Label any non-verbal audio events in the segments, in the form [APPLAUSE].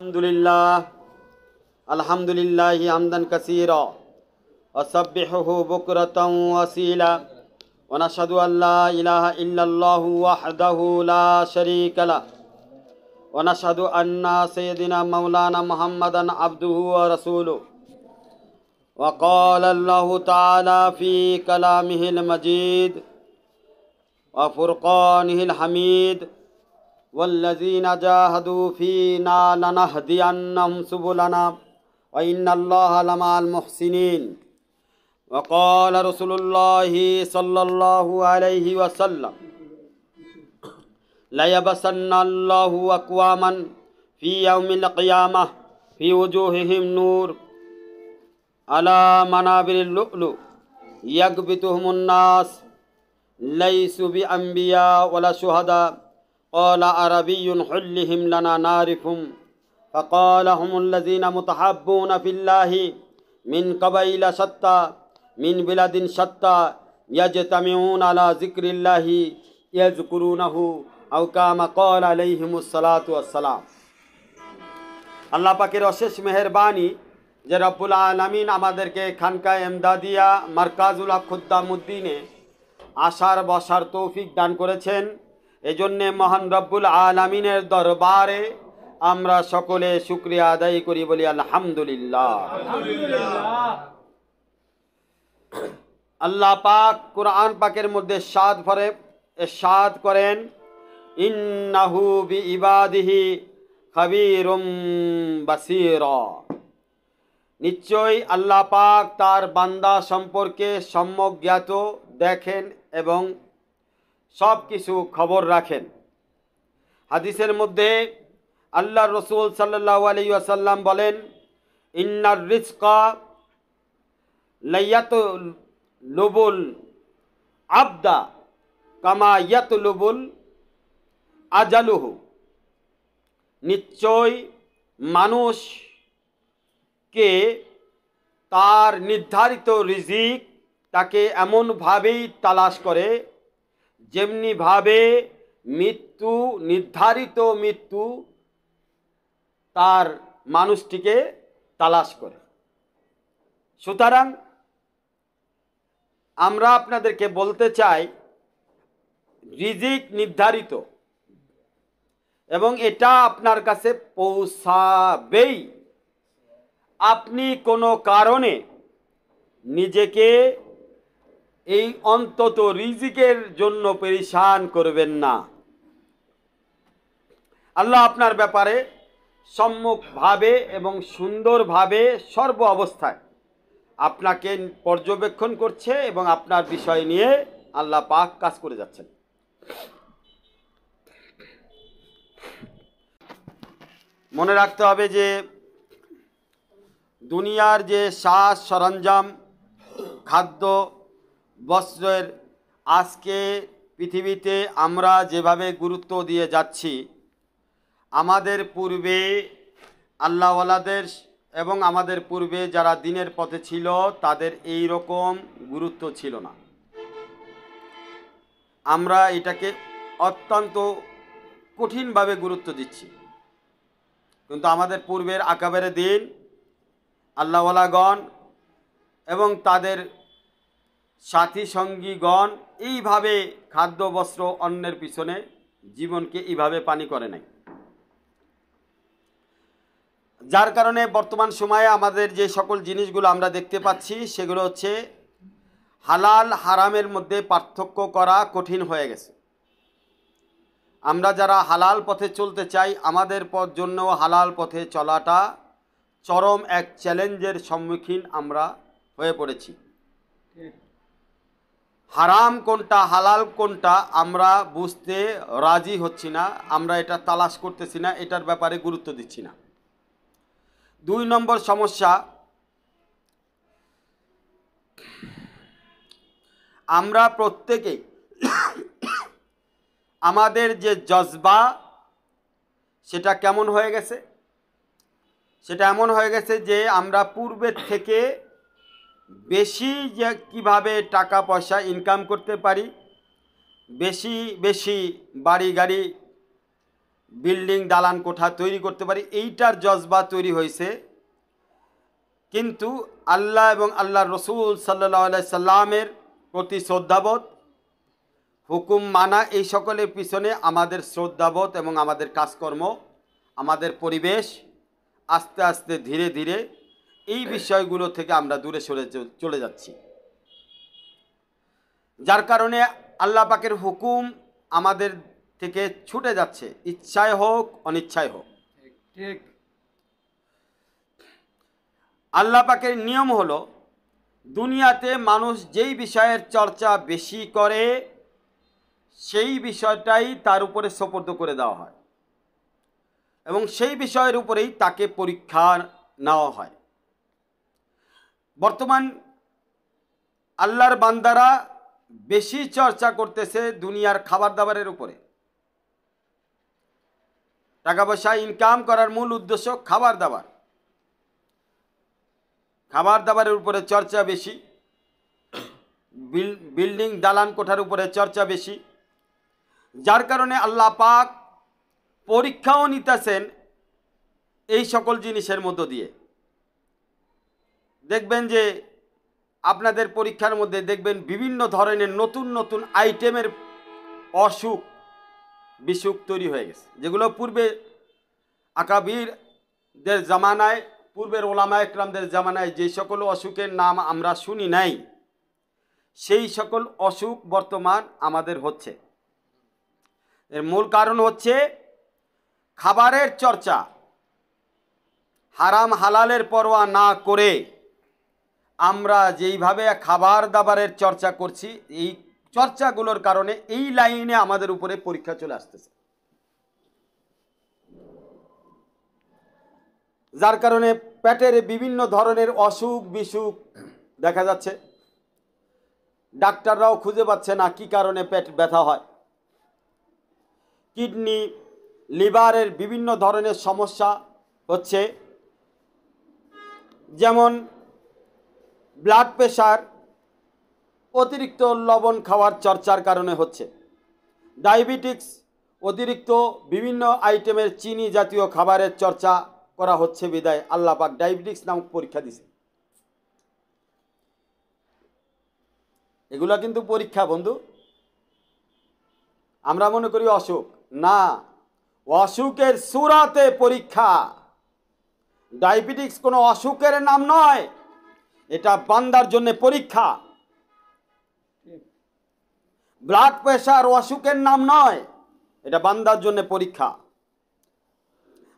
الحمد لله الحمد لله حمدا كثيرا وسبحه بكرة وسيلا ونشهد أن لا إله إلا الله وحده لا شريك له ونشهد أن سيدنا مولانا محمدا عبده ورسوله وقال الله تعالى في كلامه المجيد وفرقانه الحميد والذين جاهدوا فينا لنهدينهم سبلنا وإن الله لمع المحسنين وقال رسول الله صلى الله عليه وسلم ليبسن الله أقواما في يوم القيامة في وجوههم نور على منابر اللؤلؤ يقبتهم الناس ليسوا بأنبياء ولا شهداء قال عربي حلهم لنا ناركم فقال هم الذين متحبون في الله من قبيل شتى من بلد شتى يجتمعون على ذكر الله يذكرونه أو كما قال عليهم الصلاة والسلام আল্লাহ পাকের অশেষ মেহরবানি যে রব্বুল আলমিন আমাদেরকে খানকা এমদাদিয়া মার্কাজুল আখুদ্দামুদ্দিনে আসার বসার তৌফিক দান করেছেন এজন্যে মহান রব্বুল আলমিনের দরবারে আমরা সকলে শুক্রিয়া আদায় করি বলি আলহামদুলিল্লাহ আল্লাহ পাক কোরআন পাকের মধ্যে সাদ ফরে সাদ করেন ইন্নাহু বি ইবাদিহি খাবিরুম বাসির নিশ্চয়ই আল্লাহ পাক তার বান্দা সম্পর্কে সম্যক জ্ঞাত দেখেন এবং সব কিছু খবর রাখেন হাদিসের মধ্যে আল্লাহ রসুল সাল্লাহ আসাল্লাম বলেন ইন্নার রিস্কা লাইয়াত লুবুল আবদা কামা ইয়াত লুবুল আজালুহু নিশ্চয় মানুষকে তার নির্ধারিত রিজিক তাকে এমনভাবেই তালাশ করে যেমনিভাবে মৃত্যু নির্ধারিত মৃত্যু তার মানুষটিকে তালাশ করে সুতরাং আমরা আপনাদেরকে বলতে চাই রিজিক নির্ধারিত এবং এটা আপনার কাছে পৌঁছাবেই আপনি কোনো কারণে নিজেকে এই অন্তত রিজিকের জন্য পরিশান করবেন না আল্লাহ আপনার ব্যাপারে সম্মুখভাবে এবং সুন্দরভাবে সর্ব অবস্থায় আপনাকে পর্যবেক্ষণ করছে এবং আপনার বিষয় নিয়ে আল্লাহ পাক কাজ করে যাচ্ছেন মনে রাখতে হবে যে দুনিয়ার যে শ্বাস সরঞ্জাম খাদ্য বছরের আজকে পৃথিবীতে আমরা যেভাবে গুরুত্ব দিয়ে যাচ্ছি আমাদের পূর্বে আল্লাহওয়ালাদের এবং আমাদের পূর্বে যারা দিনের পথে ছিল তাদের এই রকম গুরুত্ব ছিল না আমরা এটাকে অত্যন্ত কঠিনভাবে গুরুত্ব দিচ্ছি কিন্তু আমাদের পূর্বের আকাবের দিন আল্লাহওয়ালাগণ এবং তাদের সাথী সঙ্গীগণ এইভাবে খাদ্য বস্ত্র অন্যের পিছনে জীবনকে এইভাবে পানি করে নাই যার কারণে বর্তমান সময়ে আমাদের যে সকল জিনিসগুলো আমরা দেখতে পাচ্ছি সেগুলো হচ্ছে হালাল হারামের মধ্যে পার্থক্য করা কঠিন হয়ে গেছে আমরা যারা হালাল পথে চলতে চাই আমাদের পথ জন্য হালাল পথে চলাটা চরম এক চ্যালেঞ্জের সম্মুখীন আমরা হয়ে পড়েছি হারাম কোনটা হালাল কোনটা আমরা বুঝতে রাজি হচ্ছি না আমরা এটা তালাশ করতেছি না এটার ব্যাপারে গুরুত্ব দিচ্ছি না দুই নম্বর সমস্যা আমরা প্রত্যেকেই আমাদের যে জজবা সেটা কেমন হয়ে গেছে সেটা এমন হয়ে গেছে যে আমরা পূর্বের থেকে বেশি যে কীভাবে টাকা পয়সা ইনকাম করতে পারি বেশি বেশি বাড়ি গাড়ি বিল্ডিং দালান কোঠা তৈরি করতে পারি এইটার জজবা তৈরি হয়েছে কিন্তু আল্লাহ এবং আল্লাহ রসুল সাল্লা সাল্লামের প্রতি শ্রদ্ধাবোধ হুকুম মানা এই সকলের পিছনে আমাদের শ্রদ্ধাবোধ এবং আমাদের কাজকর্ম আমাদের পরিবেশ আস্তে আস্তে ধীরে ধীরে এই বিষয়গুলো থেকে আমরা দূরে সরে চলে যাচ্ছি যার কারণে আল্লাহ পাকের হুকুম আমাদের থেকে ছুটে যাচ্ছে ইচ্ছায় হোক অনিচ্ছায় হোক ঠিক আল্লাহ পাকের নিয়ম হলো দুনিয়াতে মানুষ যেই বিষয়ের চর্চা বেশি করে সেই বিষয়টাই তার উপরে সোপর্দ করে দেওয়া হয় এবং সেই বিষয়ের উপরেই তাকে পরীক্ষা নেওয়া হয় বর্তমান আল্লাহর বান্দারা বেশি চর্চা করতেছে দুনিয়ার খাবার দাবারের উপরে টাকা পয়সা ইনকাম করার মূল উদ্দেশ্য খাবার দাবার খাবার দাবারের উপরে চর্চা বেশি বিল্ডিং দালান কোঠার উপরে চর্চা বেশি যার কারণে আল্লাহ পাক পরীক্ষাও নিতেছেন এই সকল জিনিসের মধ্য দিয়ে দেখবেন যে আপনাদের পরীক্ষার মধ্যে দেখবেন বিভিন্ন ধরনের নতুন নতুন আইটেমের অসুখ বিসুখ তৈরি হয়ে গেছে যেগুলো পূর্বে আকাবিরদের জামানায় পূর্বের ওলামা একরামদের জামানায় যে সকল অসুখের নাম আমরা শুনি নাই সেই সকল অসুখ বর্তমান আমাদের হচ্ছে এর মূল কারণ হচ্ছে খাবারের চর্চা হারাম হালালের পরোয়া না করে আমরা যেইভাবে খাবার দাবারের চর্চা করছি এই চর্চাগুলোর কারণে এই লাইনে আমাদের উপরে পরীক্ষা চলে আসতেছে যার কারণে পেটের বিভিন্ন ধরনের অসুখ বিসুখ দেখা যাচ্ছে ডাক্তাররাও খুঁজে পাচ্ছে না কি কারণে পেট ব্যথা হয় কিডনি লিভারের বিভিন্ন ধরনের সমস্যা হচ্ছে যেমন ব্লাড প্রেশার অতিরিক্ত লবণ খাওয়ার চর্চার কারণে হচ্ছে ডায়াবেটিক্স অতিরিক্ত বিভিন্ন আইটেমের চিনি জাতীয় খাবারের চর্চা করা হচ্ছে বিদায় আল্লাপাক ডায়াবেটিক্স নামক পরীক্ষা দিছে এগুলা কিন্তু পরীক্ষা বন্ধু আমরা মনে করি অসুখ না অসুখের সুরাতে পরীক্ষা ডায়াবেটিক্স কোনো অসুখের নাম নয় এটা বান্দার জন্য পরীক্ষা ব্লাড প্রেশার অসুখের নাম নয় এটা বান্দার জন্য পরীক্ষা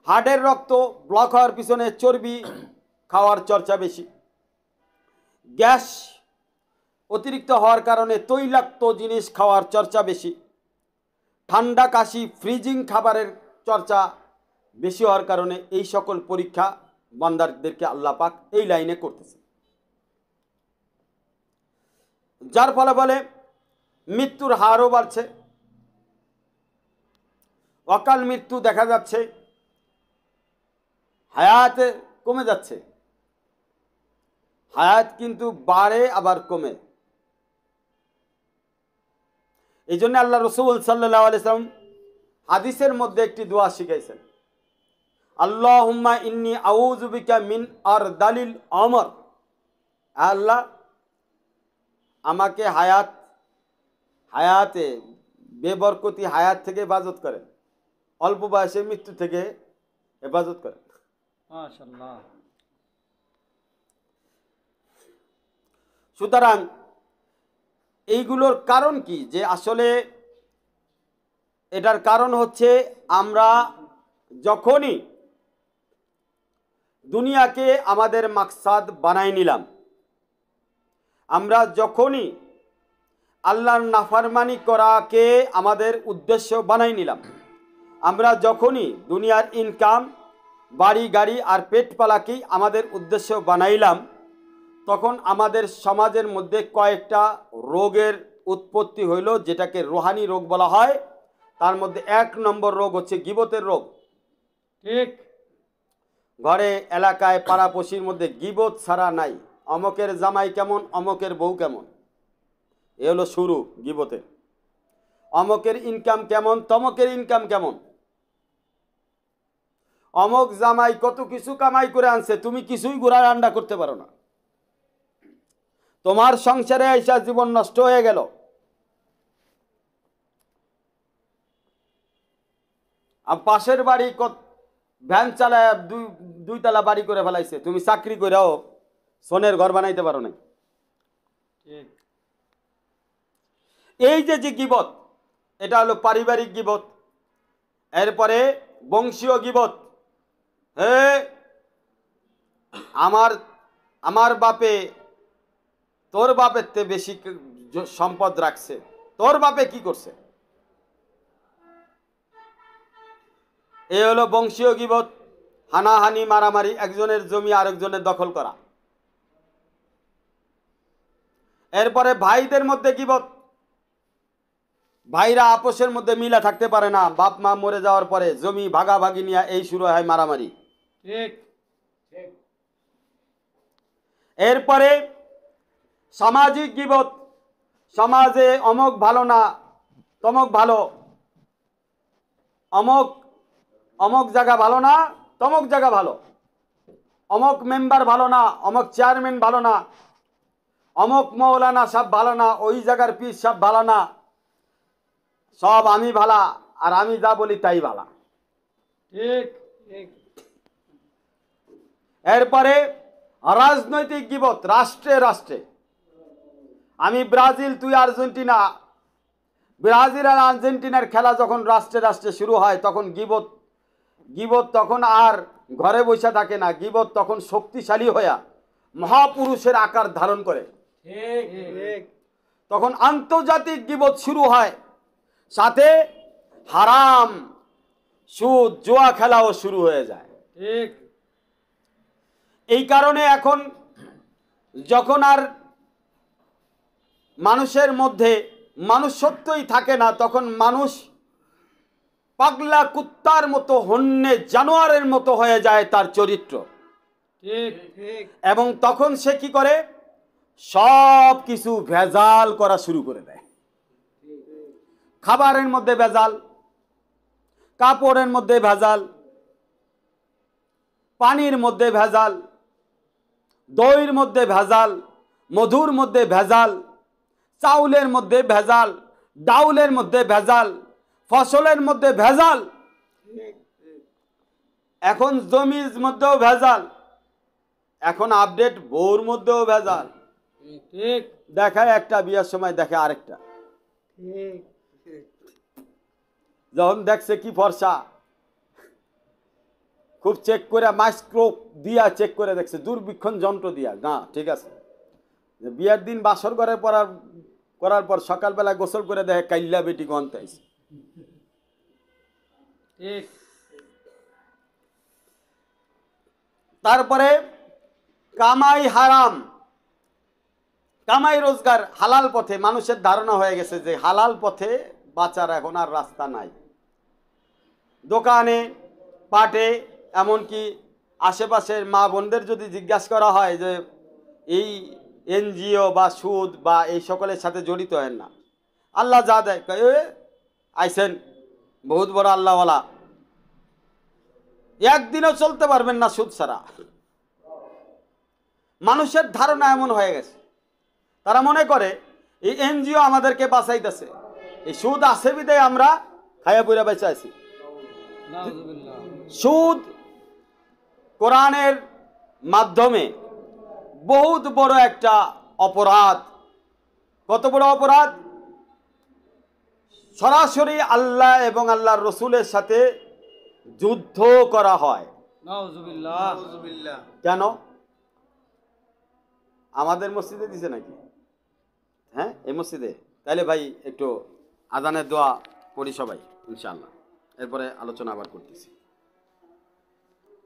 হার্টের রক্ত ব্লক হওয়ার পিছনে চর্বি খাওয়ার চর্চা বেশি গ্যাস অতিরিক্ত হওয়ার কারণে তৈলাক্ত জিনিস খাওয়ার চর্চা বেশি ঠান্ডা কাশি ফ্রিজিং খাবারের চর্চা বেশি হওয়ার কারণে এই সকল পরীক্ষা বান্দারদেরকে আল্লাপাক এই লাইনে করতেছে যার ফলে ফলে মৃত্যুর হারও বাড়ছে অকাল মৃত্যু দেখা যাচ্ছে হায়াত কমে যাচ্ছে হায়াত কিন্তু বাড়ে আবার কমে এই জন্য আল্লাহ রসুল সাল্লাম আলিয়াল্লাম হাদিসের মধ্যে একটি দোয়া শিখাইছেন আল্লাহ ইন্নি আউজুবিকা মিন আর দালিল অমর আল্লাহ আমাকে হায়াত হায়াতে বেবরকতি হায়াত থেকে হেফাজত করেন অল্প বয়সে মৃত্যু থেকে হেফাজত করেন সুতরাং এইগুলোর কারণ কি যে আসলে এটার কারণ হচ্ছে আমরা যখনই দুনিয়াকে আমাদের মাকসাদ বানাই নিলাম আমরা যখনই আল্লাহর নাফারমানি করাকে আমাদের উদ্দেশ্য বানাই নিলাম আমরা যখনই দুনিয়ার ইনকাম বাড়ি গাড়ি আর পেটপালাকেই আমাদের উদ্দেশ্য বানাইলাম তখন আমাদের সমাজের মধ্যে কয়েকটা রোগের উৎপত্তি হইল যেটাকে রোহানি রোগ বলা হয় তার মধ্যে এক নম্বর রোগ হচ্ছে গিবতের রোগ ঠিক ঘরে এলাকায় পাড়াপশির মধ্যে গিবত ছাড়া নাই অমকের জামাই কেমন অমকের বউ কেমন এ হলো শুরু গিবতে অমকের ইনকাম কেমন তমকের ইনকাম কেমন অমক জামাই কত কিছু কামাই করে আনছে তুমি কিছুই ঘোরার রান্না করতে পারো না তোমার সংসারে আইসা জীবন নষ্ট হয়ে গেল পাশের বাড়ি ভ্যান চালায় দুই দুইতলা বাড়ি করে ফেলাইছে তুমি চাকরি করেও সোনের ঘর বানাইতে পারো নাই এই যে যে গিবত এটা হলো পারিবারিক গিবত এরপরে বংশীয় গিবত হে আমার আমার বাপে তোর বাপের তে বেশি সম্পদ রাখছে তোর বাপে কি করছে এ হলো বংশীয় গিবত হানাহানি মারামারি একজনের জমি আরেকজনের দখল করা এরপরে ভাইদের মধ্যে গিবত ভাইরা আপোষের মধ্যে মিলা থাকতে পারে না বাপ মা মরে যাওয়ার পরে জমি ভাগাভাগি নিয়ে এই শুরু হয় মারামারি এরপরে সামাজিক গিবত সমাজে অমক ভালো না তমক ভালো অমক অমক জায়গা ভালো না তমক জায়গা ভালো অমক মেম্বার ভালো না অমক চেয়ারম্যান ভালো না অমক মৌলানা সব ভালো না ওই জায়গার পিস সব ভালো না সব আমি ভালা আর আমি যা বলি তাই ভালা এরপরে রাজনৈতিক জীবত রাষ্ট্রে রাষ্ট্রে আমি ব্রাজিল তুই আর্জেন্টিনা ব্রাজিল আর আর্জেন্টিনার খেলা যখন রাষ্ট্রে রাষ্ট্রে শুরু হয় তখন গিবত গিবত তখন আর ঘরে বসে থাকে না গিবত তখন শক্তিশালী হইয়া মহাপুরুষের আকার ধারণ করে তখন আন্তর্জাতিক গিবত শুরু হয় সাথে হারাম সুদ জোয়া খেলাও শুরু হয়ে যায় এই কারণে এখন যখন আর মানুষের মধ্যে মানুষত্বই থাকে না তখন মানুষ পাগলা কুত্তার মতো হন্যে জানোয়ারের মতো হয়ে যায় তার চরিত্র এবং তখন সে কি করে সব কিছু ভেজাল করা শুরু করে দেয় খাবারের মধ্যে ভেজাল কাপড়ের মধ্যে ভেজাল পানির মধ্যে ভেজাল দইয়ের মধ্যে ভেজাল মধুর মধ্যে ভেজাল চাউলের মধ্যে ভেজাল ডাউলের মধ্যে ভেজাল ফসলের মধ্যে ভেজাল এখন জমির মধ্যেও ভেজাল এখন আপডেট বউর মধ্যেও ভেজাল ঠিক দেখায় একটা বিয়ের সময় দেখে আরেকটা যখন দেখছে কি ফর্সা খুব চেক করে মাইক্রোপ দিয়া চেক করে দেখছে দুর্বীক্ষণ যন্ত্র দিয়া না ঠিক আছে বিয়ার দিন বাসর ঘরে পড়ার করার পর সকালবেলা গোসল করে দেখে কাইল্লা বেটি গন্তে আইছে তারপরে কামাই হারাম কামাই রোজগার হালাল পথে মানুষের ধারণা হয়ে গেছে যে হালাল পথে বাঁচার এখন আর রাস্তা নাই দোকানে পাটে এমনকি আশেপাশের মা বোনদের যদি জিজ্ঞাসা করা হয় যে এই এনজিও বা সুদ বা এই সকলের সাথে জড়িত হয় না আল্লাহ যা দেয় আইসেন বহুত বড় আল্লাহওয়ালা একদিনও চলতে পারবেন না সুদ ছাড়া মানুষের ধারণা এমন হয়ে গেছে তারা মনে করে এই এনজিও আমাদেরকে বাঁচাইতেছে এই সুদ আছে বিদায় আমরা খায়া পুরা বেঁচে আছি সুদ কোরআনের মাধ্যমে বহুত বড় একটা অপরাধ কত বড় অপরাধ সরাসরি আল্লাহ এবং আল্লাহর রসুলের সাথে যুদ্ধ করা হয় কেন আমাদের মসজিদে দিছে নাকি হ্যাঁ এই মসজিদে তাহলে ভাই একটু আদানের দোয়া করি সবাই ইনশাল্লাহ এরপরে আলোচনা আবার করতেছি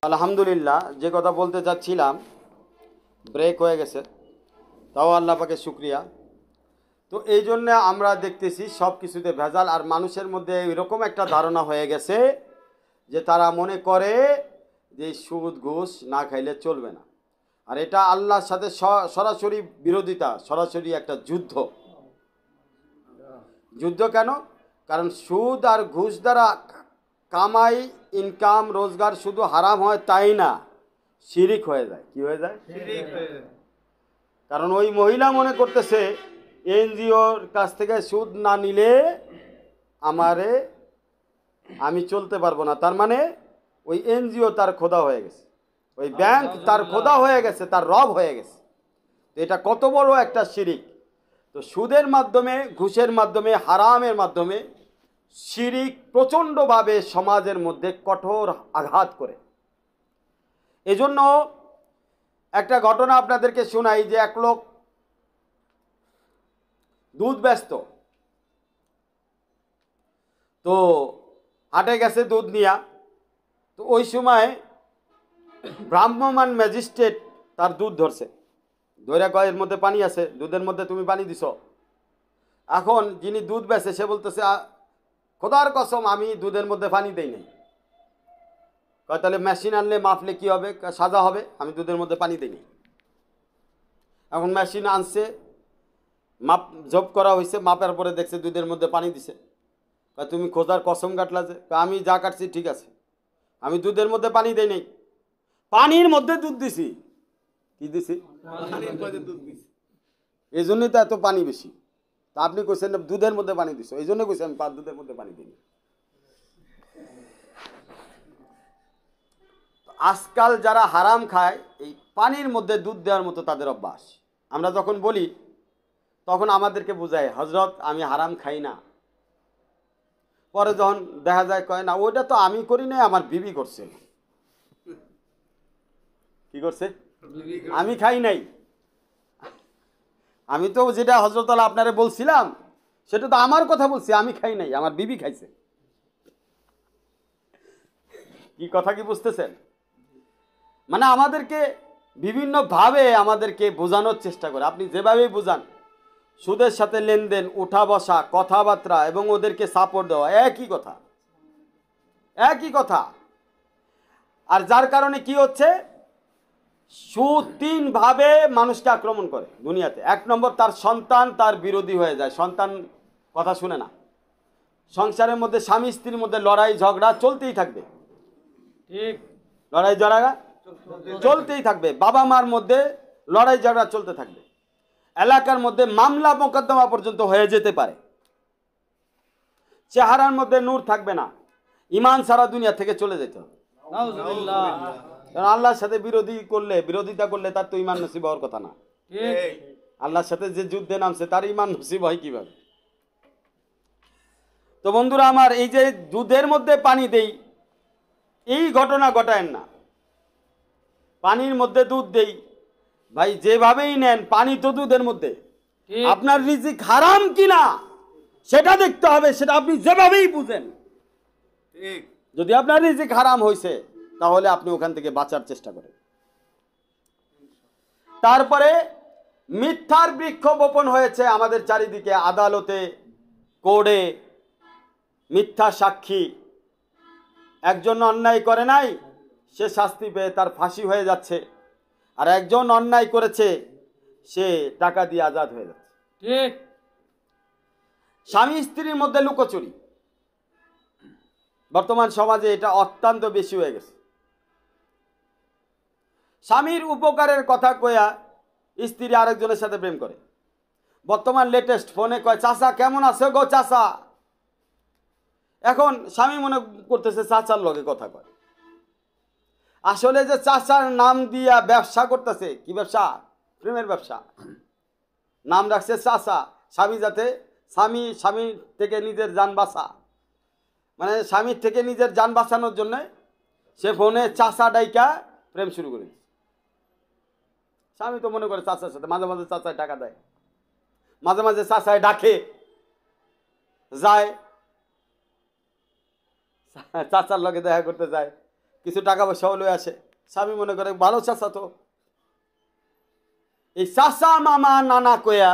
আলহামদুলিল্লাহ যে কথা বলতে চাচ্ছিলাম ব্রেক হয়ে গেছে তাও আল্লাহ পাকে শুক্রিয়া তো এই জন্যে আমরা দেখতেছি সব কিছুতে ভেজাল আর মানুষের মধ্যে এইরকম একটা ধারণা হয়ে গেছে যে তারা মনে করে যে সুদ ঘুষ না খাইলে চলবে না আর এটা আল্লাহর সাথে সরাসরি বিরোধিতা সরাসরি একটা যুদ্ধ যুদ্ধ কেন কারণ সুদ আর ঘুষ দ্বারা কামাই ইনকাম রোজগার শুধু হারাম হয় তাই না শিরিক হয়ে যায় কি হয়ে যায় কারণ ওই মহিলা মনে করতেছে এনজিওর কাছ থেকে সুদ না নিলে আমারে আমি চলতে পারবো না তার মানে ওই এনজিও তার খোদা হয়ে গেছে ওই ব্যাংক তার খোদা হয়ে গেছে তার রব হয়ে গেছে তো এটা কত বড় একটা শিরিক তো সুদের মাধ্যমে ঘুষের মাধ্যমে হারামের মাধ্যমে শিরিক প্রচণ্ডভাবে সমাজের মধ্যে কঠোর আঘাত করে এজন্য একটা ঘটনা আপনাদেরকে শোনাই যে এক লোক দুধ ব্যস্ত তো হাটে গেছে দুধ নিয়া তো ওই সময় ভ্রাম্যমান ম্যাজিস্ট্রেট তার দুধ ধরছে ধরে কয় এর মধ্যে পানি আছে দুধের মধ্যে তুমি পানি দিছ এখন যিনি দুধ বেছে সে বলতেছে খোদার কসম আমি দুধের মধ্যে পানি দেই নাই কয় তাহলে মেশিন আনলে মাফলে কী হবে সাজা হবে আমি দুধের মধ্যে পানি দিইনি এখন মেশিন আনছে মাপ জব করা হয়েছে মাপের পরে দেখছে দুধের মধ্যে পানি দিছে তুমি খোদার কসম কাটলা যে আমি যা কাটছি ঠিক আছে আমি দুধের মধ্যে পানি দেই নাই পানির মধ্যে দুধ দিছি কি দিছি এই জন্যই তো এত পানি বেশি তা আপনি কইছেন দুধের মধ্যে পানি দিছো এই জন্য কইছেন পাঁচ দুধের মধ্যে পানি দিই আজকাল যারা হারাম খায় এই পানির মধ্যে দুধ দেওয়ার মতো তাদের অভ্যাস আমরা যখন বলি তখন আমাদেরকে বোঝায় হজরত আমি হারাম খাই না পরে যখন দেখা যায় কয় না ওইটা তো আমি করি নাই আমার বিবি করছে কি করছে আমি খাই নাই আমি তো যেটা হজরতলা আপনারে বলছিলাম সেটা তো আমার কথা বলছি আমি খাই নাই আমার বিবি খাইছে কি কথা কি বুঝতেছেন মানে আমাদেরকে বিভিন্নভাবে আমাদেরকে বোঝানোর চেষ্টা করে আপনি যেভাবেই বোঝান সুদের সাথে লেনদেন উঠা বসা কথাবার্তা এবং ওদেরকে সাপোর্ট দেওয়া একই কথা একই কথা আর যার কারণে কি হচ্ছে ভাবে মানুষকে আক্রমণ করে দুনিয়াতে এক নম্বর তার সন্তান তার বিরোধী হয়ে যায় সন্তান কথা শুনে না সংসারের মধ্যে স্বামী স্ত্রীর মধ্যে লড়াই ঝগড়া চলতেই থাকবে ঠিক লড়াই ঝগড়া চলতেই থাকবে বাবা মার মধ্যে লড়াই ঝগড়া চলতে থাকবে এলাকার মধ্যে মামলা মোকদ্দমা পর্যন্ত হয়ে যেতে পারে চেহারার মধ্যে নূর থাকবে না ইমান সারা দুনিয়া থেকে চলে যেতে হবে কারণ আল্লাহর সাথে বিরোধী করলে বিরোধিতা করলে তার তো ইমান নসিব হওয়ার কথা না আল্লাহর সাথে যে যুদ্ধে নামছে তার ইমান নসিব হয় কিভাবে তো বন্ধুরা আমার এই যে দুধের মধ্যে পানি দেই এই ঘটনা ঘটায়েন না পানির মধ্যে দুধ দেই ভাই যেভাবেই নেন পানি তো দুধের মধ্যে আপনার রিজিক হারাম কিনা সেটা দেখতে হবে সেটা আপনি যেভাবেই বুঝেন যদি আপনার রিজিক হারাম হয়েছে তাহলে আপনি ওখান থেকে বাঁচার চেষ্টা করেন তারপরে মিথ্যার বৃক্ষ বপন হয়েছে আমাদের চারিদিকে আদালতে কোর্টে মিথ্যা সাক্ষী একজন অন্যায় করে নাই সে শাস্তি পেয়ে তার ফাঁসি হয়ে যাচ্ছে আর একজন অন্যায় করেছে সে টাকা দিয়ে আজাদ হয়ে যাচ্ছে ঠিক স্বামী স্ত্রীর মধ্যে লুকোচুরি বর্তমান সমাজে এটা অত্যন্ত বেশি হয়ে গেছে স্বামীর উপকারের কথা কয়া স্ত্রী আরেকজনের সাথে প্রেম করে বর্তমান লেটেস্ট ফোনে কয় চাষা কেমন আছে গো চাষা এখন স্বামী মনে করতেছে চাচার লগে কথা কয় আসলে যে চাচার নাম দিয়া ব্যবসা করতেছে কি ব্যবসা প্রেমের ব্যবসা নাম রাখছে চাষা স্বামী যাতে স্বামী স্বামীর থেকে নিজের যান বাসা মানে স্বামীর থেকে নিজের যান বাঁচানোর জন্যে সে ফোনে চাষা ডাইকা প্রেম শুরু করেছে স্বামী তো মনে করে চাচার সাথে মাঝে মাঝে চাচায় টাকা দেয় মাঝে মাঝে চাচায় ডাকে যায় চাচার লগে দেখা করতে যায় কিছু টাকা পয়সাও লয়ে আসে স্বামী মনে করে ভালো চাচা তো এই চাষা মামা নানা কয়া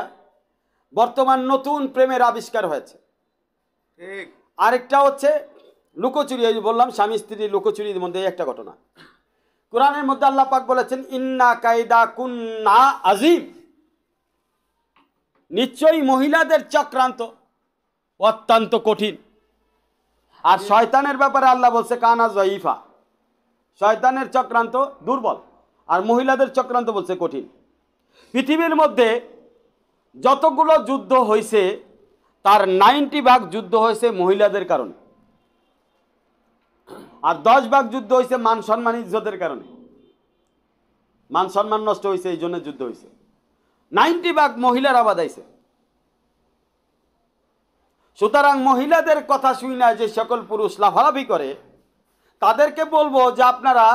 বর্তমান নতুন প্রেমের আবিষ্কার হয়েছে আরেকটা হচ্ছে লুকোচুরি বললাম স্বামী স্ত্রী লুকোচুরির মধ্যে একটা ঘটনা কোরআনের মধ্যে আল্লাহ পাক বলেছেন ইন্না কায়দা কুন্না আজিম নিশ্চয়ই মহিলাদের চক্রান্ত অত্যন্ত কঠিন আর শয়তানের ব্যাপারে আল্লাহ বলছে কানা জয়ীফা শয়তানের চক্রান্ত দুর্বল আর মহিলাদের চক্রান্ত বলছে কঠিন পৃথিবীর মধ্যে যতগুলো যুদ্ধ হয়েছে তার নাইনটি ভাগ যুদ্ধ হয়েছে মহিলাদের কারণে আর দশ ভাগ যুদ্ধ হয়েছে মান সম্মান ইজ্জতের কারণে মান সম্মান নষ্ট হয়েছে এই জন্য যুদ্ধ হয়েছে নাইনটি ভাগ মহিলার আবাদ আইছে সুতরাং মহিলাদের কথা শুই না যে সকল পুরুষ লাভালাভি করে তাদেরকে বলবো যে আপনারা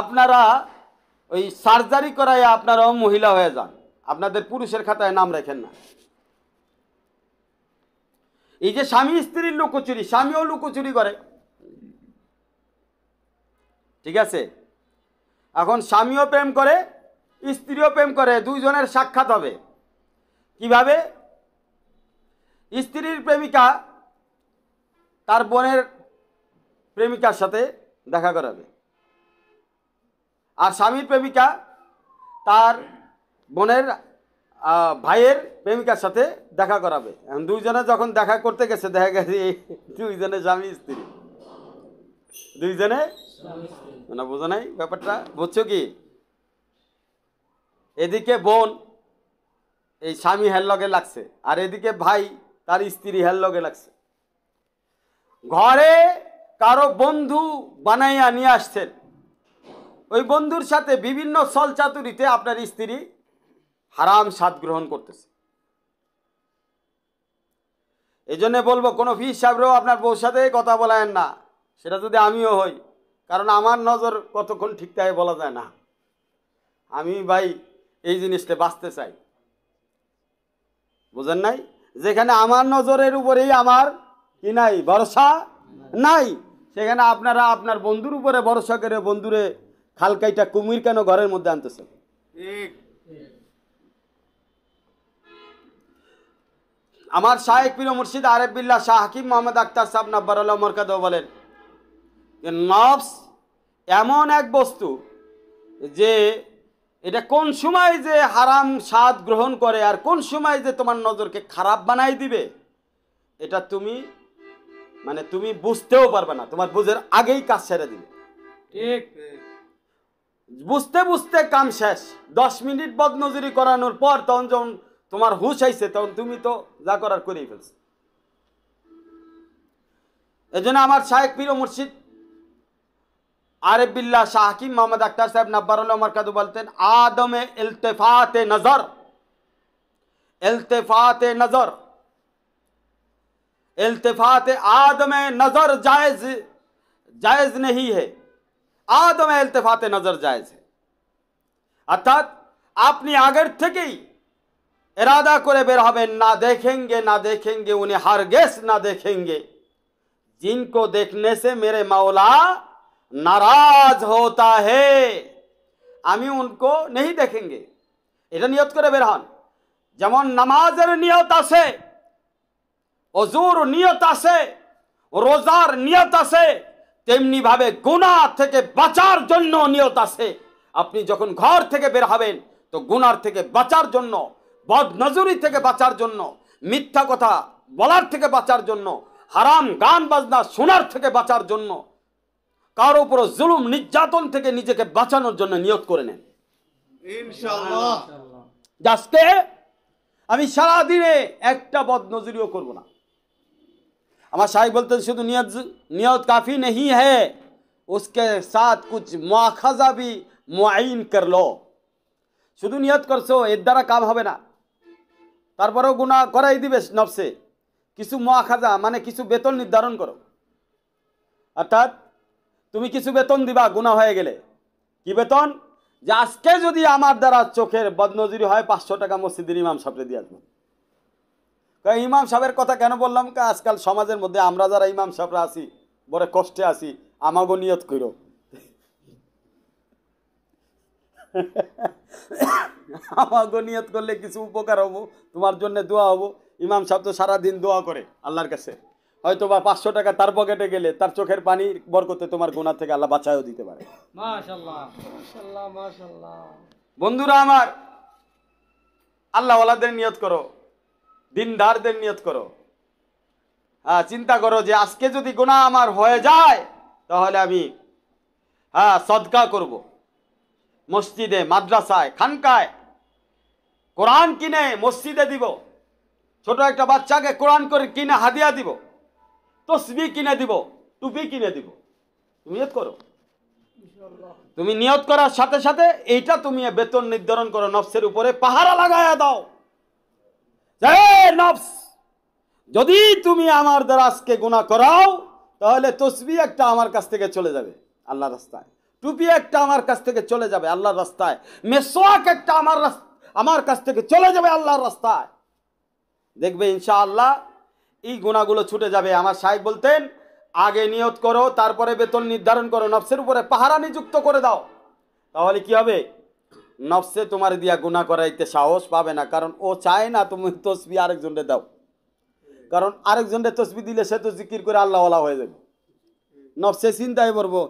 আপনারা ওই সার্জারি করায় আপনারাও মহিলা হয়ে যান আপনাদের পুরুষের খাতায় নাম রাখেন না এই যে স্বামী স্ত্রীর লুকোচুরি স্বামীও লুকোচুরি করে ঠিক আছে এখন স্বামীও প্রেম করে স্ত্রীও প্রেম করে দুইজনের সাক্ষাৎ হবে কিভাবে স্ত্রীর প্রেমিকা তার বোনের প্রেমিকার সাথে দেখা করাবে আর স্বামীর প্রেমিকা তার বোনের ভাইয়ের প্রেমিকার সাথে দেখা করাবে দুইজনে যখন দেখা করতে গেছে দেখা গেছে দুইজনে স্বামী স্ত্রী দুইজনে না মানে বোঝো নাই ব্যাপারটা বুঝছো কি এদিকে বোন এই স্বামী হের লগে লাগছে আর এদিকে ভাই তার স্ত্রী হের লগে লাগছে ঘরে কারো বন্ধু বানাইয়া নিয়ে আসছেন ওই বন্ধুর সাথে বিভিন্ন চাতুরিতে আপনার স্ত্রী হারাম স্বাদ গ্রহণ করতেছে এই জন্যে বলবো কোনো ফি সাহেবরাও আপনার বউর সাথে কথা বলায়েন না সেটা যদি আমিও হই কারণ আমার নজর কতক্ষণ ঠিক বলা যায় না আমি ভাই এই জিনিসটা বাঁচতে চাই বুঝেন নাই যেখানে আমার নজরের উপরেই আমার কি নাই ভরসা নাই সেখানে আপনারা আপনার বন্ধুর উপরে ভরসা করে বন্ধুরে খালকাইটা কুমির কেন ঘরের মধ্যে আনতেছে আমার শাহেক পীর মুর্শিদ আরেফ বিল্লা শাহ হাকিম মোহাম্মদ আক্তার সাহেব নাব্বার আল্লাহ মরকাদ বলেন যে নফস এমন এক বস্তু যে এটা কোন সময় যে হারাম স্বাদ গ্রহণ করে আর কোন সময় যে তোমার নজরকে খারাপ বানাই দিবে এটা তুমি মানে তুমি বুঝতেও পারবে না তোমার বুঝের আগেই কাজ সেরে দিবে ঠিক বুঝতে বুঝতে কাম শেষ দশ মিনিট বদনজরি করানোর পর তখন যখন তোমার হুশ আইছে তখন তুমি তো যা করার করেই ফেলছো এজন্য আমার শাহেক পীর মুর্শিদ आरिफ शाह शाहकी मोहम्मद अख्तर साहब नब्बर मरकद बोलते आदम अल्तफात नज़र अल्तफात नज़र अल्तफात आदम नज़र जायज़ जायज़ नहीं है आदम अल्तफात नज़र जायज़ है অর্থাৎ আপনি थे থেকেই इरादा करे বের ना देखेंगे ना देखेंगे उन्हें हर गैस ना देखेंगे जिनको देखने से मेरे मौला নারাজ হতা হে আমি উনকো নেই দেখেঙ্গে এটা নিয়ত করে বের হন যেমন নামাজের নিয়ত আছে অজুর নিয়ত আছে রোজার নিয়ত আছে তেমনিভাবে গুণা থেকে বাঁচার জন্য নিয়ত আছে আপনি যখন ঘর থেকে বের হবেন তো গুনার থেকে বাঁচার জন্য বদ নজরি থেকে বাঁচার জন্য মিথ্যা কথা বলার থেকে বাঁচার জন্য হারাম গান বাজনা শোনার থেকে বাঁচার জন্য কারো উপর জুলুম নির্যাতন থেকে নিজেকে বাঁচানোর জন্য নিয়োগ করে নেন আজকে আমি সারাদিনে একটা বদ নজরিও করব না আমার সাহেব বলতে শুধু নিয়ত নিয়ত কাফি নেই হে उसके সাথ কুছ মুআখাজা ভি মুআইন কর লো শুধু নিয়ত করছো এর দ্বারা কাম হবে না তারপরেও গুণা করাই দিবে নফসে কিছু মুআখাজা মানে কিছু বেতন নির্ধারণ করো অর্থাৎ তুমি কিছু বেতন দিবা গুণা হয়ে গেলে কি বেতন যে আজকে যদি আমার দ্বারা চোখের বদনজুরি হয় পাঁচশো টাকা মসজিদের ইমাম সাহেবরে দিয়ে আসবো ইমাম সাহেবের কথা কেন বললাম আজকাল সমাজের মধ্যে আমরা যারা ইমাম সাহেবরা আছি বড় কষ্টে আছি আমাগো নিয়ত কইরো আমাগো নিয়ত করলে কিছু উপকার হবো তোমার জন্য দোয়া হবো ইমাম সাহেব তো সারাদিন দোয়া করে আল্লাহর কাছে হয়তো বা পাঁচশো টাকা তার পকেটে গেলে তার চোখের পানি বরকতে তোমার গোনা থেকে আল্লাহ বাঁচাও দিতে পারে বন্ধুরা আমার আল্লাহ ওলাদের নিয়ত করো দিনদারদের নিয়ত করো হ্যাঁ চিন্তা করো যে আজকে যদি গোনা আমার হয়ে যায় তাহলে আমি হ্যাঁ সদকা করব মসজিদে মাদ্রাসায় খানকায় কোরআন কিনে মসজিদে দিব ছোট একটা বাচ্চাকে কোরআন করে কিনে হাদিয়া দিব তসবি কিনে দিব টুপি কিনে দিব নিয়ত করো তুমি নিয়ত করার সাথে সাথে এইটা তুমি বেতন নির্ধারণ করো নফসের উপরে পাহারা লাগাইয়া দাও নফস যদি তুমি আমার দ্বারা আজকে গুণা করাও তাহলে তসবি একটা আমার কাছ থেকে চলে যাবে আল্লাহ রাস্তায় টুপি একটা আমার কাছ থেকে চলে যাবে আল্লাহর রাস্তায় মেসোয়াক একটা আমার আমার কাছ থেকে চলে যাবে আল্লাহর রাস্তায় দেখবে ইনশাআল্লাহ এই গুণাগুলো ছুটে যাবে আমার সাহেব বলতেন আগে নিয়ত করো তারপরে বেতন নির্ধারণ করো নফসের উপরে পাহারা নিযুক্ত করে দাও তাহলে কি হবে নফসে তোমার দিয়া গুণা করাইতে সাহস পাবে না কারণ ও চায় না তুমি তসবি আরেকজনরে দাও কারণ আরেকজনরে তসবি দিলে সে তো জিকির করে আল্লাহওয়ালা হয়ে যাবে নফসে চিন্তায় পড়বো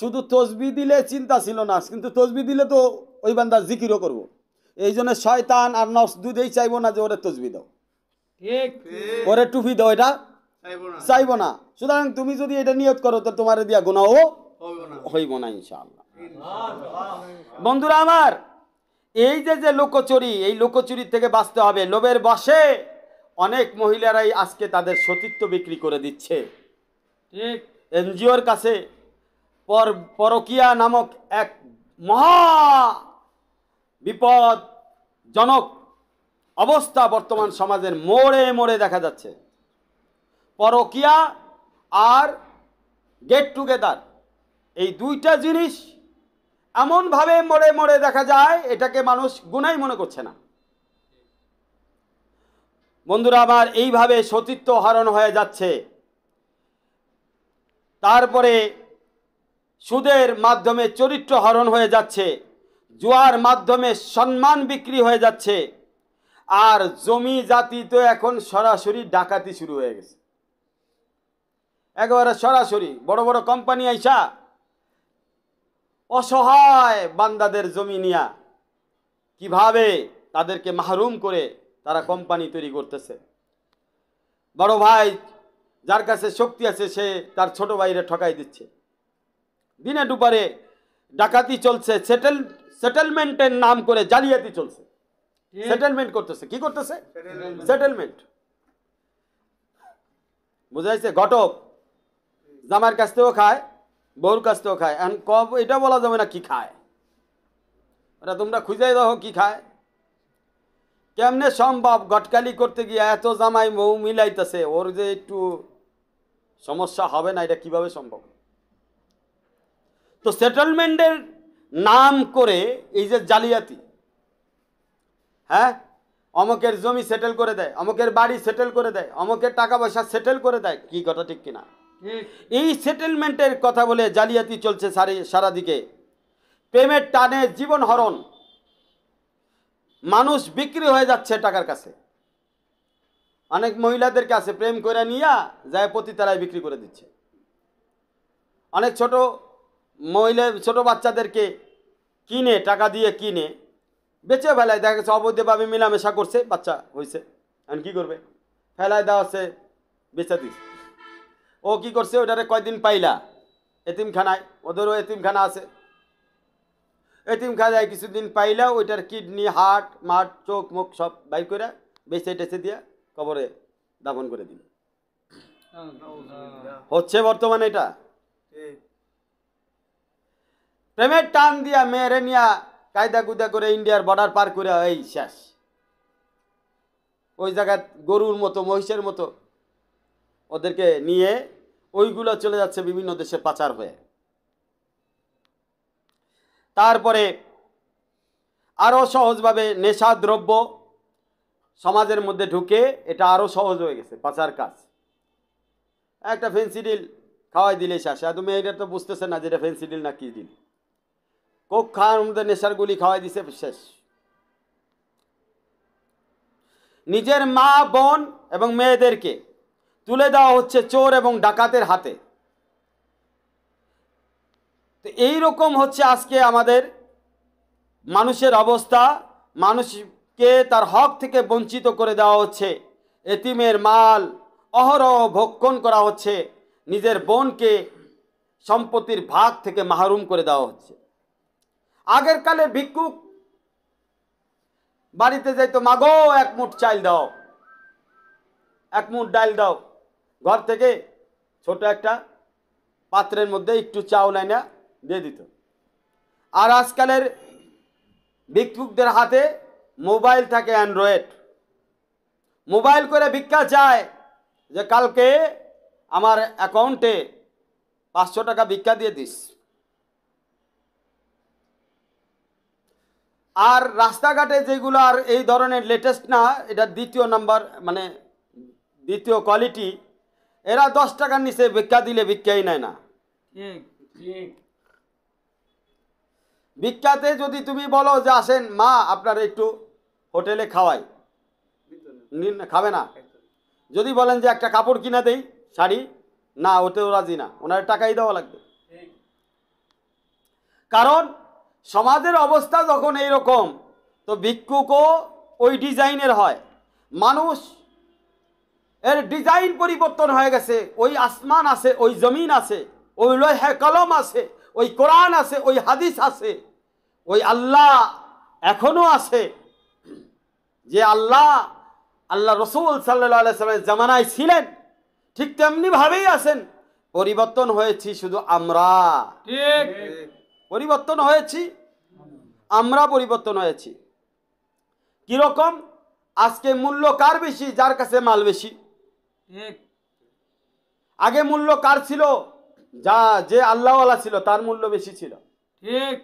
শুধু তসবি দিলে চিন্তা ছিল না কিন্তু তসবি দিলে তো ওই বান্দা জিকিরও করবো এই জন্য শয়তান আর নফস দুধেই চাইবো না যে ওরে তসবি দাও পরে টুপি দাও এটা চাইব না সুতরাং তুমি যদি এটা নিয়ত করো তো তোমার দিয়া গুণাও হইব না ইনশাল্লাহ বন্ধুরা আমার এই যে যে লোকচুরি এই লোকচুরি থেকে বাঁচতে হবে লোভের বসে অনেক মহিলারাই আজকে তাদের সতীত্ব বিক্রি করে দিচ্ছে ঠিক এনজিওর কাছে পর পরকিয়া নামক এক মহা বিপদ জনক অবস্থা বর্তমান সমাজের মোড়ে মোড়ে দেখা যাচ্ছে পরকিয়া আর গেট টুগেদার এই দুইটা জিনিস এমনভাবে মোড়ে মোড়ে দেখা যায় এটাকে মানুষ গুনাই মনে করছে না বন্ধুরা আমার এইভাবে সতীত্ব হরণ হয়ে যাচ্ছে তারপরে সুদের মাধ্যমে চরিত্র হরণ হয়ে যাচ্ছে জুয়ার মাধ্যমে সম্মান বিক্রি হয়ে যাচ্ছে আর জমি জাতি তো এখন সরাসরি ডাকাতি শুরু হয়ে গেছে একেবারে সরাসরি বড় বড় কোম্পানি আইসা অসহায় বান্দাদের জমি নিয়া কিভাবে তাদেরকে মাহরুম করে তারা কোম্পানি তৈরি করতেছে বড় ভাই যার কাছে শক্তি আছে সে তার ছোট ভাইরে ঠকাই দিচ্ছে দিনে দুপারে ডাকাতি চলছে সেটেল সেটেলমেন্টের নাম করে জালিয়াতি চলছে সেটেলমেন্ট করতেছে কি করতেছে সেটেলমেন্ট বুঝাইছে ঘটক জামার কাছ থেকেও খায় বউর কাছ থেকেও খায় এখন কব এটা বলা যাবে না কি খায় ওটা তোমরা কি খায় কেমনে সম্ভব গটকালি করতে গিয়ে এত জামাই মৌ মিলাইতেছে ওর যে একটু সমস্যা হবে না এটা কিভাবে সম্ভব তো সেটেলমেন্টের নাম করে এই যে জালিয়াতি হ্যাঁ অমকের জমি সেটেল করে দেয় অমকের বাড়ি সেটেল করে দেয় অমকের টাকা পয়সা সেটেল করে দেয় কি কথা ঠিক কিনা এই সেটেলমেন্টের কথা বলে জালিয়াতি চলছে সারি সারাদিকে প্রেমের টানে জীবন হরণ মানুষ বিক্রি হয়ে যাচ্ছে টাকার কাছে অনেক মহিলাদের কাছে প্রেম করে নিয়া যায় তারাই বিক্রি করে দিচ্ছে অনেক ছোট মহিলা ছোট বাচ্চাদেরকে কিনে টাকা দিয়ে কিনে বেঁচে ফেলায় দেখা গেছে অবৈধভাবে মেলামেশা করছে বাচ্চা হয়েছে এখন কি করবে ফেলায় দেওয়া হচ্ছে বেঁচে দিস ও কি করছে ওটারে কয়দিন পাইলা এতিমখানায় ওদেরও এতিমখানা আছে এতিমখানায় কিছুদিন পাইলা ওইটার কিডনি হার্ট মাঠ চোখ মুখ সব বাইর করে বেঁচে টেছে দিয়া কবরে দাপন করে দিল হচ্ছে বর্তমানে এটা প্রেমের টান দিয়া মেয়েরে নিয়া কায়দা কুদা করে ইন্ডিয়ার বর্ডার পার করে এই শেষ ওই জায়গায় গরুর মতো মহিষের মতো ওদেরকে নিয়ে ওইগুলো চলে যাচ্ছে বিভিন্ন দেশে পাচার হয়ে তারপরে আরও সহজভাবে নেশা দ্রব্য সমাজের মধ্যে ঢুকে এটা আরও সহজ হয়ে গেছে পাচার কাজ একটা ফেন্সিডিল খাওয়াই দিলে শেষ তুমি এটা তো বুঝতেছে না যেটা ফেন্সিডিল না কী দিল কোক খান ওদের নেশার গুলি খাওয়াই দিছে শেষ নিজের মা বোন এবং মেয়েদেরকে তুলে দেওয়া হচ্ছে চোর এবং ডাকাতের হাতে তো এইরকম হচ্ছে আজকে আমাদের মানুষের অবস্থা মানুষকে তার হক থেকে বঞ্চিত করে দেওয়া হচ্ছে এতিমের মাল অহরহ ভক্ষণ করা হচ্ছে নিজের বোনকে সম্পত্তির ভাগ থেকে মাহরুম করে দেওয়া হচ্ছে আগের কালে ভিক্ষুক বাড়িতে যাইতো মাগো এক মুঠ চাল দাও এক মুঠ ডাল দাও ঘর থেকে ছোট একটা পাত্রের মধ্যে একটু চাউল আইনা দিয়ে দিত আর আজকালের ভিক্ষুকদের হাতে মোবাইল থাকে অ্যান্ড্রয়েড মোবাইল করে ভিক্ষা চায় যে কালকে আমার অ্যাকাউন্টে পাঁচশো টাকা ভিক্ষা দিয়ে দিস আর রাস্তাঘাটে যেগুলো আর এই ধরনের লেটেস্ট না এটা দ্বিতীয় নাম্বার মানে দ্বিতীয় কোয়ালিটি এরা দশ টাকার নিচে ভিক্ষা দিলে ভিক্ষাই নেয় না ভিক্ষাতে যদি তুমি বলো যে আসেন মা আপনার একটু হোটেলে খাওয়াই খাবে না যদি বলেন যে একটা কাপড় কিনে দেই শাড়ি না ওতেও রাজি না ওনার টাকাই দেওয়া লাগবে কারণ সমাজের অবস্থা যখন এইরকম তো ভিক্ষুকও ওই ডিজাইনের হয় মানুষ এর ডিজাইন পরিবর্তন হয়ে গেছে ওই আসমান আছে ওই জমিন আছে ওই লোহে কলম আছে ওই কোরআন আছে ওই হাদিস আছে ওই আল্লাহ এখনও আছে যে আল্লাহ আল্লাহ রসুল সাল্লা সাল্লামের জামানায় ছিলেন ঠিক তেমনিভাবেই আছেন পরিবর্তন হয়েছি শুধু আমরা ঠিক পরিবর্তন হয়েছি আমরা পরিবর্তন হয়েছি কিরকম আজকে মূল্য কার বেশি যার কাছে মাল বেশি আগে মূল্য কার ছিল যা যে আল্লাহওয়ালা ছিল তার মূল্য বেশি ছিল ঠিক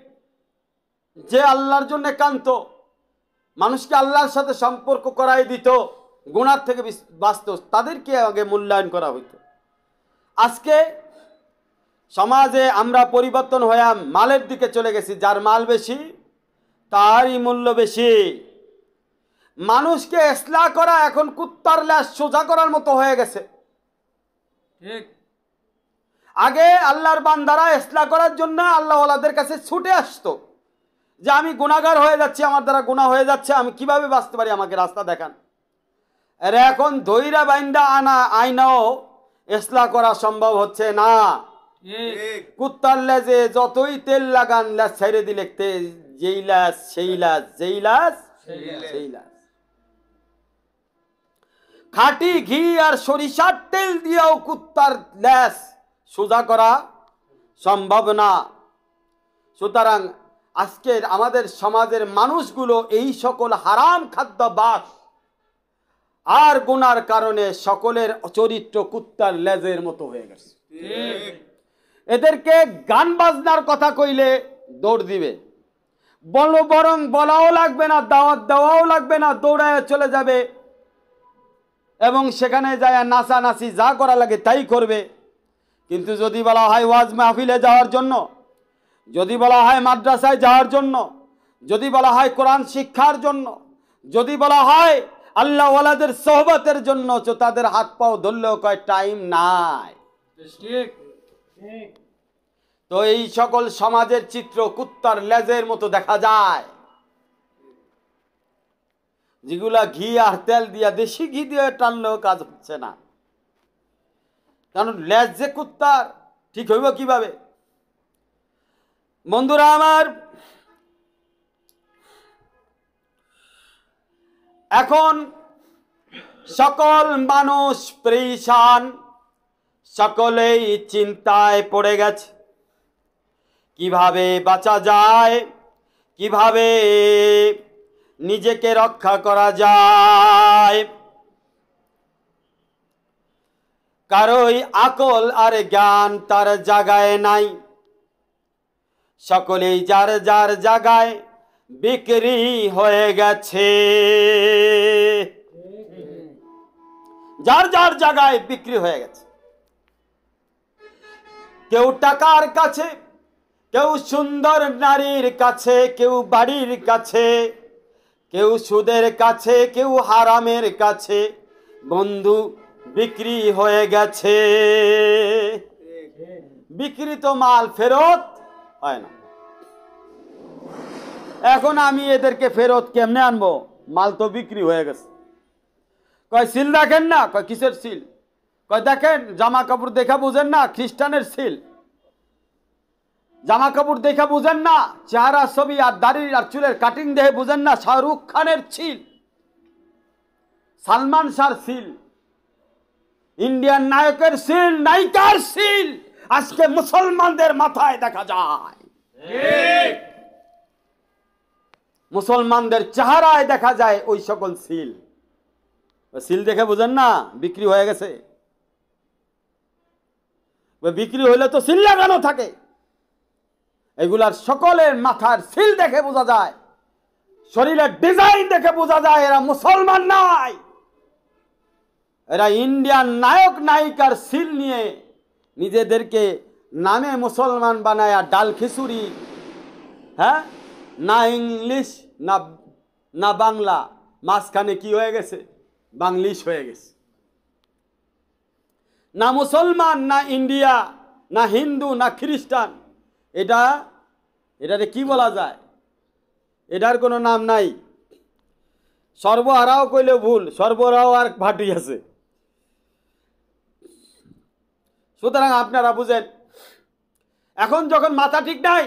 যে আল্লাহর জন্য কান্ত মানুষকে আল্লাহর সাথে সম্পর্ক করাই দিত গুণার থেকে বাঁচত তাদেরকে আগে মূল্যায়ন করা হইত আজকে সমাজে আমরা পরিবর্তন হয়ে মালের দিকে চলে গেছি যার মাল বেশি তারই মূল্য বেশি মানুষকে এসলা করা এখন কুত্তার ল্যাস সোজা করার মতো হয়ে গেছে ঠিক আগে আল্লাহর বান্দারা এসলা করার জন্য ওলাদের কাছে ছুটে আসতো যে আমি গুণাগার হয়ে যাচ্ছি আমার দ্বারা গুণা হয়ে যাচ্ছে আমি কিভাবে বাঁচতে পারি আমাকে রাস্তা দেখান আরে এখন ধৈরা বাইন্দা আনা আইনাও এসলা করা সম্ভব হচ্ছে না কুত্তার লেজে যতই তেল লাগান লাস ছেড়ে দিলে তেল যেই লাজ সেই লাজ যেই সেই খাটি ঘি আর সরিষার তেল দিয়েও কুত্তার ল্যাস সোজা করা সম্ভব না সুতরাং আজকের আমাদের সমাজের মানুষগুলো এই সকল হারাম খাদ্য বাস আর গুনার কারণে সকলের চরিত্র কুত্তার লেজের মতো হয়ে গেছে এদেরকে গান বাজনার কথা কইলে দৌড় দিবে বল বরং বলাও লাগবে না দাওয়াত দেওয়াও লাগবে না দৌড়ায় চলে যাবে এবং সেখানে যায় নাচানাচি যা করা লাগে তাই করবে কিন্তু যদি বলা হয় ওয়াজ মাহফিলে যাওয়ার জন্য যদি বলা হয় মাদ্রাসায় যাওয়ার জন্য যদি বলা হয় কোরআন শিক্ষার জন্য যদি বলা হয় আল্লাহওয়ালাদের সহবতের জন্য তাদের হাত পাও ধরলেও কয় টাইম নাই ঠিক তো এই সকল সমাজের চিত্র কুত্তার লেজের মতো দেখা যায় যেগুলা ঘি আর তেল দিয়া দেশি ঘি দিয়ে টানলেও কাজ হচ্ছে না কারণ লেজ যে কুত্তার ঠিক হইব কিভাবে বন্ধুরা আমার এখন সকল মানুষ পরেশান সকলেই চিন্তায় পড়ে গেছে কিভাবে বাঁচা যায় কিভাবে নিজেকে রক্ষা করা যায় কারোই আকল আর জ্ঞান তার জাগায় নাই সকলেই যার যার জাগায় বিক্রি হয়ে গেছে যার যার জায়গায় বিক্রি হয়ে গেছে কেউ টাকার কাছে কেউ সুন্দর নারীর কাছে কেউ বাড়ির কাছে কেউ সুদের কাছে কেউ হারামের কাছে বন্ধু বিক্রি হয়ে গেছে বিক্রিত মাল ফেরত হয় না এখন আমি এদেরকে ফেরত কেমনে আনবো মাল তো বিক্রি হয়ে গেছে কয় সিল দেখেন না কয় কিসের সিল কয় দেখেন জামা কাপড় দেখা বুঝেন না খ্রিস্টানের সিল জামা কাপড় দেখে বুঝেন না চেহারা ছবি আর দাড়ির আর চুলের কাটিং দেখে বুঝেন না শাহরুখ খানের ছিল সালমান শাহর সিল ইন্ডিয়ান নায়কের সিল নায়িকার সিল আজকে মুসলমানদের মাথায় দেখা যায় মুসলমানদের চেহারায় দেখা যায় ওই সকল সিল সিল দেখে বুঝেন না বিক্রি হয়ে গেছে বিক্রি হইলে তো সিল লাগানো থাকে এগুলার সকলের মাথার সিল দেখে বোঝা যায় শরীরের ডিজাইন দেখে বোঝা যায় এরা মুসলমান নাই এরা ইন্ডিয়ান নায়ক নায়িকার সিল নিয়ে নিজেদেরকে নামে মুসলমান বানায় আর ডাল খিচুড়ি হ্যাঁ না ইংলিশ না না বাংলা মাঝখানে কি হয়ে গেছে বাংলিশ হয়ে গেছে না মুসলমান না ইন্ডিয়া না হিন্দু না খ্রিস্টান এটা এটাতে কি বলা যায় এটার কোনো নাম নাই সর্বহারাও কইলে ভুল সর্বরাও আর ভাটি আছে সুতরাং আপনারা বুঝেন এখন যখন মাথা ঠিক নাই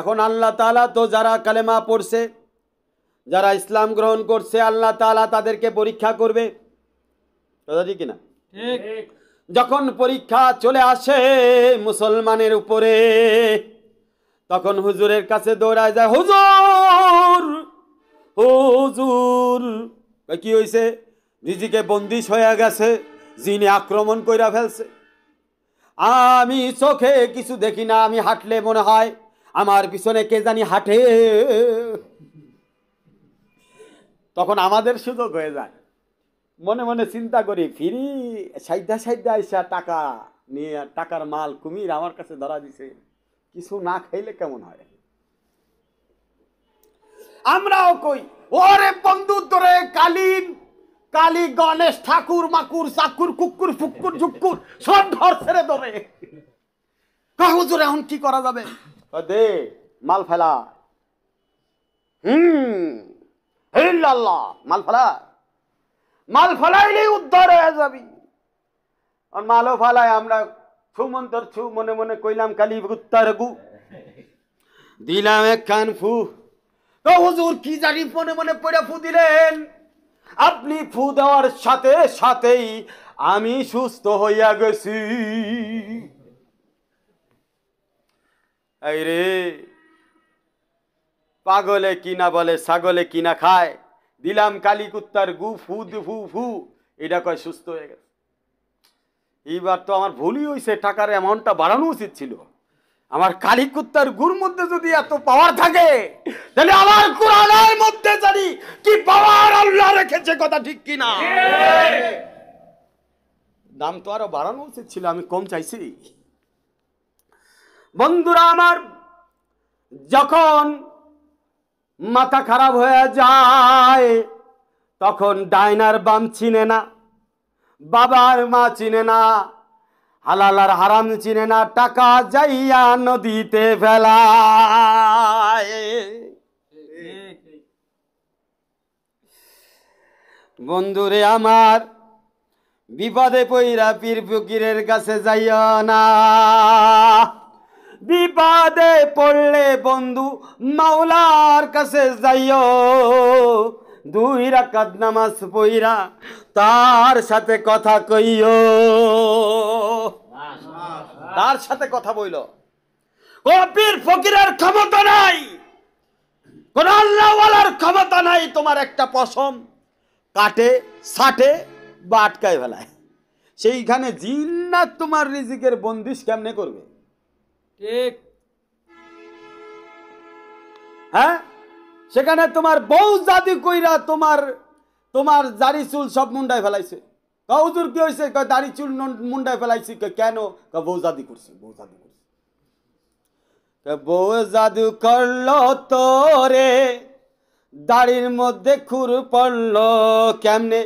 এখন আল্লাহ তালা তো যারা কালেমা পড়ছে যারা ইসলাম গ্রহণ করছে আল্লাহ তালা তাদেরকে পরীক্ষা করবে কথা ঠিক কিনা ঠিক যখন পরীক্ষা চলে আসে মুসলমানের উপরে তখন হুজুরের কাছে দৌড়ায় যায় হুজুর হুজুর কি হয়েছে নিজেকে বন্দিশ হয়ে গেছে যিনি আক্রমণ কইরা ফেলছে আমি চোখে কিছু দেখি না আমি হাঁটলে মনে হয় আমার পিছনে কে জানি হাঁটে তখন আমাদের সুযোগ হয়ে যায় মনে মনে চিন্তা করি ফিরি সাইদা সাইদা আইসা টাকা নিয়ে টাকার মাল কুমির আমার কাছে ধরা দিছে কিছু না খাইলে কেমন হয় আমরাও কই ওরে বন্ধু তোরে কালীন কালী গণেশ ঠাকুর মাকুর চাকুর কুকুর ফুকুর ঝুকুর সব ঘর ছেড়ে ধরে জোরে এখন কি করা যাবে দে মাল ফেলা হুম মাল ফেলা মাল ফলাইলেই উদ্ধার হয়ে যাবি আর মালও ফলায় আমরা ছু ছু মনে মনে কইলাম কালি উত্তার গু দিলাম এক কান ফু তো হুজুর কি জানি মনে মনে পড়ে ফু দিলেন আপনি ফু দেওয়ার সাথে সাথেই আমি সুস্থ হইয়া গেছি এই রে পাগলে কিনা বলে ছাগলে কিনা খায় দিলাম কুত্তার গু ফু ফু ফু এটা কয় সুস্থ হয়ে গেছে এইবার তো আমার ভুলই হয়েছে টাকার অ্যামাউন্টটা বাড়ানো উচিত ছিল আমার কুত্তার গুর মধ্যে যদি এত পাওয়ার থাকে তাহলে আমার কোরআনের মধ্যে জানি কি পাওয়ার আল্লাহ রেখেছে কথা ঠিক কি না দাম তো আরো বাড়ানো উচিত ছিল আমি কম চাইছি বন্ধুরা আমার যখন মাথা খারাপ হয়ে যায় তখন ডাইনার বাম চিনে না বাবার মা চিনে না হালাল আর হারাম চিনে না টাকা যাইয়া নদীতে ফেলায় বন্ধুরে আমার বিপদে পইরা পীর ফকিরের কাছে যাইও না বিবাদে পড়লে বন্ধু মাওলার কাছে যাইও দুই রাকাত নামাজ পইরা তার সাথে কথা কইও তার সাথে কথা বইল কপির ফকিরের ক্ষমতা নাই কোন আল্লাহওয়ালার ক্ষমতা নাই তোমার একটা পশম কাটে সাটে বা আটকায় ফেলায় সেইখানে জিন্নাত তোমার রিজিকের বন্দিশ কেমনে করবে ঠিক হ্যাঁ সেখানে তোমার বউ জাতি কইরা তোমার তোমার দাড়ি চুল সব মুন্ডায় ফেলাইছে হুজুর কি হয়েছে দাড়ি চুল মুন্ডায় ফেলাইছি কেন বউ জাদি করছে বউ জাদি করছে বউ জাদু করলো তোরে দাড়ির মধ্যে খুর পড়লো কেমনে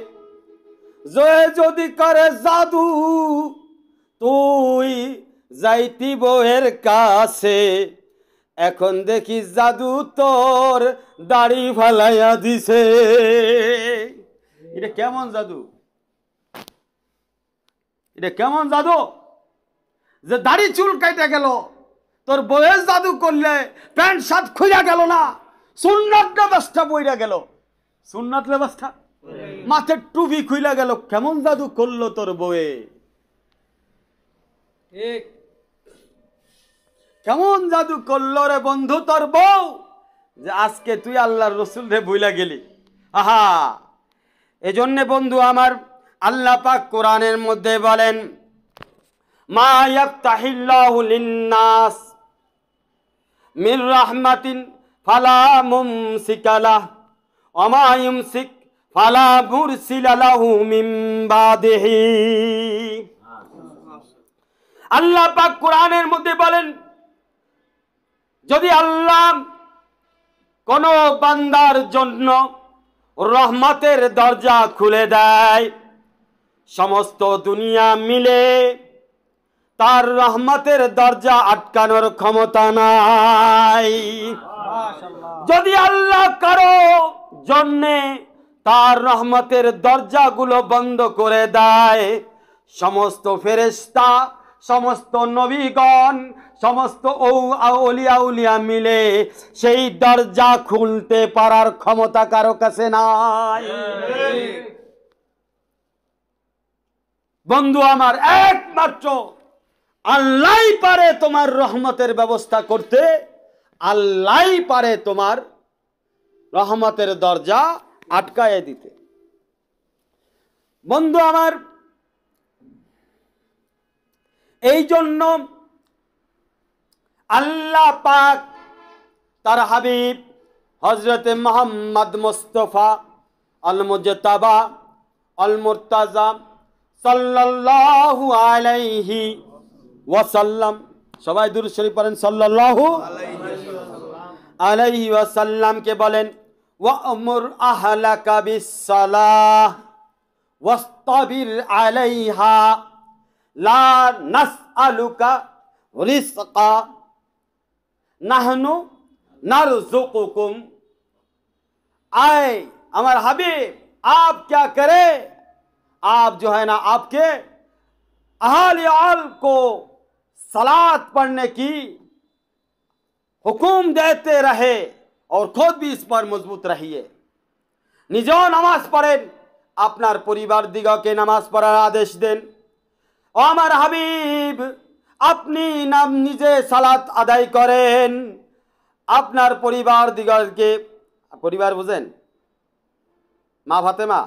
জয়ে যদি করে জাদু তুই যাইতি বউয়ের কাছে এখন দেখি জাদু তোর দাড়ি ফালাইয়া দিছে এটা কেমন জাদু এটা কেমন জাদু যে দাড়ি চুল কেটে গেল তোর বয়স জাদু করলে প্যান্ট শার্ট খুঁজা গেল না সুন্নত লেবাসটা বইরা গেল সুন্নত লেবাসটা মাথের টুপি খুইলা গেল কেমন জাদু করলো তোর বউয়ে ঠিক কেমন জাদু করল রে বন্ধু তোর বউ যে আজকে তুই আল্লাহর রসুল রে ভুইলা গেলি আহা এজন্যে বন্ধু আমার আল্লাহ পাক কোরআনের মধ্যে বলেন মা ইয়াফতাহিল্লাহু লিন্নাস মির রাহমাতিন ফালা মুমসিকালা ওমা ইউমসিক ফালা মুরসিলা লাহু মিন বাদিহি আল্লাহ পাক কোরআনের মধ্যে বলেন যদি আল্লাহ কোন বান্দার জন্য রহমতের দরজা খুলে দেয় সমস্ত দুনিয়া মিলে তার রহমতের দরজা আটকানোর ক্ষমতা নাই যদি আল্লাহ কারো জন্যে তার রহমতের দরজাগুলো বন্ধ করে দেয় সমস্ত ফেরেস্তা সমস্ত নবীগণ সমস্ত ওলিয়াউলিয়া মিলে সেই দরজা খুলতে পারার ক্ষমতা কারো কাছে নাই বন্ধু আমার একমাত্র আল্লাহ পারে তোমার রহমতের ব্যবস্থা করতে আল্লাহ পারে তোমার রহমতের দরজা আটকায় দিতে বন্ধু আমার এই জন্য আল্লাহ পাক তার হাবিব হজরত মোহাম্মদ মোস্তফা আলমুজতাবা আলমুরতাজা সাল্লাল্লাহু আলাইহি ওয়াসাল্লাম সবাই দূর শরীফ পড়েন সাল্লাল্লাহু আলাইহি ওয়াসাল্লামকে বলেন ওয়ামুর আহলাকা বিসালাহ ওয়াস্তাবির আলাইহা লা নাসআলুকা রিজকা नहनु नरजुकुकुम आए अमर हबीब आप क्या करें आप जो है ना आपके अहल को सलाद पढ़ने की हुकुम देते रहे और खुद भी इस पर मजबूत रहिए निजो नमाज पढ़ें अपनार परिवार दिगा के नमाज पढ़ार आदेश दें अमर हबीब আপনি নাম নিজে সালাত আদায় করেন আপনার পরিবার দিগকে পরিবার বুঝেন মা ফাতেমা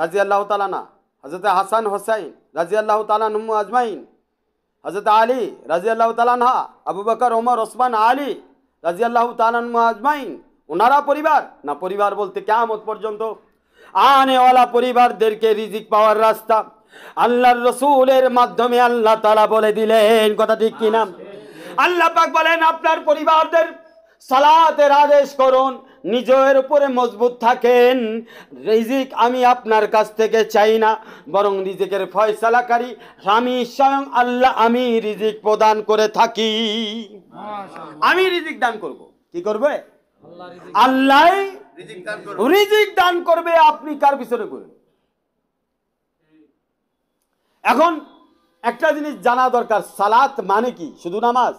রাজি আল্লাহ তালানা হজরত হাসান হোসাইন রাজি আল্লাহ তালানহম আজমাইন হজরত আলী রাজি আল্লাহ তালানহা আবু বকর ওমর ওসমান আলী রাজি আল্লাহ তালানহম আজমাইন ওনারা পরিবার না পরিবার বলতে কেমন পর্যন্ত আনেওয়ালা পরিবারদেরকে রিজিক পাওয়ার রাস্তা আল্লাহর রসুলের মাধ্যমে আল্লাহ তালা বলে দিলেন কথা ঠিক কিনা আল্লাহ পাক বলেন আপনার পরিবারদের সালাতের আদেশ করুন নিজের উপরে মজবুত থাকেন রিজিক আমি আপনার কাছ থেকে চাই না বরং রিজিকের ফয়সালাকারী আমি স্বয়ং আল্লাহ আমি রিজিক প্রদান করে থাকি আমি রিজিক দান করব কি করবে আল্লাহ রিজিক দান করবে আপনি কার পিছনে করবেন এখন একটা জিনিস জানা দরকার সালাত মানে কি শুধু নামাজ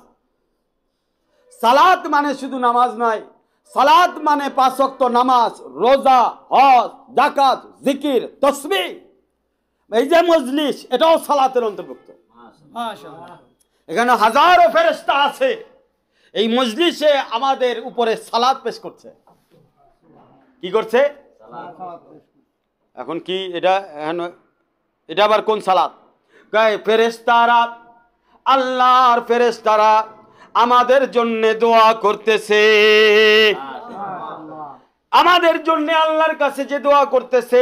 সালাত মানে শুধু নামাজ নয় সালাত মানে পাঁচক্ত নামাজ রোজা হজ জাকাত জিকির তসমি এই যে মজলিস এটাও সালাতের অন্তর্ভুক্ত এখানে হাজারো ফেরেস্তা আছে এই মজলিসে আমাদের উপরে সালাদ পেশ করছে কি করছে এখন কি এটা এখন এটা আবার কোন সালাদ গায়ে ফেরেস্তারা আল্লাহর ফেরেস্তারা আমাদের জন্য দোয়া করতেছে আমাদের জন্য আল্লাহর কাছে যে দোয়া করতেছে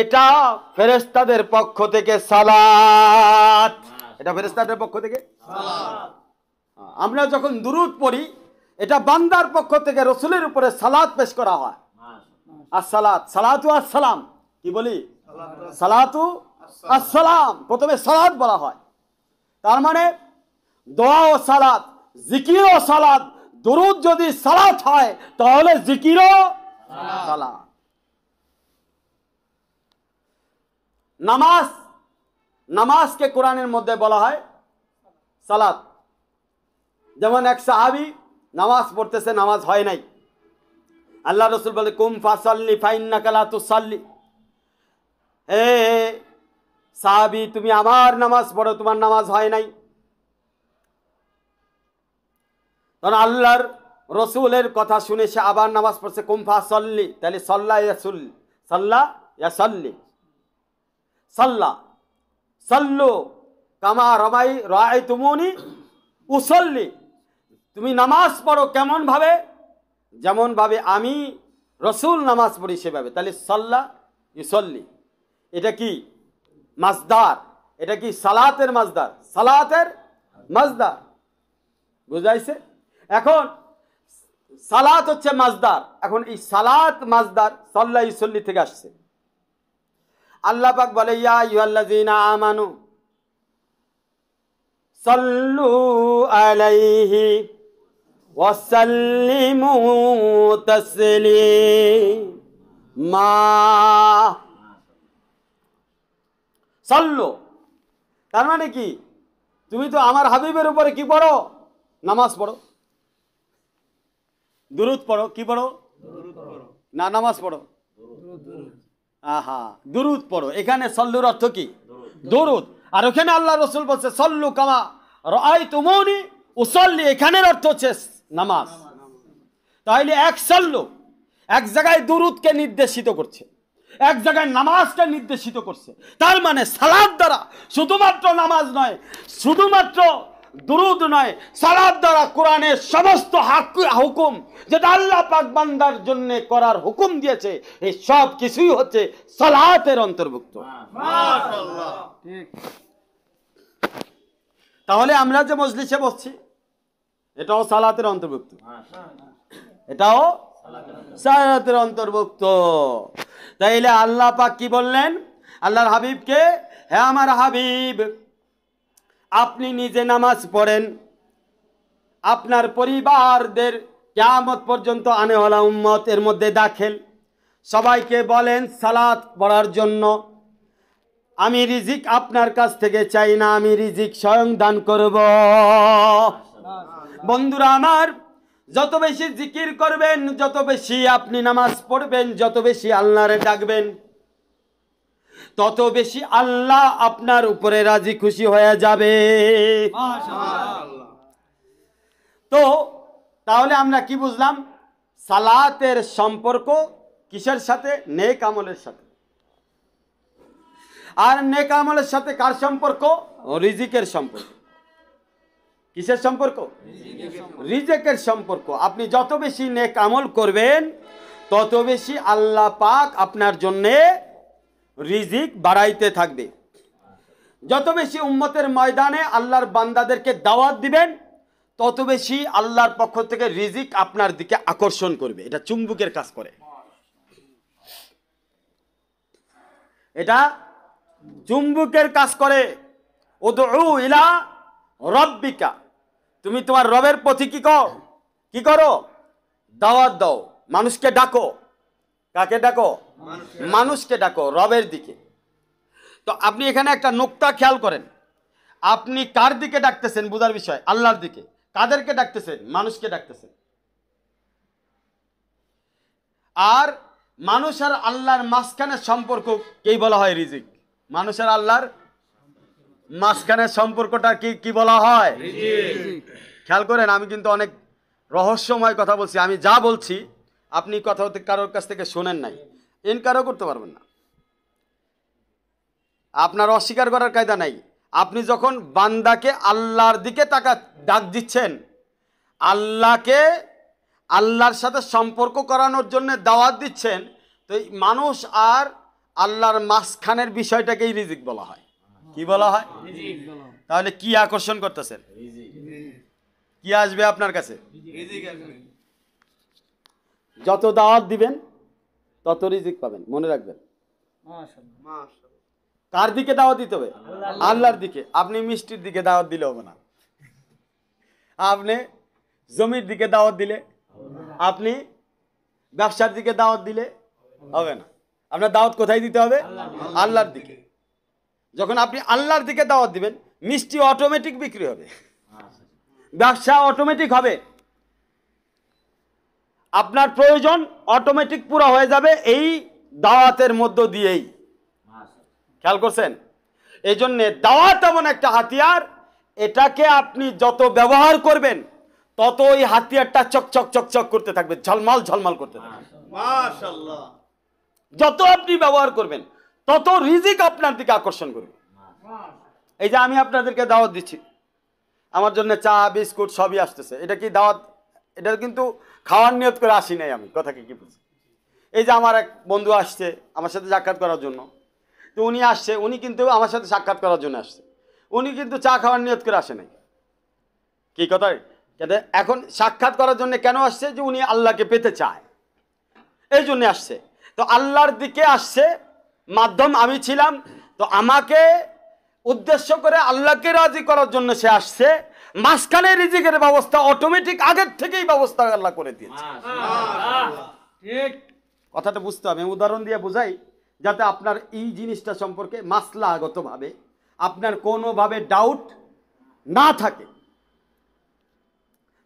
এটা ফেরেস্তাদের পক্ষ থেকে সালাত এটা ফেরেস্তাদের পক্ষ থেকে আমরা যখন দুরুদ পড়ি এটা বান্দার পক্ষ থেকে রসুলের উপরে সালাত পেশ করা হয় আর সালাত সালাতু আর সালাম কি বলি সালাতু আসসালাম প্রথমে সালাদ বলা হয় তার মানে দোয়া ও সালাদ জিকির ও সালাদ দরুদ যদি সালাদ হয় তাহলে জিকিরও সালাদ নামাজ নামাজকে কোরআনের মধ্যে বলা হয় সালাদ যেমন এক সাহাবি নামাজ পড়তেছে নামাজ হয় নাই আল্লাহ রসুল বলে কুম ফাসাল্লি ফাইন্না কালা তুসাল্লি হে সাহাবি তুমি আমার নামাজ পড়ো তোমার নামাজ হয় নাই তখন আল্লাহর রসুলের কথা শুনে সে আবার নামাজ পড়ছে কুম্ফা সল্লি তাহলে সল্লা ইয়াসুল ইয়া সল্লি সাল্লা সল্লু কামা রমাই রায় তুমনি উসল্লি তুমি নামাজ পড়ো কেমনভাবে যেমনভাবে আমি রসুল নামাজ পড়ি সেভাবে তাহলে সল্লা ইসল্লি এটা কি মাসদার এটা কি সালাতের মাসদার সালাতের মাসদার বুঝাইছে এখন সালাত হচ্ছে মাসদার এখন এই সালাত মাসদার সল্লা সল্লি থেকে আসছে আল্লাহ বলে ইয়া জিনা আমানু সল্লু আলাইহি ওয়াসাল্লিমু তাসলিমা সাল্লো তার মানে কি তুমি তো আমার হাবিবের উপরে কি পড়ো নামাজ পড়ো দুরুদ পড়ো কি পড়ো না নামাজ পড়ো আহা দুরুদ পড়ো এখানে সল্লুর অর্থ কি দুরুদ আর ওখানে আল্লাহ রসুল বলছে সল্লু কামা রাই ও সল্লি এখানের অর্থ হচ্ছে নামাজ তাহলে এক সল্লু এক জায়গায় দুরুদকে নির্দেশিত করছে এক জায়গায় নামাজকে নির্দেশিত করছে তার মানে সালাদ দ্বারা শুধুমাত্র নামাজ নয় শুধুমাত্র দুরুদ নয় সালাদ দ্বারা কোরআনের সমস্ত হুকুম যেটা আল্লাহ পাকবান্দার জন্য করার হুকুম দিয়েছে এই সব কিছুই হচ্ছে সালাতের অন্তর্ভুক্ত তাহলে আমরা যে মজলিসে বসছি এটাও সালাতের অন্তর্ভুক্ত এটাও সালাতের অন্তর্ভুক্ত তাইলে আল্লাহ পাক কি বললেন আল্লাহর হাবিবকে হ্যাঁ আমার হাবিব আপনি নিজে নামাজ পড়েন আপনার পরিবারদের কেয়ামত পর্যন্ত আনেওয়ালা উম্মত এর মধ্যে দাখেল সবাইকে বলেন সালাদ পড়ার জন্য আমি রিজিক আপনার কাছ থেকে চাই না আমি রিজিক স্বয়ং দান করব বন্ধুরা আমার যত বেশি জিকির করবেন যত বেশি আপনি নামাজ পড়বেন যত বেশি আল্লাহরে ডাকবেন তত বেশি আল্লাহ আপনার উপরে রাজি খুশি হয়ে যাবে তো তাহলে আমরা কি বুঝলাম সালাতের সম্পর্ক কিসের সাথে নেক আমলের সাথে আর নেক আমলের সাথে কার সম্পর্ক রিজিকের সম্পর্ক কিসের সম্পর্ক রিজেকের সম্পর্ক আপনি যত বেশি নেক আমল করবেন তত বেশি আল্লাহ পাক আপনার জন্যে রিজিক বাড়াইতে থাকবে যত বেশি উম্মতের ময়দানে আল্লাহর বান্দাদেরকে দাওয়াত দিবেন তত বেশি আল্লাহর পক্ষ থেকে রিজিক আপনার দিকে আকর্ষণ করবে এটা চুম্বুকের কাজ করে এটা চুম্বুকের কাজ করে ও তো ইলা রব্বিকা তুমি তোমার রবের পথে কি কর কি করো দাওয়াত দাও মানুষকে ডাকো কাকে ডাকো মানুষকে ডাকো রবের দিকে তো আপনি এখানে একটা নোক্তা খেয়াল করেন আপনি কার দিকে ডাকতেছেন বোঝার বিষয় আল্লাহর দিকে কাদেরকে ডাকতেছেন মানুষকে ডাকতেছেন আর মানুষ আর আল্লাহর মাঝখানের সম্পর্ককেই বলা হয় রিজিক মানুষের আল্লাহর মাঝখানের সম্পর্কটা কি কি বলা হয় খেয়াল করেন আমি কিন্তু অনেক রহস্যময় কথা বলছি আমি যা বলছি আপনি কথা কারোর কাছ থেকে শোনেন নাই এনকারও করতে পারবেন না আপনার অস্বীকার করার কায়দা নাই আপনি যখন বান্দাকে আল্লাহর দিকে টাকা ডাক দিচ্ছেন আল্লাহকে আল্লাহর সাথে সম্পর্ক করানোর জন্য দাওয়াত দিচ্ছেন তো মানুষ আর আল্লাহর মাঝখানের বিষয়টাকেই রিজিক বলা হয় কি বলা হয় তাহলে কি আকর্ষণ করতেছেন কি আসবে আপনার কাছে যত দাওয়াত দিবেন তত রিজিক পাবেন মনে রাখবেন কার দিকে দাওয়াত দিতে হবে আল্লাহর দিকে আপনি মিষ্টির দিকে দাওয়াত দিলে হবে না আপনি জমির দিকে দাওয়াত দিলে আপনি ব্যবসার দিকে দাওয়াত দিলে হবে না আপনার দাওয়াত কোথায় দিতে হবে আল্লাহর দিকে যখন আপনি আল্লাহর দিকে দাওয়াত দিবেন মিষ্টি অটোমেটিক বিক্রি হবে ব্যবসা অটোমেটিক হবে আপনার প্রয়োজন অটোমেটিক পুরো হয়ে যাবে এই দাওয়াতের মধ্য দিয়েই খেয়াল করছেন এই জন্যে দাওয়াত এমন একটা হাতিয়ার এটাকে আপনি যত ব্যবহার করবেন তত ওই হাতিয়ারটা চকচক চকচক করতে থাকবে ঝলমাল ঝলমাল করতে থাকবে যত আপনি ব্যবহার করবেন তত রিজিক আপনার দিকে আকর্ষণ করবে এই যে আমি আপনাদেরকে দাওয়াত দিচ্ছি আমার জন্য চা বিস্কুট সবই আসতেছে এটা কি দাওয়াত এটা কিন্তু খাওয়ার নিয়ত করে আসি নাই আমি কথাকে কি বুঝি এই যে আমার এক বন্ধু আসছে আমার সাথে সাক্ষাৎ করার জন্য তো উনি আসছে উনি কিন্তু আমার সাথে সাক্ষাৎ করার জন্য আসছে উনি কিন্তু চা খাওয়ার নিয়ত করে আসে নাই কি কথা এখন সাক্ষাৎ করার জন্য কেন আসছে যে উনি আল্লাহকে পেতে চায় এই জন্যে আসছে তো আল্লাহর দিকে আসছে মাধ্যম আমি ছিলাম তো আমাকে উদ্দেশ্য করে আল্লাহকে রাজি করার জন্য সে আসছে মাঝখানে রিজিকের ব্যবস্থা অটোমেটিক আগের থেকেই ব্যবস্থা আল্লাহ করে দিয়েছে কথাটা বুঝতে হবে উদাহরণ দিয়ে বোঝাই যাতে আপনার এই জিনিসটা সম্পর্কে মাসলাগতভাবে আপনার কোনোভাবে ডাউট না থাকে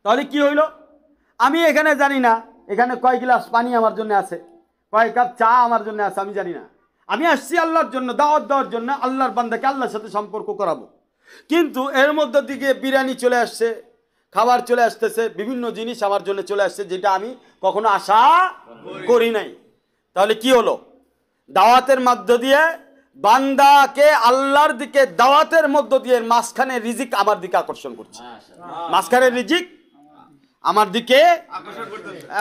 তাহলে কি হইল আমি এখানে জানি না এখানে কয় গ্লাস পানি আমার জন্য আছে কয় কাপ চা আমার জন্য আছে আমি জানি না আমি আসছি আল্লাহর জন্য দাওয়াত দেওয়ার জন্য আল্লাহর বান্দাকে আল্লাহর সাথে সম্পর্ক করাবো কিন্তু এর মধ্যে দিকে বিরিয়ানি চলে আসছে খাবার চলে আসতেছে বিভিন্ন জিনিস আমার জন্য চলে আসছে যেটা আমি কখনো আশা করি নাই তাহলে কি হলো দাওয়াতের মধ্য দিয়ে বান্দাকে আল্লাহর দিকে দাওয়াতের মধ্য দিয়ে মাঝখানে রিজিক আমার দিকে আকর্ষণ করছে মাঝখানে রিজিক আমার দিকে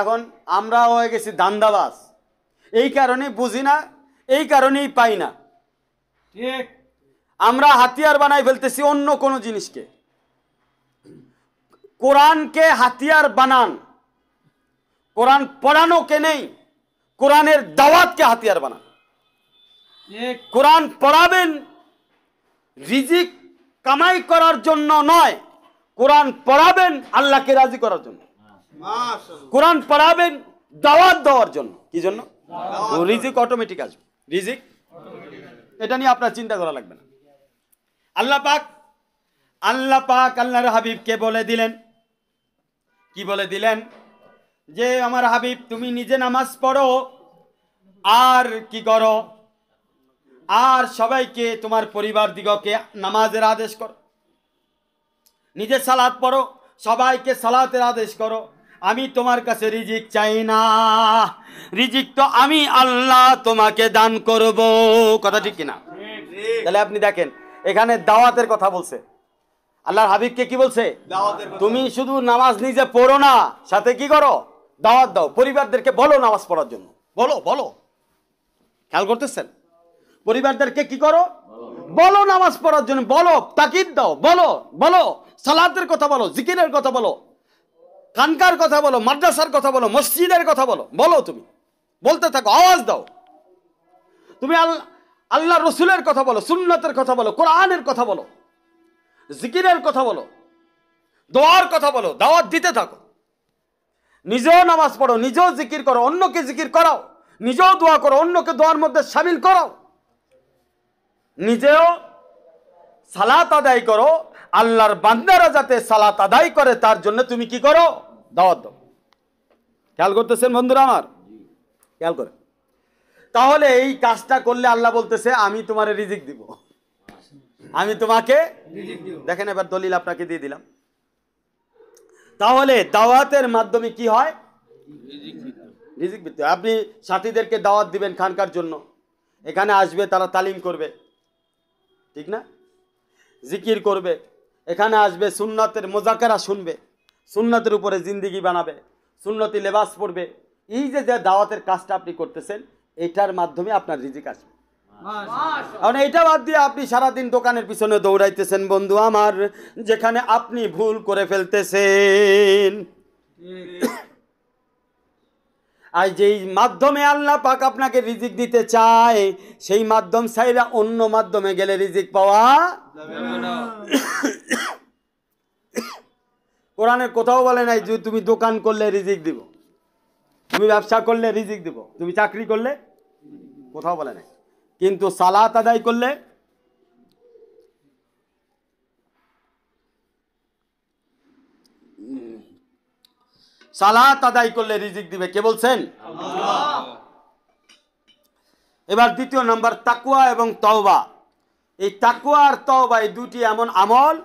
এখন আমরা হয়ে গেছি দান্দাবাস এই কারণে বুঝি না এই কারণেই পাই না ঠিক আমরা হাতিয়ার বানাই ফেলতেছি অন্য কোনো জিনিসকে কোরআনকে হাতিয়ার বানান কোরআন পড়ানোকে নেই কোরআনের দাওয়াতকে হাতিয়ার বানান কোরআন পড়াবেন রিজিক কামাই করার জন্য নয় কোরআন পড়াবেন আল্লাহকে রাজি করার জন্য কোরআন পড়াবেন দাওয়াত দেওয়ার জন্য কি জন্য রিজিক অটোমেটিক আসবে রিজিক এটা নিয়ে আপনার চিন্তা করা লাগবে না আল্লাহ পাক আল্লাহ পাক আল্লাহর হাবিবকে বলে দিলেন কি বলে দিলেন যে আমার হাবিব তুমি নিজে নামাজ পড়ো আর কি করো আর সবাইকে তোমার পরিবার দিগকে নামাজের আদেশ করো নিজে সালাদ পড়ো সবাইকে সালাতের আদেশ করো আমি তোমার কাছে রিজিক চাই না রিজিক তো আমি আল্লাহ তোমাকে দান করব কথা ঠিক কিনা তাহলে আপনি দেখেন এখানে দাওয়াতের কথা বলছে আল্লাহর হাবিবকে কি বলছে তুমি শুধু নামাজ নিজে পড়ো না সাথে কি করো দাওয়াত দাও পরিবারদেরকে বলো নামাজ পড়ার জন্য বলো বলো খেয়াল করতেছেন পরিবারদেরকে কি করো বলো নামাজ পড়ার জন্য বলো তাকিদ দাও বলো বলো সালাতের কথা বলো জিকিরের কথা বলো কানকার কথা বলো মাদ্রাসার কথা বলো মসজিদের কথা বলো বলো তুমি বলতে থাকো আওয়াজ দাও তুমি আল্লাহ রসুলের কথা বলো সুন্নতের কথা বলো কোরআনের কথা বলো জিকিরের কথা বলো দোয়ার কথা বলো দাওয়াত দিতে থাকো নিজেও নামাজ পড়ো নিজেও জিকির করো অন্যকে জিকির করাও নিজেও দোয়া করো অন্যকে দোয়ার মধ্যে সামিল করাও নিজেও সালাত আদায় করো আল্লাহর বান্দারা যাতে সালাত আদায় করে তার জন্য তুমি কি করো দাওয়াত দাও খেয়াল করতেছেন বন্ধুরা আমার খেয়াল করে তাহলে এই কাজটা করলে আল্লাহ বলতেছে আমি তোমার রিজিক দিব আমি তোমাকে দেখেন এবার দলিল আপনাকে দিয়ে দিলাম তাহলে দাওয়াতের মাধ্যমে কি হয় রিজিক বৃত্তি আপনি সাথীদেরকে দাওয়াত দিবেন খানকার জন্য এখানে আসবে তারা তালিম করবে ঠিক না জিকির করবে এখানে আসবে সুন্নাতের মোজাকেরা শুনবে সুন্নাতের উপরে জিন্দিগি বানাবে সুন্নতি লেবাস পড়বে এই যে যে দাওয়াতের কাজটা আপনি করতেছেন এটার মাধ্যমে আপনার রিজিক আসবে কারণ এটা বাদ দিয়ে আপনি সারাদিন দোকানের পিছনে দৌড়াইতেছেন বন্ধু আমার যেখানে আপনি ভুল করে ফেলতেছেন আর যেই মাধ্যমে আল্লাহ পাক আপনাকে রিজিক দিতে চায় সেই মাধ্যম সাইরা অন্য মাধ্যমে গেলে রিজিক পাওয়া কোরআনে কোথাও বলে নাই যে তুমি দোকান করলে রিজিক দিব তুমি ব্যবসা করলে রিজিক দিব তুমি চাকরি করলে কোথাও বলে নাই কিন্তু সালাত আদায় করলে সালাত আদায় করলে রিজিক দিবে কে বলছেন এবার দ্বিতীয় নম্বর তাকুয়া এবং তওবা এই তাকুয়া আর তওবা এই দুটি এমন আমল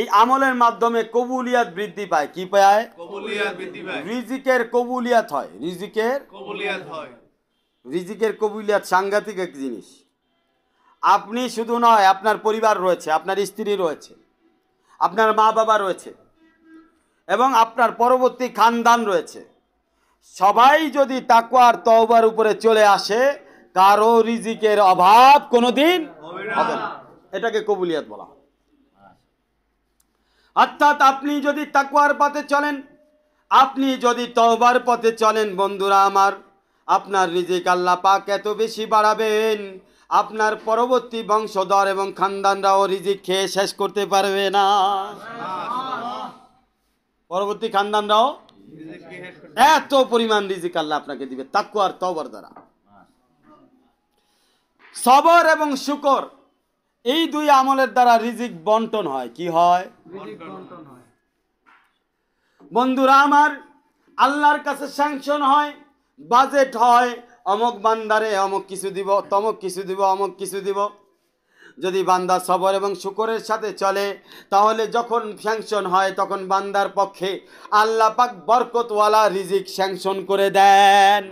এই আমলের মাধ্যমে কবুলিয়াত বৃদ্ধি পায় কি পায় কবুলিয়াত বৃদ্ধি পায় রিজিকের কবুলিয়াত হয় রিজিকের কবুলিয়াত হয় রিজিকের কবুলিয়াত সাংঘাতিক এক জিনিস আপনি শুধু নয় আপনার পরিবার রয়েছে আপনার স্ত্রী রয়েছে আপনার মা বাবা রয়েছে এবং আপনার পরবর্তী খানদান রয়েছে সবাই যদি তাকুয়ার তওবার উপরে চলে আসে কারো রিজিকের অভাব কোনোদিন হবে না এটাকে কবুলিয়াত বলা হয় অর্থাৎ আপনি যদি তাকুয়ার পথে চলেন আপনি যদি তহবার পথে চলেন বন্ধুরা আমার আপনার রিজিক আল্লাহ পাক এত বেশি বাড়াবেন আপনার পরবর্তী বংশধর এবং খানদানরাও রিজিক খেয়ে শেষ করতে পারবে না পরবর্তী খানদানরাও এত পরিমাণ রিজিক আল্লাহ আপনাকে দিবে তাকুয়ার তবর দ্বারা সবর এবং শুকর এই দুই আমলের দ্বারা রিজিক বন্টন হয় কি হয় বন্ধুরা আমার আল্লাহর কাছে স্যাংশন হয় বাজেট হয় অমক বান্দারে অমক কিছু দিব তমক কিছু দিব অমক কিছু দিব যদি বান্দা সবর এবং শুকরের সাথে চলে তাহলে যখন স্যাংশন হয় তখন বান্দার পক্ষে আল্লাহ পাক বরকতওয়ালা রিজিক স্যাংশন করে দেন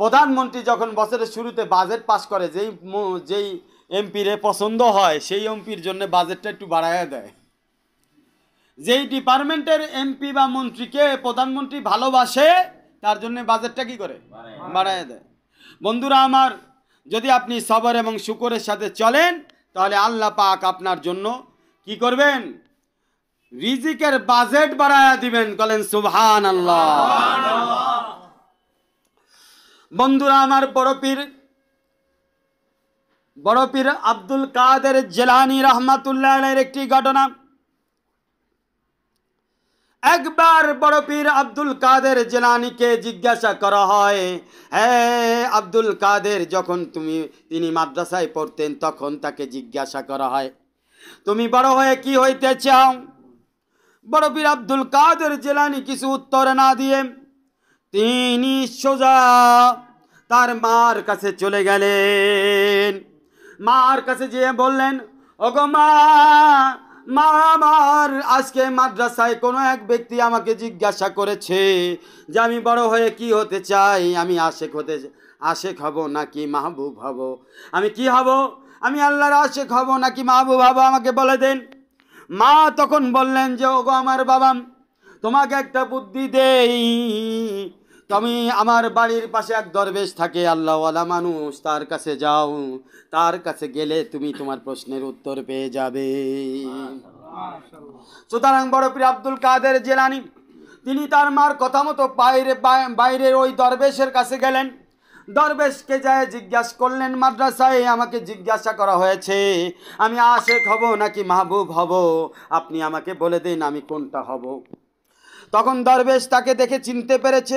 প্রধানমন্ত্রী যখন বছরের শুরুতে বাজেট পাশ করে যেই যেই এমপিরে পছন্দ হয় সেই এমপির জন্য বাজেটটা একটু বাড়াইয়া দেয় যেই ডিপার্টমেন্টের এমপি বা মন্ত্রীকে প্রধানমন্ত্রী ভালোবাসে তার জন্য বাজেটটা কি করে বাড়াইয়া দেয় বন্ধুরা আমার যদি আপনি সবর এবং শুকরের সাথে চলেন তাহলে আল্লাহ পাক আপনার জন্য কি করবেন রিজিকের বাজেট বাড়াইয়া দিবেন বলেন সুভান আল্লাহ বন্ধুরা আমার বড় পীর বড় পীর আব্দুল কাদের জেলানি রহমাতুল্লাহ একটি ঘটনা একবার বড় পীর আব্দুল কাদের জেলানিকে জিজ্ঞাসা করা হয় হ্যাঁ আব্দুল কাদের যখন তুমি তিনি মাদ্রাসায় পড়তেন তখন তাকে জিজ্ঞাসা করা হয় তুমি বড় হয়ে কি হইতে চাও বড় পীর আব্দুল কাদের জেলানি কিছু উত্তর না দিয়ে তিনি সোজা তার মার কাছে চলে গেলেন মার কাছে যেয়ে বললেন ওগো মা মা আমার আজকে মাদ্রাসায় কোনো এক ব্যক্তি আমাকে জিজ্ঞাসা করেছে যে আমি বড় হয়ে কি হতে চাই আমি আশেখ হতে আশেখ হব নাকি মাহবুব হব আমি কি হব আমি আল্লাহর আশেখ হব নাকি মাহবুব হব আমাকে বলে দেন মা তখন বললেন যে ওগো আমার বাবা তোমাকে একটা বুদ্ধি দেই তো আমি আমার বাড়ির পাশে এক দরবেশ থাকে আল্লাহওয়ালা মানুষ তার কাছে যাও তার কাছে গেলে তুমি তোমার প্রশ্নের উত্তর পেয়ে যাবে সুতরাং বড় প্রিয় আব্দুল কাদের জেলানি তিনি তার মার কথা মতো বাইরে বাইরের ওই দরবেশের কাছে গেলেন দরবেশকে যায় জিজ্ঞাসা করলেন মাদ্রাসায় আমাকে জিজ্ঞাসা করা হয়েছে আমি আশেক হব নাকি মাহবুব হব আপনি আমাকে বলে দিন আমি কোনটা হব তখন দরবেশ তাকে দেখে চিনতে পেরেছে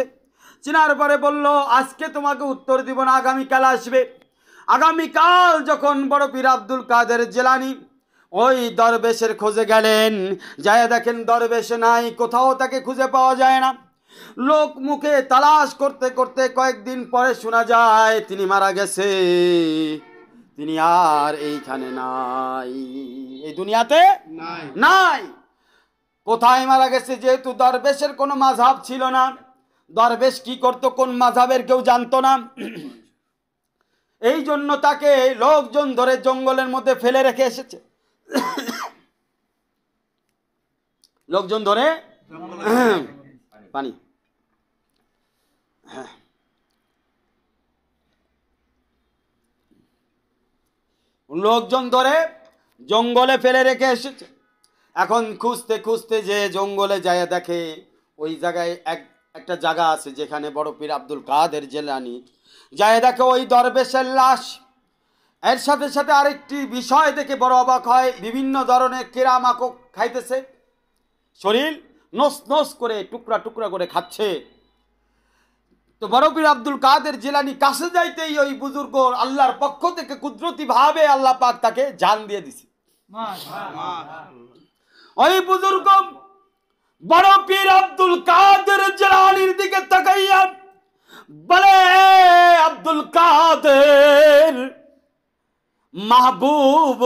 চিনার পরে বলল আজকে তোমাকে উত্তর দিব না আগামীকাল আসবে আগামীকাল যখন বড় পীর আব্দুল কাদের জেলানি ওই দরবেশের খোঁজে গেলেন যায় দেখেন দরবেশ নাই কোথাও তাকে খুঁজে পাওয়া যায় না লোক মুখে তালাশ করতে করতে কয়েকদিন পরে শোনা যায় তিনি মারা গেছে তিনি আর এইখানে নাই এই দুনিয়াতে নাই কোথায় মারা গেছে যেহেতু দরবেশের কোনো মাঝাব ছিল না দরবেশ কি করত কোন মাঝাবের কেউ জানতো না এই জন্য তাকে লোকজন ধরে জঙ্গলের মধ্যে ফেলে রেখে এসেছে লোকজন ধরে পানি লোকজন ধরে জঙ্গলে ফেলে রেখে এসেছে এখন খুঁজতে খুঁজতে যে জঙ্গলে যায় দেখে ওই জায়গায় এক একটা জায়গা আছে যেখানে বড় পীর আব্দুল কাদের জেলানি যায় দেখে ওই দরবেশের লাশ এর সাথে সাথে আরেকটি বিষয় দেখে বড় অবাক হয় বিভিন্ন ধরনের কেরামাকো খাইতেছে শরীর নস নস করে টুকরা টুকরা করে খাচ্ছে তো বড় পীর আব্দুল কাদের জেলানি কাছে যাইতেই ওই বুজুর্গ আল্লাহর পক্ষ থেকে কুদরতি ভাবে আল্লাহ পাক তাকে জান দিয়ে দিছে ওই বুজুর্গ বড় পীর আব্দুল কাদের জেলানির দিকে তাকাইয়া বলে আব্দুল কাদের মাহবুব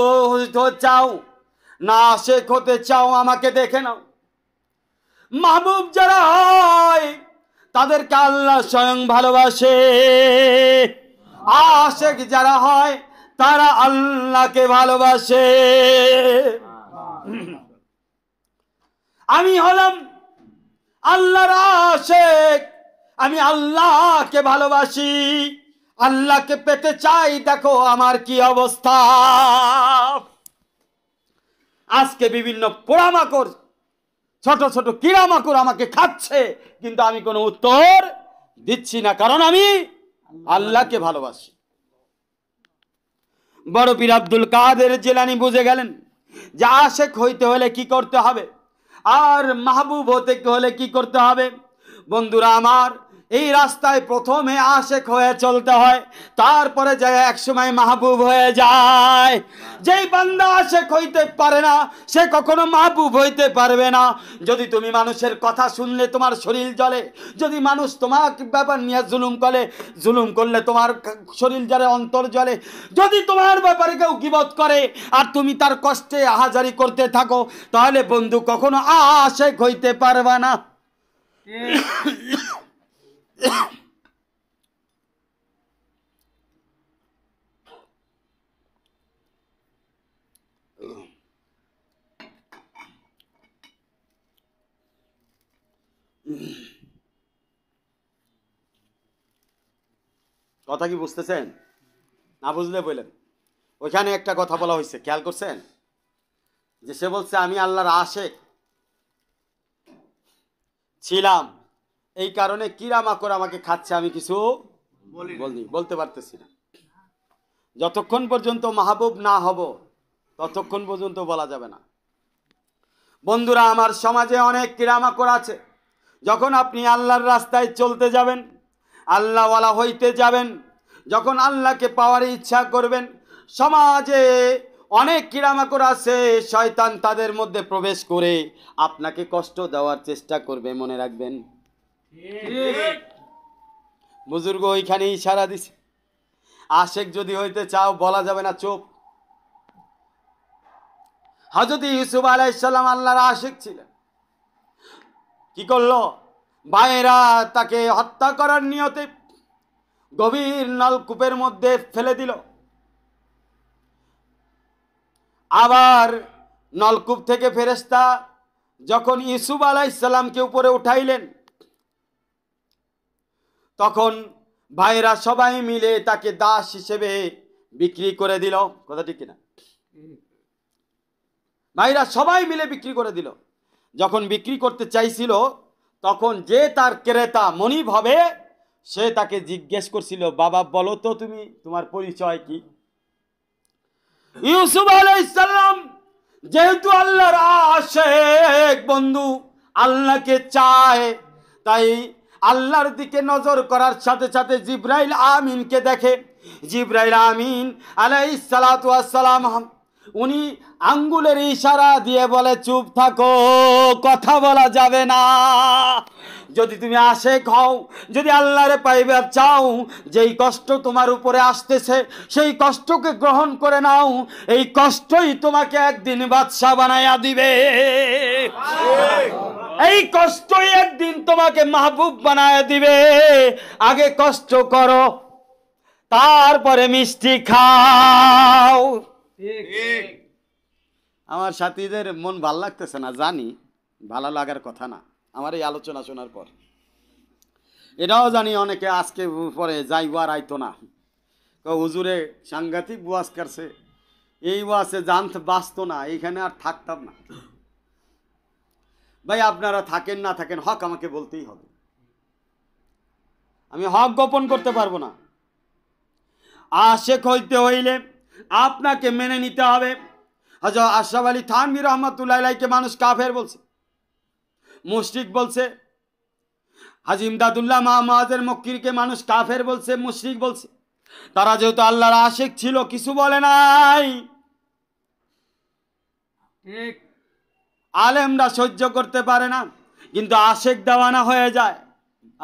চাও না শেখ হতে চাও আমাকে দেখে নাও মাহবুব যারা হয় তাদেরকে আল্লাহ স্বয়ং ভালোবাসে আশেখ যারা হয় তারা আল্লাহকে ভালোবাসে আমি হলাম আল্লাহর আশেক আমি আল্লাহকে ভালোবাসি আল্লাহকে পেতে চাই দেখো আমার কি অবস্থা আজকে বিভিন্ন পোড়ামাকড় ছোট ছোট কিরামাকড় আমাকে খাচ্ছে কিন্তু আমি কোনো উত্তর দিচ্ছি না কারণ আমি আল্লাহকে ভালোবাসি বড় পীর আব্দুল কাদের জেলানি বুঝে গেলেন যে আশেক হইতে হলে কি করতে হবে আর মাহবুব হতে হলে কি করতে হবে বন্ধুরা আমার এই রাস্তায় প্রথমে আশেক হয়ে চলতে হয় তারপরে যায় এক সময় মাহবুব হয়ে যায় যেই বান্দা আশেক হইতে পারে না সে কখনো মাহবুব হইতে পারবে না যদি তুমি মানুষের কথা শুনলে তোমার শরীর জ্বলে যদি মানুষ তোমার ব্যাপার নিয়ে জুলুম করে জুলুম করলে তোমার শরীর জ্বলে অন্তর জ্বলে যদি তোমার ব্যাপারে কেউ গিবত করে আর তুমি তার কষ্টে আহাজারি করতে থাকো তাহলে বন্ধু কখনো আশেক হইতে পারবে না কথা কি বুঝতেছেন না বুঝলে বললেন ওইখানে একটা কথা বলা হয়েছে খেয়াল করছেন যে সে বলছে আমি আল্লাহর আশেক ছিলাম এই কারণে কিরা মাকড় আমাকে খাচ্ছে আমি কিছু বলি বলতে পারতেছি না যতক্ষণ পর্যন্ত মাহবুব না হব ততক্ষণ পর্যন্ত বলা যাবে না বন্ধুরা আমার সমাজে অনেক কিরামাকড় আছে যখন আপনি আল্লাহর রাস্তায় চলতে যাবেন আল্লাহওয়ালা হইতে যাবেন যখন আল্লাহকে পাওয়ার ইচ্ছা করবেন সমাজে অনেক কিরামাকর আছে শয়তান তাদের মধ্যে প্রবেশ করে আপনাকে কষ্ট দেওয়ার চেষ্টা করবে মনে রাখবেন বুজুর্গ ওইখানে ইশারা দিছে আশেক যদি হইতে চাও বলা যাবে না চোপ হজরত ইউসুফ আলাইসাল্লাম আল্লাহর আশেক ছিলেন কি করলো ভাইয়েরা তাকে হত্যা করার নিয়তে গভীর নলকূপের মধ্যে ফেলে দিল আবার নলকূপ থেকে ফেরেস্তা যখন ইসুফ আলাইসাল্লামকে উপরে উঠাইলেন তখন ভাইরা সবাই মিলে তাকে দাস হিসেবে বিক্রি করে দিল কথা ঠিক কিনা ভাইরা সবাই মিলে বিক্রি করে দিল যখন বিক্রি করতে চাইছিল তখন যে তার ক্রেতা মনিব হবে সে তাকে জিজ্ঞেস করছিল বাবা বলো তো তুমি তোমার পরিচয় কি ইউসুফ আলাইসাল্লাম যেহেতু আল্লাহর আশেক বন্ধু আল্লাহকে চায় তাই আল্লাহর দিকে নজর করার সাথে সাথে জিব্রাইল আমিনকে দেখে জিব্রাইল আমিন আলাই সালাতাম উনি আঙ্গুলের ইশারা দিয়ে বলে চুপ থাকো কথা বলা যাবে না যদি তুমি আসে খাও যদি আল্লাহরে পাইবে চাও যেই কষ্ট তোমার উপরে আসতেছে সেই কষ্টকে গ্রহণ করে নাও এই কষ্টই তোমাকে একদিন বাদশাহ বানাইয়া দিবে এই কষ্টই একদিন তোমাকে মাহবুব বানায় দিবে আগে কষ্ট করো তারপরে মিষ্টি খাও আমার সাথীদের মন ভাল লাগতেছে না জানি ভালো লাগার কথা না আমার এই আলোচনা শোনার পর এটাও জানি অনেকে আজকে পরে যাইবো আর আইতো না হুজুরে সাংঘাতিক বাস করছে এই ওয়াজে জানতে বাঁচতো না এইখানে আর থাকতাম না ভাই আপনারা থাকেন না থাকেন হক আমাকে বলতেই হবে আমি হক গোপন করতে পারবো না আশেক হইতে হইলে আপনাকে মেনে নিতে হবে হজর আশরাফ আলী থানবির রহমতুল্লাহকে মানুষ কাফের বলছে মুশরিক বলছে আজ ইমদাদুল্লাহ মাহাজের মক্কিরকে মানুষ কাফের বলছে মুশরিক বলছে তারা যেহেতু আল্লাহর আশেক ছিল কিছু বলে নাই আলেমরা সহ্য করতে পারে না কিন্তু আশেক দেওয়ানা হয়ে যায়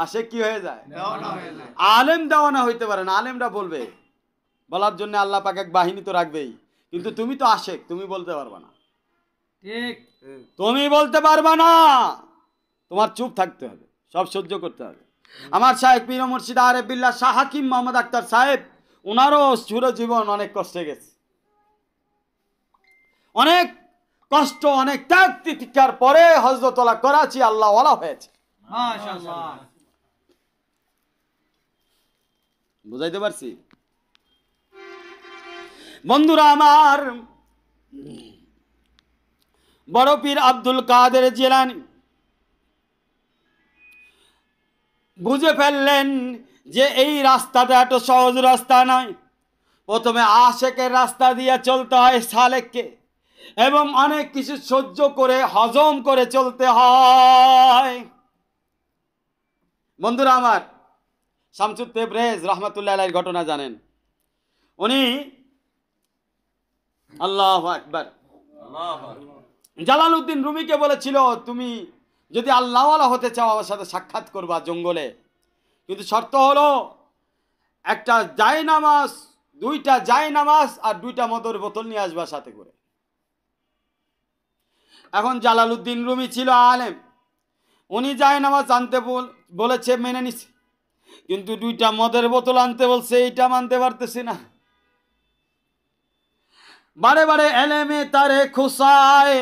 আশেক কি হয়ে যায় আলেম দেওয়ানা হইতে পারে না আলেমরা বলবে বলার জন্য আল্লাহ পাক এক বাহিনী তো রাখবেই কিন্তু তুমি তো আশেক তুমি বলতে পারবা না ঠিক তুমি বলতে পারবা না তোমার চুপ থাকতে হবে সব সহ্য করতে হবে আমার সাহেব পীর মুর্শিদ আরে বিল্লা শাহ হাকিম মোহাম্মদ আক্তার সাহেব ওনারও চুরো জীবন অনেক কষ্টে গেছে অনেক কষ্ট অনেক ত্যাগ তিতিকার পরে হজরতলা করাচি আল্লাহ হয়েছে বুঝাইতে পারছি বন্ধুরা আমার বড় পীর আব্দুল কাদের জেলানি বুঝে ফেললেন যে এই রাস্তাটা এত সহজ রাস্তা নয় প্রথমে আশেকের রাস্তা দিয়ে চলতে হয় সালেককে এবং অনেক কিছু সহ্য করে হজম করে চলতে হয় বন্ধুরা আমার শামসুদ তেব্রেজ রহমতুল্লাহ আলাইয়ের ঘটনা জানেন উনি আল্লাহ আকবার জালাল উদ্দিন রুমিকে বলেছিল তুমি যদি আল্লাহওয়ালা হতে চাও আমার সাথে সাক্ষাৎ করবা জঙ্গলে কিন্তু শর্ত হলো একটা জাই নামাজ দুইটা জাই নামাজ আর দুইটা মদর বোতল নিয়ে আসবা সাথে করে এখন জালালুদ্দিন রুমি ছিল আলেম উনি জায় নামাজ আনতে বলেছে মেনে নিছে কিন্তু দুইটা মদের বোতল আনতে বলছে এইটা মানতে পারতেছি না বারে বারে এলেমে তারে খোসায়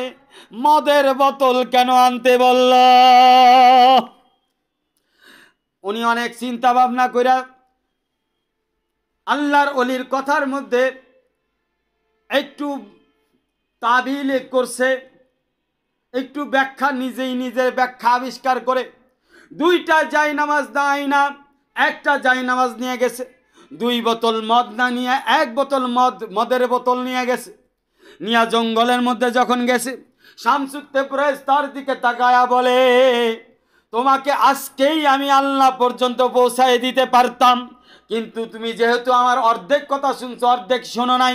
মদের বোতল কেন আনতে বলল উনি অনেক চিন্তা ভাবনা কইরা আল্লাহর অলির কথার মধ্যে একটু তাবিল করছে একটু ব্যাখ্যা নিজেই নিজের ব্যাখ্যা আবিষ্কার করে দুইটা যাই নামাজ দেয় না একটা যাই নামাজ নিয়ে গেছে দুই বোতল মদ না নিয়ে এক বোতল মদ মদের বোতল নিয়ে গেছে নিয়া জঙ্গলের মধ্যে যখন গেছে শামসুক্তে প্রেস তার দিকে তাকায়া বলে তোমাকে আজকেই আমি আল্লাহ পর্যন্ত পৌঁছায় দিতে পারতাম কিন্তু তুমি যেহেতু আমার অর্ধেক কথা শুনছো অর্ধেক শোনো নাই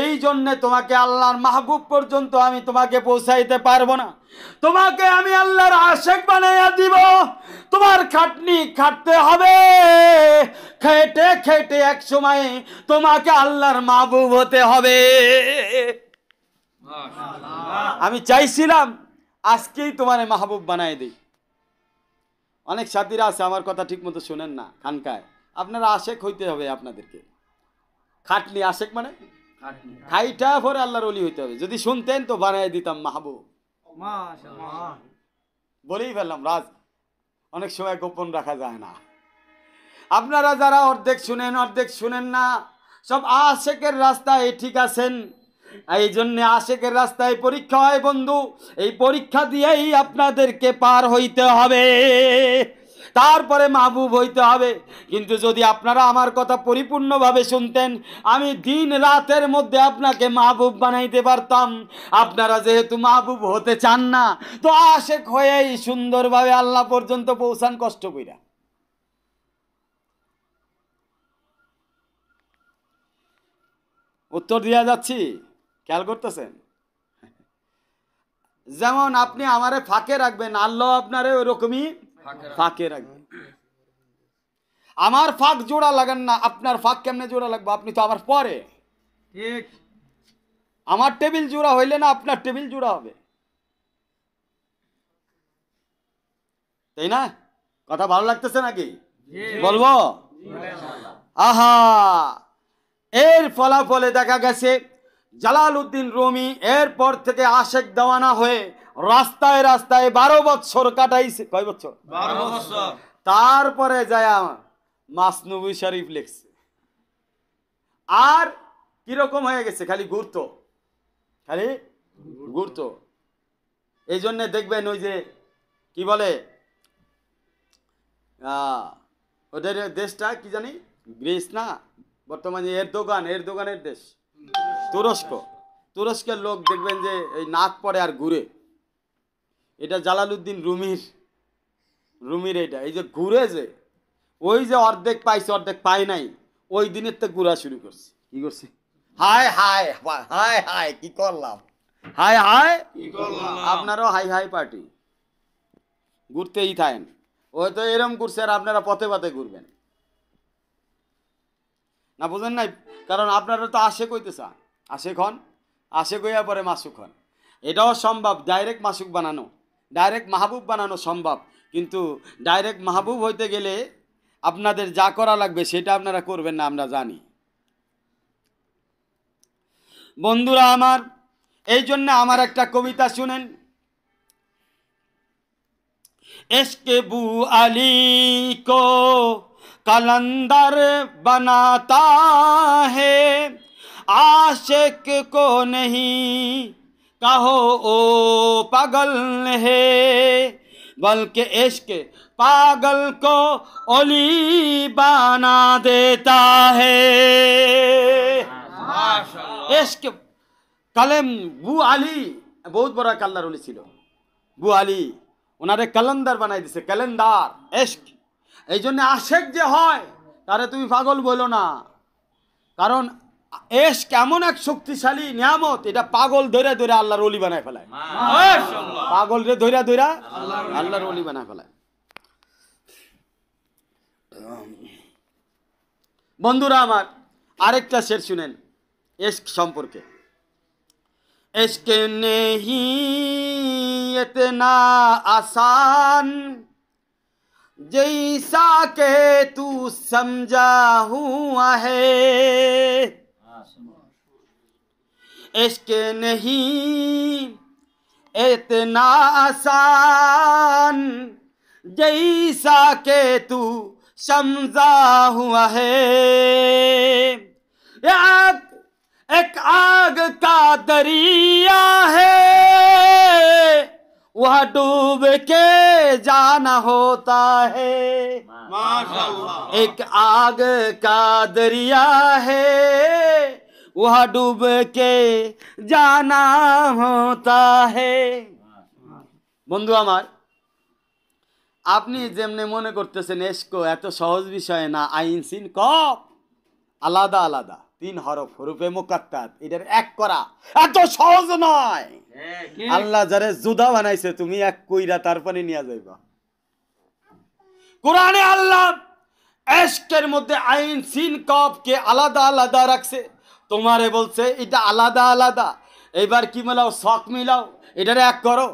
এই জন্যে তোমাকে আল্লাহর মাহবুব পর্যন্ত আমি তোমাকে পৌঁছাইতে পারবো না তোমাকে আমি আল্লাহর আশেক বানাইয়া দিব তোমার খাটনি খাটতে হবে খেটে খেটে এক সময়ে তোমাকে আল্লাহর মাহবুব হতে হবে আমি চাইছিলাম আজকেই তোমার মাহবুব বানাই দিই অনেক সাথীরা আছে আমার কথা ঠিক মতো শোনেন না খানকায় আপনারা আশেক হইতে হবে আপনাদেরকে খাটনি আশেক মানে খাইটা ভরে আল্লাহর অলি হইতে হবে যদি শুনতেন তো বানাই দিতাম মাহবুব বলেই ফেললাম রাজ অনেক সময় গোপন রাখা যায় না আপনারা যারা অর্ধেক শুনেন অর্ধেক শুনেন না সব আশেকের রাস্তায় ঠিক আছেন এই জন্যে আশেকের রাস্তায় পরীক্ষা হয় বন্ধু এই পরীক্ষা দিয়েই আপনাদেরকে পার হইতে হবে তারপরে মাহবুব হইতে হবে কিন্তু যদি আপনারা আমার কথা পরিপূর্ণভাবে শুনতেন আমি দিন রাতের মধ্যে আপনাকে মাহবুব বানাইতে পারতাম আপনারা যেহেতু মাহবুব হতে চান না তো আশেক হয়েই সুন্দরভাবে আল্লাহ পর্যন্ত পৌঁছান কষ্ট করিয়া উত্তর দিয়া যাচ্ছি খেয়াল করতেছেন যেমন আপনি আমারে ফাঁকে রাখবেন আল্লাহ আপনারে ওই রকমই ফাঁকে রাখবেন আমার ফাঁক জোড়া লাগান না আপনার ফাঁক কেমনে জোড়া লাগবে আপনি তো আমার পরে আমার টেবিল জোড়া হইলে না আপনার টেবিল জোড়া হবে তাই না কথা ভালো লাগতেছে নাকি বলবো আহা এর ফলাফলে দেখা গেছে জালাল উদ্দিন রুমি এরপর থেকে আশেক দেওয়ানা হয়ে রাস্তায় রাস্তায় বারো বছর কাটাইছে কয় বছর তারপরে যায় আমার মাসনুবি শরীফ লিখছে আর কিরকম হয়ে গেছে খালি গুরুত্ব খালি গুরুত্ব এই জন্যে দেখবেন ওই যে কি বলে ওদের দেশটা কি জানি গ্রিস না বর্তমানে এর দোকান এর দোকানের দেশ তুরস্ক তুরস্কের লোক দেখবেন যে এই নাক পরে আর ঘুরে এটা জালালুদ্দিন রুমির রুমির এটা এই যে ঘুরে যে ওই যে অর্ধেক পাইছে অর্ধেক পায় নাই ওই দিনের তো ঘুরা শুরু করছে কি করছে হায় হায় হায় হায় কি করলাম হায় হায় আপনারও হাই হাই পার্টি ঘুরতেই থাকেন হয়তো এরম ঘুরছে আর আপনারা পথে পথে ঘুরবেন না বুঝেন নাই কারণ আপনারা তো আসে কইতে চান আসে খন আসে গইয়া পরে মাসুক হন এটাও সম্ভব ডাইরেক্ট মাসুক বানানো ডাইরেক্ট মাহবুব বানানো সম্ভব কিন্তু ডাইরেক্ট মাহবুব হইতে গেলে আপনাদের যা করা লাগবে সেটা আপনারা করবেন না আমরা জানি বন্ধুরা আমার এই জন্য আমার একটা কবিতা শুনেন এসকে বু আলী কো কলন্দর বনাতা হে आशिक को नहीं कहो ओ पागल है बल्कि इश्क पागल को ओली बना देता है इश्क কালেম বু আলী বহুত বড় এক আল্লাহর অলি ছিল বু আলী ওনারে ক্যালেন্ডার বানাই দিছে ক্যালেন্ডার এশক এই জন্য আশেক যে হয় তারে তুমি পাগল বলো না কারণ এস কেমন এক শক্তিশালী নিয়ামত এটা পাগল ধরে ধরে আল্লাহর অলি বানায় ফেলায় পাগল রে ধরে ধরে আল্লাহর অলি বানায় ফেলায় বন্ধুরা আমার আরেকটা শের শুনেন এস সম্পর্কে এসকে নেহি না আসান জৈসা কে তু সমঝা হুয়া হে इश्क नहीं इतना आसान जैसा के तू समझा हुआ है याद एक आग का दरिया है वह डूब के जाना होता है एक आग का दरिया है वह डूब के जाना होता है बंधु हमार আপনি যেমনে মনে করতেছেন এসকো এত সহজ বিষয় না আইন সিন কপ আলাদা আলাদা তিন হরফ হরুপে মোকাত্তাত এটার এক করা এত সহজ নয় হ্যাঁ, আল্লাহ যারে জুদা বানাইছে তুমি এক কইরা তারপরে নিয়ে যাইবা কোরআনে আল্লাহ এসকের মধ্যে আইন সিন কপকে আলাদা আলাদা রাখছে তোমারে বলছে এটা আলাদা আলাদা এবার কি মেলাও শখ মিলাও এটারে এক করো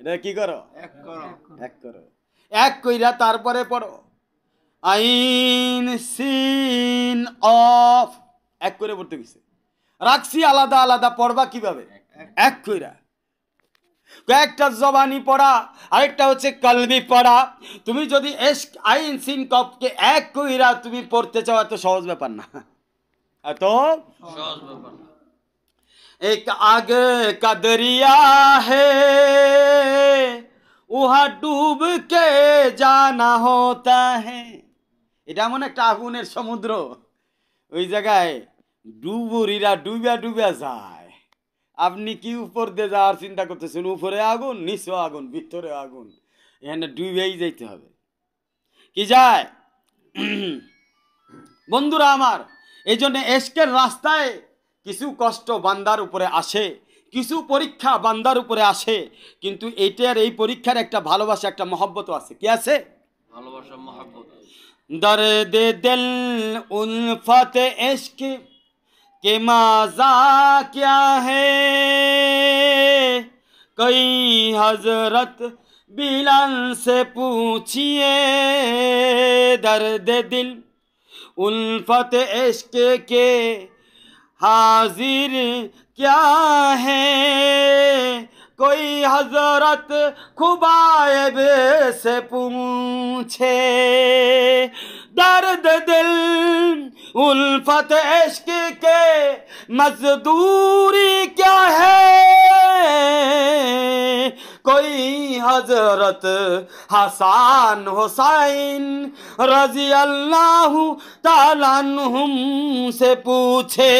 এটা কি করো এক করো এক করো এক কইরা তারপরে পড়ো আইন সিন অফ এক করে পড়তে গেছে রাখছি আলাদা আলাদা পড়বা কিভাবে এক কইরা কয়েকটা জবানি পড়া আরেকটা হচ্ছে কলবি পড়া তুমি যদি এস আইন সিন কপকে এক কইরা তুমি পড়তে চাও এত সহজ ব্যাপার না এত এক আগ কাদরিয়া হে উহা ডুবকে জানা হতা হে এটা এমন একটা আগুনের সমুদ্র ওই জায়গায় ডুবুরিরা ডুবিয়া ডুবিয়া যায় আপনি কি উপর দিয়ে যাওয়ার চিন্তা করতেছেন উপরে আগুন নিচে আগুন ভিতরে আগুন এখানে ডুবেই যাইতে হবে কি যায় বন্ধুরা আমার এই জন্যে এসকের রাস্তায় কিছু কষ্ট বান্দার উপরে আসে কিছু পরীক্ষা বান্দার উপরে আসে কিন্তু এটার এই পরীক্ষার একটা ভালোবাসা একটা মহব্বত আছে কি আছে ভালোবাসা মহব্বত কে হজরত বিলন সে পুছিয়ে দর্দ দিল उल्फत इश्क के हाजिर क्या है कोई हजरत खुबाएब से पूछे दर्द दिल उल्फत इश्क के मजदूरी क्या है कोई हजरत हसान हुसैन रजी अल्लाह तालानहुम से पूछे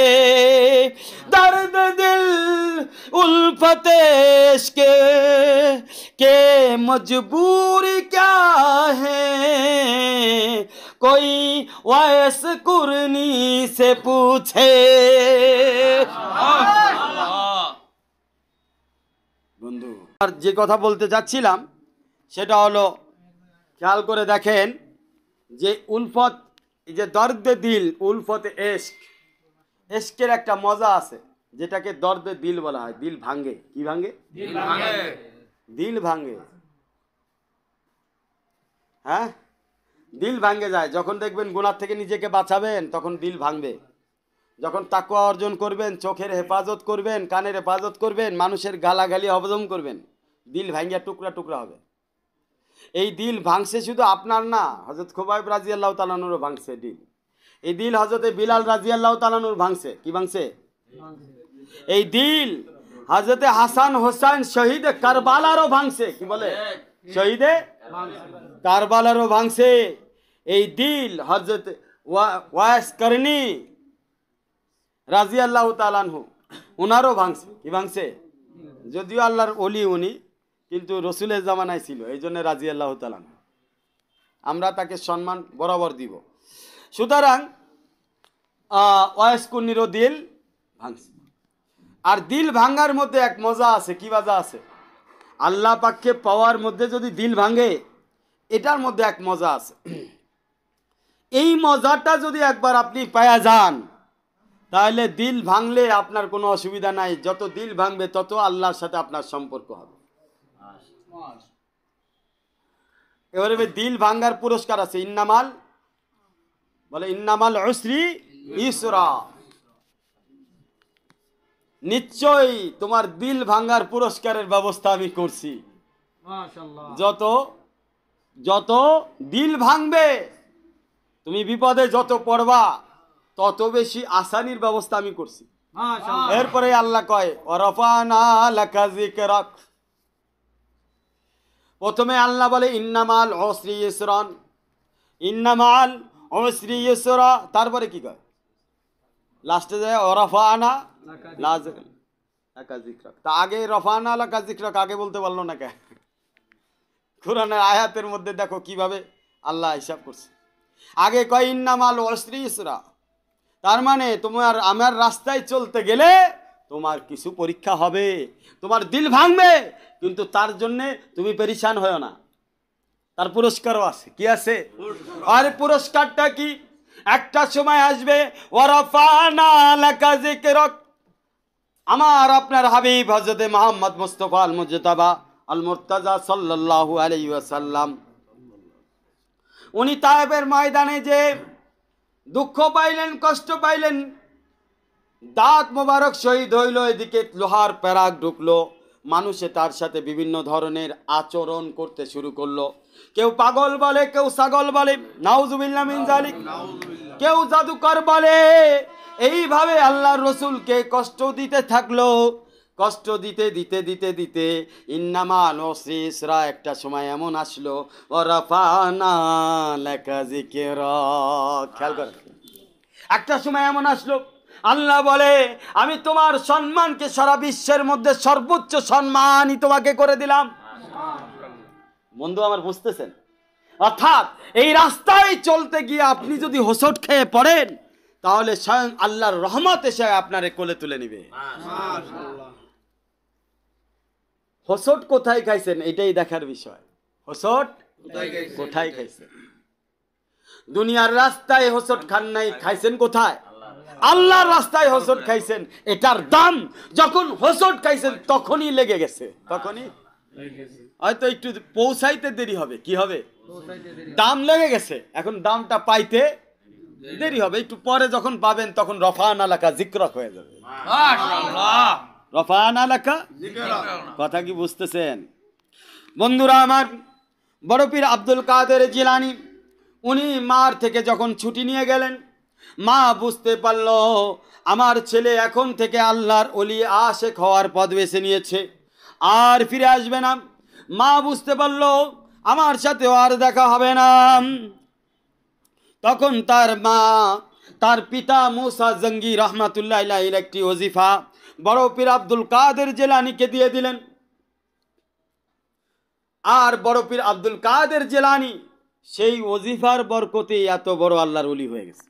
दर्द दिल उल्फतेश के के मजबूरी क्या है कोई वायस कुरनी से पूछे बंदू আর যে কথা বলতে যাচ্ছিলাম সেটা হলো খেয়াল করে দেখেন যে উলফত যে দর্দে দিল উলফতে এস্ক এস্কের একটা মজা আছে যেটাকে দর্দে দিল বলা হয় দিল ভাঙ্গে কি ভাঙ্গে দিল ভাঙ্গে হ্যাঁ দিল ভাঙ্গে যায় যখন দেখবেন গুণার থেকে নিজেকে বাঁচাবেন তখন দিল ভাঙবে যখন তাকুয়া অর্জন করবেন চোখের হেফাজত করবেন কানের হেফাজত করবেন মানুষের গালাগালি হজম করবেন দিল ভাঙ্গিয়া টুকরা টুকরা হবে এই দিল ভাঙছে শুধু আপনার না হজরত খুবাইব রাজি আল্লাহ তালানুরও ভাঙছে দিল এই দিল হজরত বিলাল রাজি আল্লাহ তালানুর ভাঙছে কি ভাঙছে এই দিল হজরতে হাসান হোসাইন শহীদ কারবালারও ভাঙছে কি বলে শহীদে কারবালারও ভাঙছে এই দিল হজরত ওয়াস করনি রাজি আল্লাহ তালানহু ওনারও ভাঙছে কি ভাঙছে যদিও আল্লাহর অলি উনি কিন্তু রসুলের জামানায় ছিল এই জন্য রাজি আল্লাহ তালান আমরা তাকে সম্মান বরাবর দিব সুতরাং ওয়াইসকুন্নির দিল ভাঙছে আর দিল ভাঙ্গার মধ্যে এক মজা আছে কি মজা আছে আল্লাহ পাককে পাওয়ার মধ্যে যদি দিল ভাঙে এটার মধ্যে এক মজা আছে এই মজাটা যদি একবার আপনি পায়া যান তাহলে দিল ভাঙলে আপনার কোনো অসুবিধা নাই যত দিল ভাঙবে তত আল্লাহর সাথে আপনার সম্পর্ক হবে এবারে দিল ভাঙ্গার পুরস্কার আছে ইন্নামাল বলে ইন্নামাল অশ্রী ইসরা নিশ্চয়ই তোমার দিল ভাঙ্গার পুরস্কারের ব্যবস্থা আমি করছি যত যত দিল ভাঙবে তুমি বিপদে যত পড়বা তত বেশি আসানির ব্যবস্থা আমি করছি এরপরে আল্লাহ কয় অরফানা লাকা রাখ প্রথমে আল্লাহ বলে ইন্নামাল অশ্রী ইসরন ইন্নামাল অশ্রী ঈশ্বর তারপরে কি কয় লাস্টে যায় অরফা আনা তা আগে তা আগে রফানা লাকাজিক্রক আগে বলতে পারলো না কে কোরআনের আয়াতের মধ্যে দেখো কিভাবে আল্লাহ হিসাব করছে আগে কয় ইন্নামাল অশ্রী ইসরা তার মানে তোমার আমার রাস্তায় চলতে গেলে তোমার কিছু পরীক্ষা হবে তোমার দিল ভাঙবে কিন্তু তার জন্যে তুমি পেরিসান হও না তার পুরস্কারও আছে কি আছে আর পুরস্কারটা কি একটা সময় আসবে আমার আপনার হাবিব হজরতে মোহাম্মদ মুস্তফা আল মুজতাবা আল মুরতাজা সাল্লাহ আলাইসাল্লাম উনি তাহেবের ময়দানে যে দুঃখ পাইলেন কষ্ট পাইলেন দাঁত মোবারক শহীদ হইল এদিকে লোহার প্যারাক ঢুকলো মানুষে তার সাথে বিভিন্ন ধরনের আচরণ করতে শুরু করলো কেউ পাগল বলে কেউ ছাগল বলে নাউজুবিল্লামিনিক কেউ জাদুকর বলে এইভাবে আল্লাহ রসুলকে কষ্ট দিতে থাকলো কষ্ট দিতে দিতে দিতে দিতে ইন্নামা নসিসরা একটা সময় এমন আসলো লেখা জিকে খেয়াল করে একটা সময় এমন আসলো আল্লাহ বলে আমি তোমার সম্মানকে সারা বিশ্বের মধ্যে সর্বোচ্চ সম্মানই তোমাকে করে দিলাম বন্ধু আমার বুঝতেছেন অর্থাৎ এই রাস্তায় চলতে গিয়ে আপনি যদি হোসট খেয়ে পড়েন তাহলে স্বয়ং আল্লাহর রহমত এসে আপনারে কোলে তুলে নিবে হোসট কোথায় খাইছেন এটাই দেখার বিষয় হোসট কোথায় খাইছেন দুনিয়ার রাস্তায় হোসট খান নাই খাইছেন কোথায় আল্লাহর রাস্তায় হোসট খাইছেন এটার দাম যখন হোসট খাইছেন তখনই লেগে গেছে তখনই হয়তো একটু পৌঁছাইতে দেরি হবে কি হবে দাম লেগে গেছে এখন দামটা পাইতে দেরি হবে একটু পরে যখন পাবেন তখন রফান এলাকা জিক্রক হয়ে যাবে রফান এলাকা কথা কি বুঝতেছেন বন্ধুরা আমার বড়পীর আব্দুল কাদের জিলানি উনি মার থেকে যখন ছুটি নিয়ে গেলেন মা বুঝতে পারল আমার ছেলে এখন থেকে আল্লাহর অলি আশেক হওয়ার পদ বেছে নিয়েছে আর ফিরে আসবে না মা বুঝতে পারল আমার সাথেও আর দেখা হবে না তখন তার মা তার পিতা মুসা জঙ্গি রহমাতুল্লাহ একটি ওজিফা বড় পীর আব্দুল কাদের জেলানিকে দিয়ে দিলেন আর বড় পীর আব্দুল কাদের জেলানি সেই ওজিফার বরকতে এত বড় আল্লাহর অলি হয়ে গেছে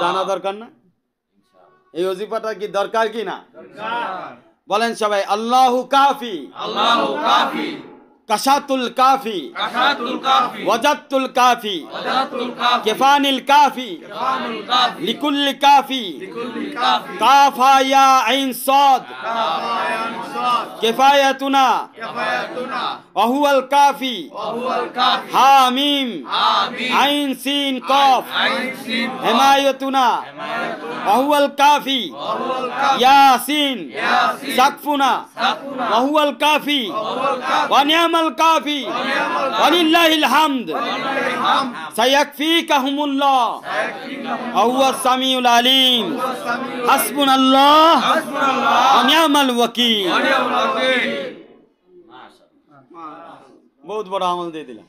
জানা দরকার না এই অজিফাটা কি দরকার কি না বলেন সবাই আল্লাহ কাফি আল্লাহ কাফি كشات الكافي كشات الكافي وجدت الكافي وجدت الكافي كفان الكافي كفان الكافي لكل كافي لكل كافي كافا يا عين صاد كافا يا عين صاد كفايتنا كفايتنا وهو الكافي وهو الكافي حاميم حاميم عين سين قاف عين سين حمايتنا حمايتنا وهو الكافي وهو الكافي ياسين ياسين سقفنا سقفنا وهو الكافي وهو الكافي ونعم কাফি ওয়ালিল্লাহিল হামদ সাইয়াকফিকাহুমুল্লাহ সামিউল আলিম হাসবুনাল্লাহ বড় আমল দিয়ে দিলাম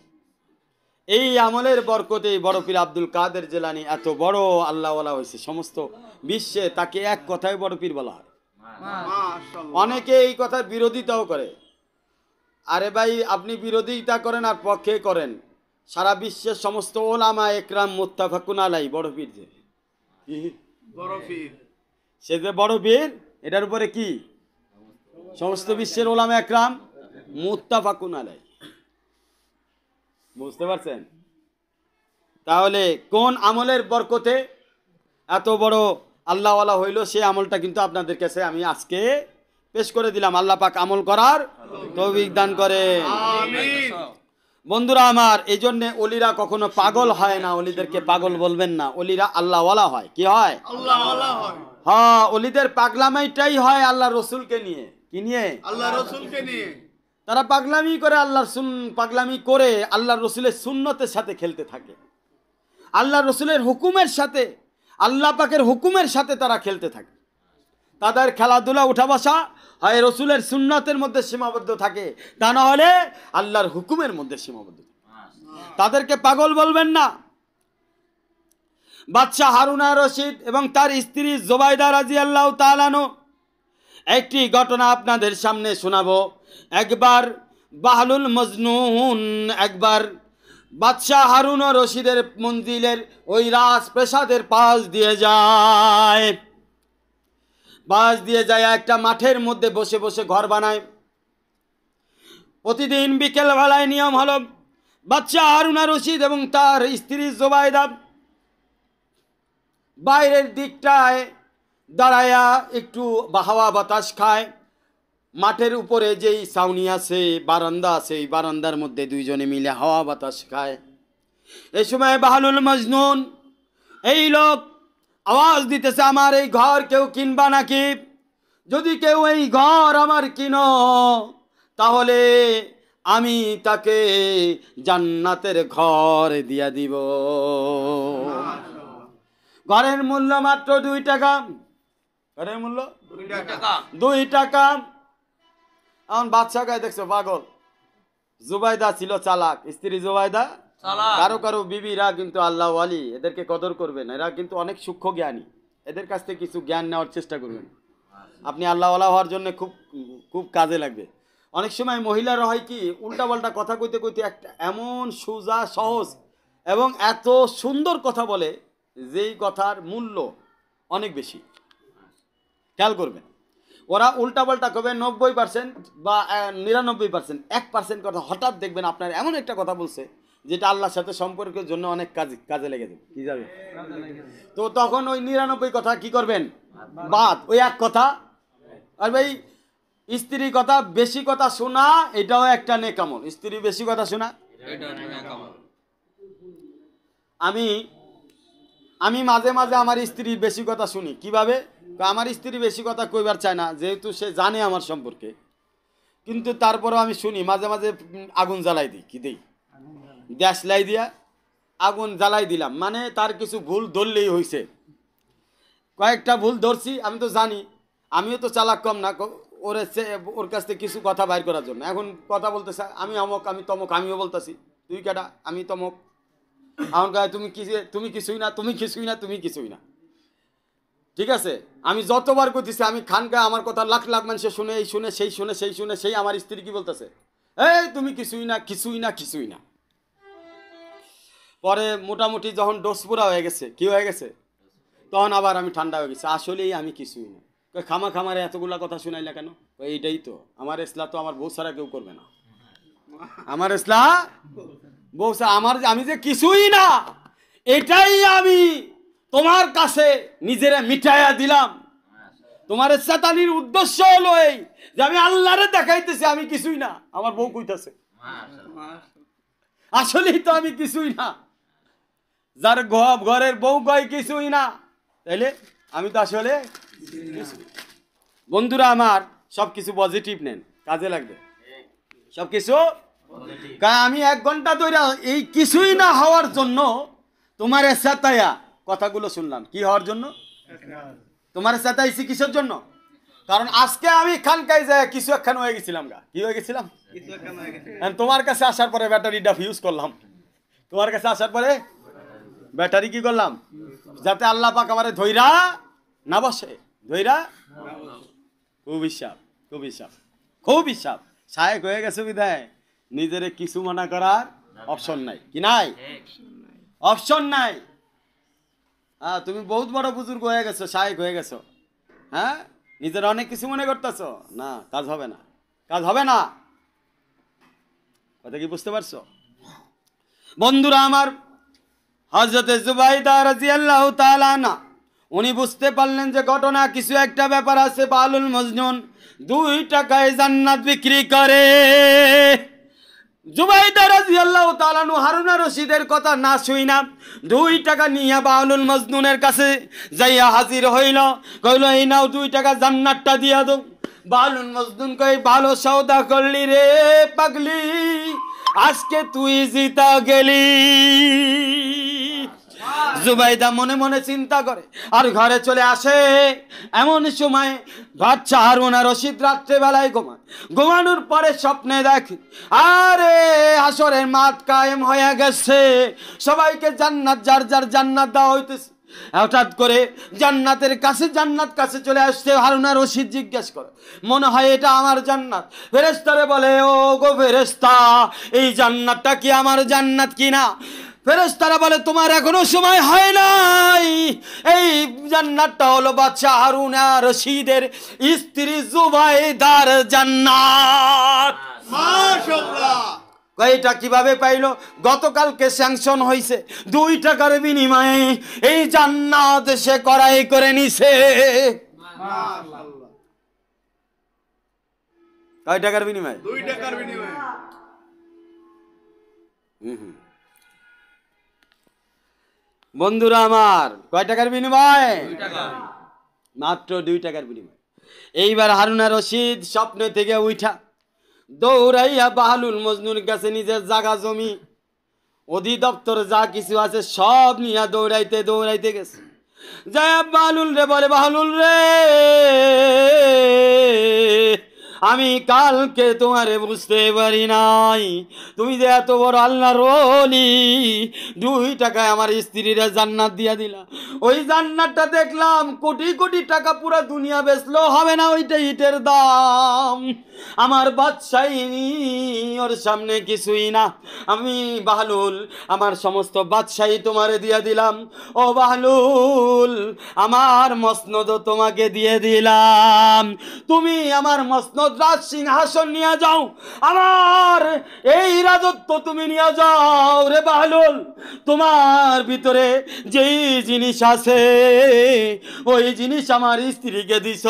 এই আমলের বরকতে বড় পীর আব্দুল কাদের জেলানি এত বড় আল্লাহ হয়েছে সমস্ত বিশ্বে তাকে এক কথায় বড় পীর বলা হয় অনেকে এই কথার বিরোধিতাও করে আরে ভাই আপনি বিরোধিতা করেন আর পক্ষে করেন সারা বিশ্বের সমস্ত ওলামা একরাম ফাকুন আলাই বড় পীর যে বড় সে যে বড় পীর এটার উপরে কি সমস্ত বিশ্বের ওলামা একরাম ফাকুন আলাই বুঝতে পারছেন তাহলে কোন আমলের বরকতে এত বড় আল্লাহওয়ালা হইল সে আমলটা কিন্তু আপনাদের কাছে আমি আজকে পেশ করে দিলাম আল্লাহ পাক আমল করার তৌফিক দান করে বন্ধুরা আমার এই জন্যে অলিরা কখনো পাগল হয় না অলিদেরকে পাগল বলবেন না অলিরা আল্লাহওয়ালা হয় কি হয় হ্যাঁ অলিদের পাগলামাইটাই হয় আল্লাহ রসুলকে নিয়ে কি নিয়ে আল্লাহ রসুলকে নিয়ে তারা পাগলামি করে আল্লাহর সুন পাগলামি করে আল্লাহ রসুলের সুন্নতের সাথে খেলতে থাকে আল্লাহ রসুলের হুকুমের সাথে আল্লাহ পাকের হুকুমের সাথে তারা খেলতে থাকে তাদের খেলাধুলা উঠা বসা হয় রসুলের সুন্নাতের মধ্যে সীমাবদ্ধ থাকে তা না হলে আল্লাহর হুকুমের মধ্যে সীমাবদ্ধ তাদেরকে পাগল বলবেন না বাদশাহ হারুনা রশিদ এবং তার স্ত্রী জোবাইদা রাজি আল্লাহ তালানো একটি ঘটনা আপনাদের সামনে শোনাবো একবার বাহলুল মজনুন একবার বাদশাহ হারুন রশিদের মন্দিরের ওই রাজ প্রাসাদের পাশ দিয়ে যায় বাঁশ দিয়ে যায় একটা মাঠের মধ্যে বসে বসে ঘর বানায় প্রতিদিন বিকেলবেলায় নিয়ম হলো বাচ্চা হারুনা রশিদ এবং তার স্ত্রী জোবায়দা বাইরের দিকটায় দাঁড়ায়া একটু হাওয়া বাতাস খায় মাঠের উপরে যেই ছাউনি আছে বারান্দা আছে এই বারান্দার মধ্যে দুইজনে মিলে হাওয়া বাতাস খায় এ সময় বাহালুল মজনুন এই লোক আওয়াজ দিতেছে আমার এই ঘর কেউ কিনবা নাকি যদি কেউ এই ঘর আমার কিনো তাহলে আমি তাকে জান্নাতের ঘর দিয়া দিব ঘরের মূল্য মাত্র দুই টাকা ঘরের মূল্য দুই টাকা এখন বাদশাহ গায়ে দেখছো পাগল জুবাইদা ছিল চালাক স্ত্রী জুবাইদা কারো কারো বিবিরা কিন্তু আল্লাহ আলী এদেরকে কদর করবেন এরা কিন্তু অনেক সূক্ষ্ম জ্ঞানী এদের কাছ থেকে কিছু জ্ঞান নেওয়ার চেষ্টা করবেন আপনি আল্লাহ আল্লাহ হওয়ার জন্য খুব খুব কাজে লাগবে অনেক সময় মহিলারা হয় কি উল্টাপাল্টা কথা কইতে কইতে একটা এমন সোজা সহজ এবং এত সুন্দর কথা বলে যেই কথার মূল্য অনেক বেশি খেয়াল করবেন ওরা উল্টাপাল্টা কবে নব্বই পার্সেন্ট বা নিরানব্বই পার্সেন্ট এক পার্সেন্ট কথা হঠাৎ দেখবেন আপনার এমন একটা কথা বলছে যেটা আল্লাহর সাথে সম্পর্কের জন্য অনেক কাজে কাজে লেগে যাবে কি যাবে তো তখন ওই নিরানব্বই কথা কি করবেন বাদ ওই এক কথা আর ভাই স্ত্রী কথা বেশি কথা শোনা এটাও একটা নেকামল স্ত্রী বেশি কথা শোনা আমি আমি মাঝে মাঝে আমার স্ত্রীর বেশি কথা শুনি কিভাবে আমার স্ত্রী বেশি কথা কইবার চায় না যেহেতু সে জানে আমার সম্পর্কে কিন্তু তারপরেও আমি শুনি মাঝে মাঝে আগুন জ্বালাই দিই কি দিই গ্যাস লাই দিয়া আগুন জ্বালাই দিলাম মানে তার কিছু ভুল ধরলেই হয়েছে কয়েকটা ভুল ধরছি আমি তো জানি আমিও তো চালাক কম না ওর ওর কাছ থেকে কিছু কথা বাইর করার জন্য এখন কথা বলতেছে আমি অমক আমি তমক আমিও বলতেছি তুই কেটা আমি তমক আমার কাছে তুমি কি তুমি কিছুই না তুমি কিছুই না তুমি কিছুই না ঠিক আছে আমি যতবার করতেছি আমি খানকা আমার কথা লাখ লাখ মানুষের শুনে এই শুনে সেই শুনে সেই শুনে সেই আমার স্ত্রী কি বলতেছে এই তুমি কিছুই না কিছুই না কিছুই না পরে মোটামুটি যখন ডোসপুরা হয়ে গেছে কি হয়ে গেছে তখন আবার আমি ঠান্ডা হয়ে গেছি আসলেই আমি কিছুই না খামা খামারে এতগুলা কথা শুনাইলা কেন এইটাই তো আমার ইসলা তো আমার বউ সারা কেউ করবে না আমার ইসলা বউ আমার আমি যে কিছুই না এটাই আমি তোমার কাছে নিজেরা মিটাইয়া দিলাম তোমার চেতানির উদ্দেশ্য হলো এই যে আমি আল্লাহরে দেখাইতেছি আমি কিছুই না আমার বউ কইতেছে আসলেই তো আমি কিছুই না যার ঘরের বউ গয় কিছুই না তাইলে আমি তো আসলে বন্ধুরা আমার সব কিছু পজিটিভ নেন কাজে লাগবে সব কিছু আমি এক ঘন্টা ধরে এই কিছুই না হওয়ার জন্য তোমার চেতায়া কথাগুলো শুনলাম কি হওয়ার জন্য তোমার চেতাইছি কিসের জন্য কারণ আজকে আমি খানকাই যে কিছু একখান হয়ে গেছিলাম গা কি হয়ে গেছিলাম হ্যাঁ, তোমার কাছে আসার পরে ব্যাটারিটা ইউজ করলাম তোমার কাছে আসার পরে ব্যাটারি কি করলাম যাতে আল্লাহ পাক আমার ধৈরা না বসে ধৈরা খুব হিসাব খুব হিসাব খুব হিসাব সাহেব হয়ে গেছে বিধায় নিজের কিছু মানা করার অপশন নাই কি নাই অপশন নাই হ্যাঁ তুমি বহুত বড় বুজুর্গ হয়ে গেছো সাহেব হয়ে গেছো হ্যাঁ নিজের অনেক কিছু মনে করতেছ না কাজ হবে না কাজ হবে না কথা কি বুঝতে পারছো বন্ধুরা আমার হজরত জুবাইদা রাজি আল্লাহ তালানা উনি বুঝতে পারলেন যে ঘটনা কিছু একটা ব্যাপার আছে বালুল মজনুন দুই টাকায় জান্নাত বিক্রি করে জুবাইদা রাজি আল্লাহ তালানু হারুনা রশিদের কথা না শুই না দুই টাকা নিয়ে বাউলুল মজনুনের কাছে যাইয়া হাজির হইল কইল এই নাও দুই টাকা জান্নাতটা দিয়া দো বাউলুল মজদুন কই ভালো সৌদা করলি রে পাগলি আজকে তুই জিতা গেলি জুবাইদা মনে মনে চিন্তা করে আর ঘরে চলে আসে এমন সময় বাচ্চা হারুন আর রশিদ বেলায় ঘুমায় ঘুমানোর পরে স্বপ্নে দেখে আরে আসরের মাঠ কায়েম হয়ে গেছে সবাইকে জান্নাত যার যার জান্নাত দেওয়া হইতেছে হঠাৎ করে জান্নাতের কাছে জান্নাত কাছে চলে আসছে হারুনা রশিদ জিজ্ঞেস করে মনে হয় এটা আমার জান্নাত ফেরেস্তারে বলে ও গো ফেরেস্তা এই জান্নাতটা কি আমার জান্নাত কিনা ফেরেস্তারা বলে তোমার এখনো সময় হয় নাই এই জান্নাতটা হলো বাচ্চা হারুনা রশিদের স্ত্রী জুবাই দার জান্নাত মাশাআল্লাহ এটা কিভাবে পাইল গতকালকে স্যাংশন হয়েছে দুই টাকার বিনিময়ে এই জান্নাত সে করাই করে নিছে কয় টাকার বিনিময়ে দুই টাকার বিনিময়ে বন্ধুরা আমার কয় টাকার বিনিময়ে মাত্র দুই টাকার বিনিময়ে এইবার হারুনা রশিদ স্বপ্ন থেকে উঠা দৌড়াইয়া বাহালুল মজনুর কাছে নিজের জাগা জমি অধিদপ্তর যা কিছু আছে সব নিয়ে দৌড়াইতে দৌড়াইতে গেছে যায় বাহালুল রে বলে বাহালুল রে আমি কালকে তোমারে বুঝতে পারি নাই তুমি যে এত বড় আল্লাহর ওলি দুই টাকায় আমার স্ত্রীরা জান্নাত দিয়া দিলা ওই জান্নাতটা দেখলাম কোটি কোটি টাকা পুরো দুনিয়া বেচলো হবে না ওইটা ইটের দাম আমার বাদশাই ওর সামনে কিছুই না আমি বাহলুল আমার সমস্ত বাদশাহী তোমারে দিয়ে দিলাম ও বাহলুল আমার মসনদ তোমাকে দিয়ে দিলাম তুমি আমার মসনদ রাজ সিংহাসন নিয়ে যাও আমার এই রাজত্ব তুমি নিয়ে যাও রে বাহলুল তোমার ভিতরে যেই জিনিস আছে ওই জিনিস আমার স্ত্রীকে দিস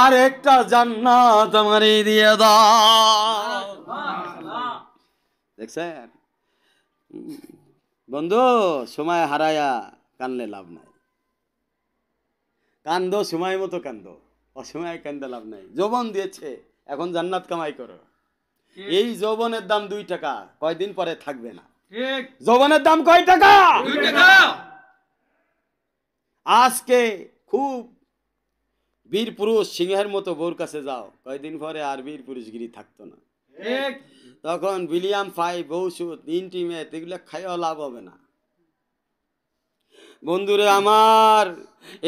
আর একটা জান্নাত আমার এই দিয়ে দেখছেন বন্ধু সময় হারায়া কানলে লাভ নাই কান্দ সময় মতো কান্দ অসময় কান্দে লাভ নাই যৌবন দিয়েছে এখন জান্নাত কামাই করো এই যৌবনের দাম দুই টাকা কয়দিন পরে থাকবে না যৌবনের দাম কয় টাকা আজকে খুব বীর পুরুষ সিংহের মতো বোর কাছে যাও কয়দিন পরে আর বীর পুরুষগিরি থাকতো না তখন বিলিয়াম ফাই বৌসুদ ইন্টিমেট এগুলো খাইও লাভ হবে না বন্ধুরে আমার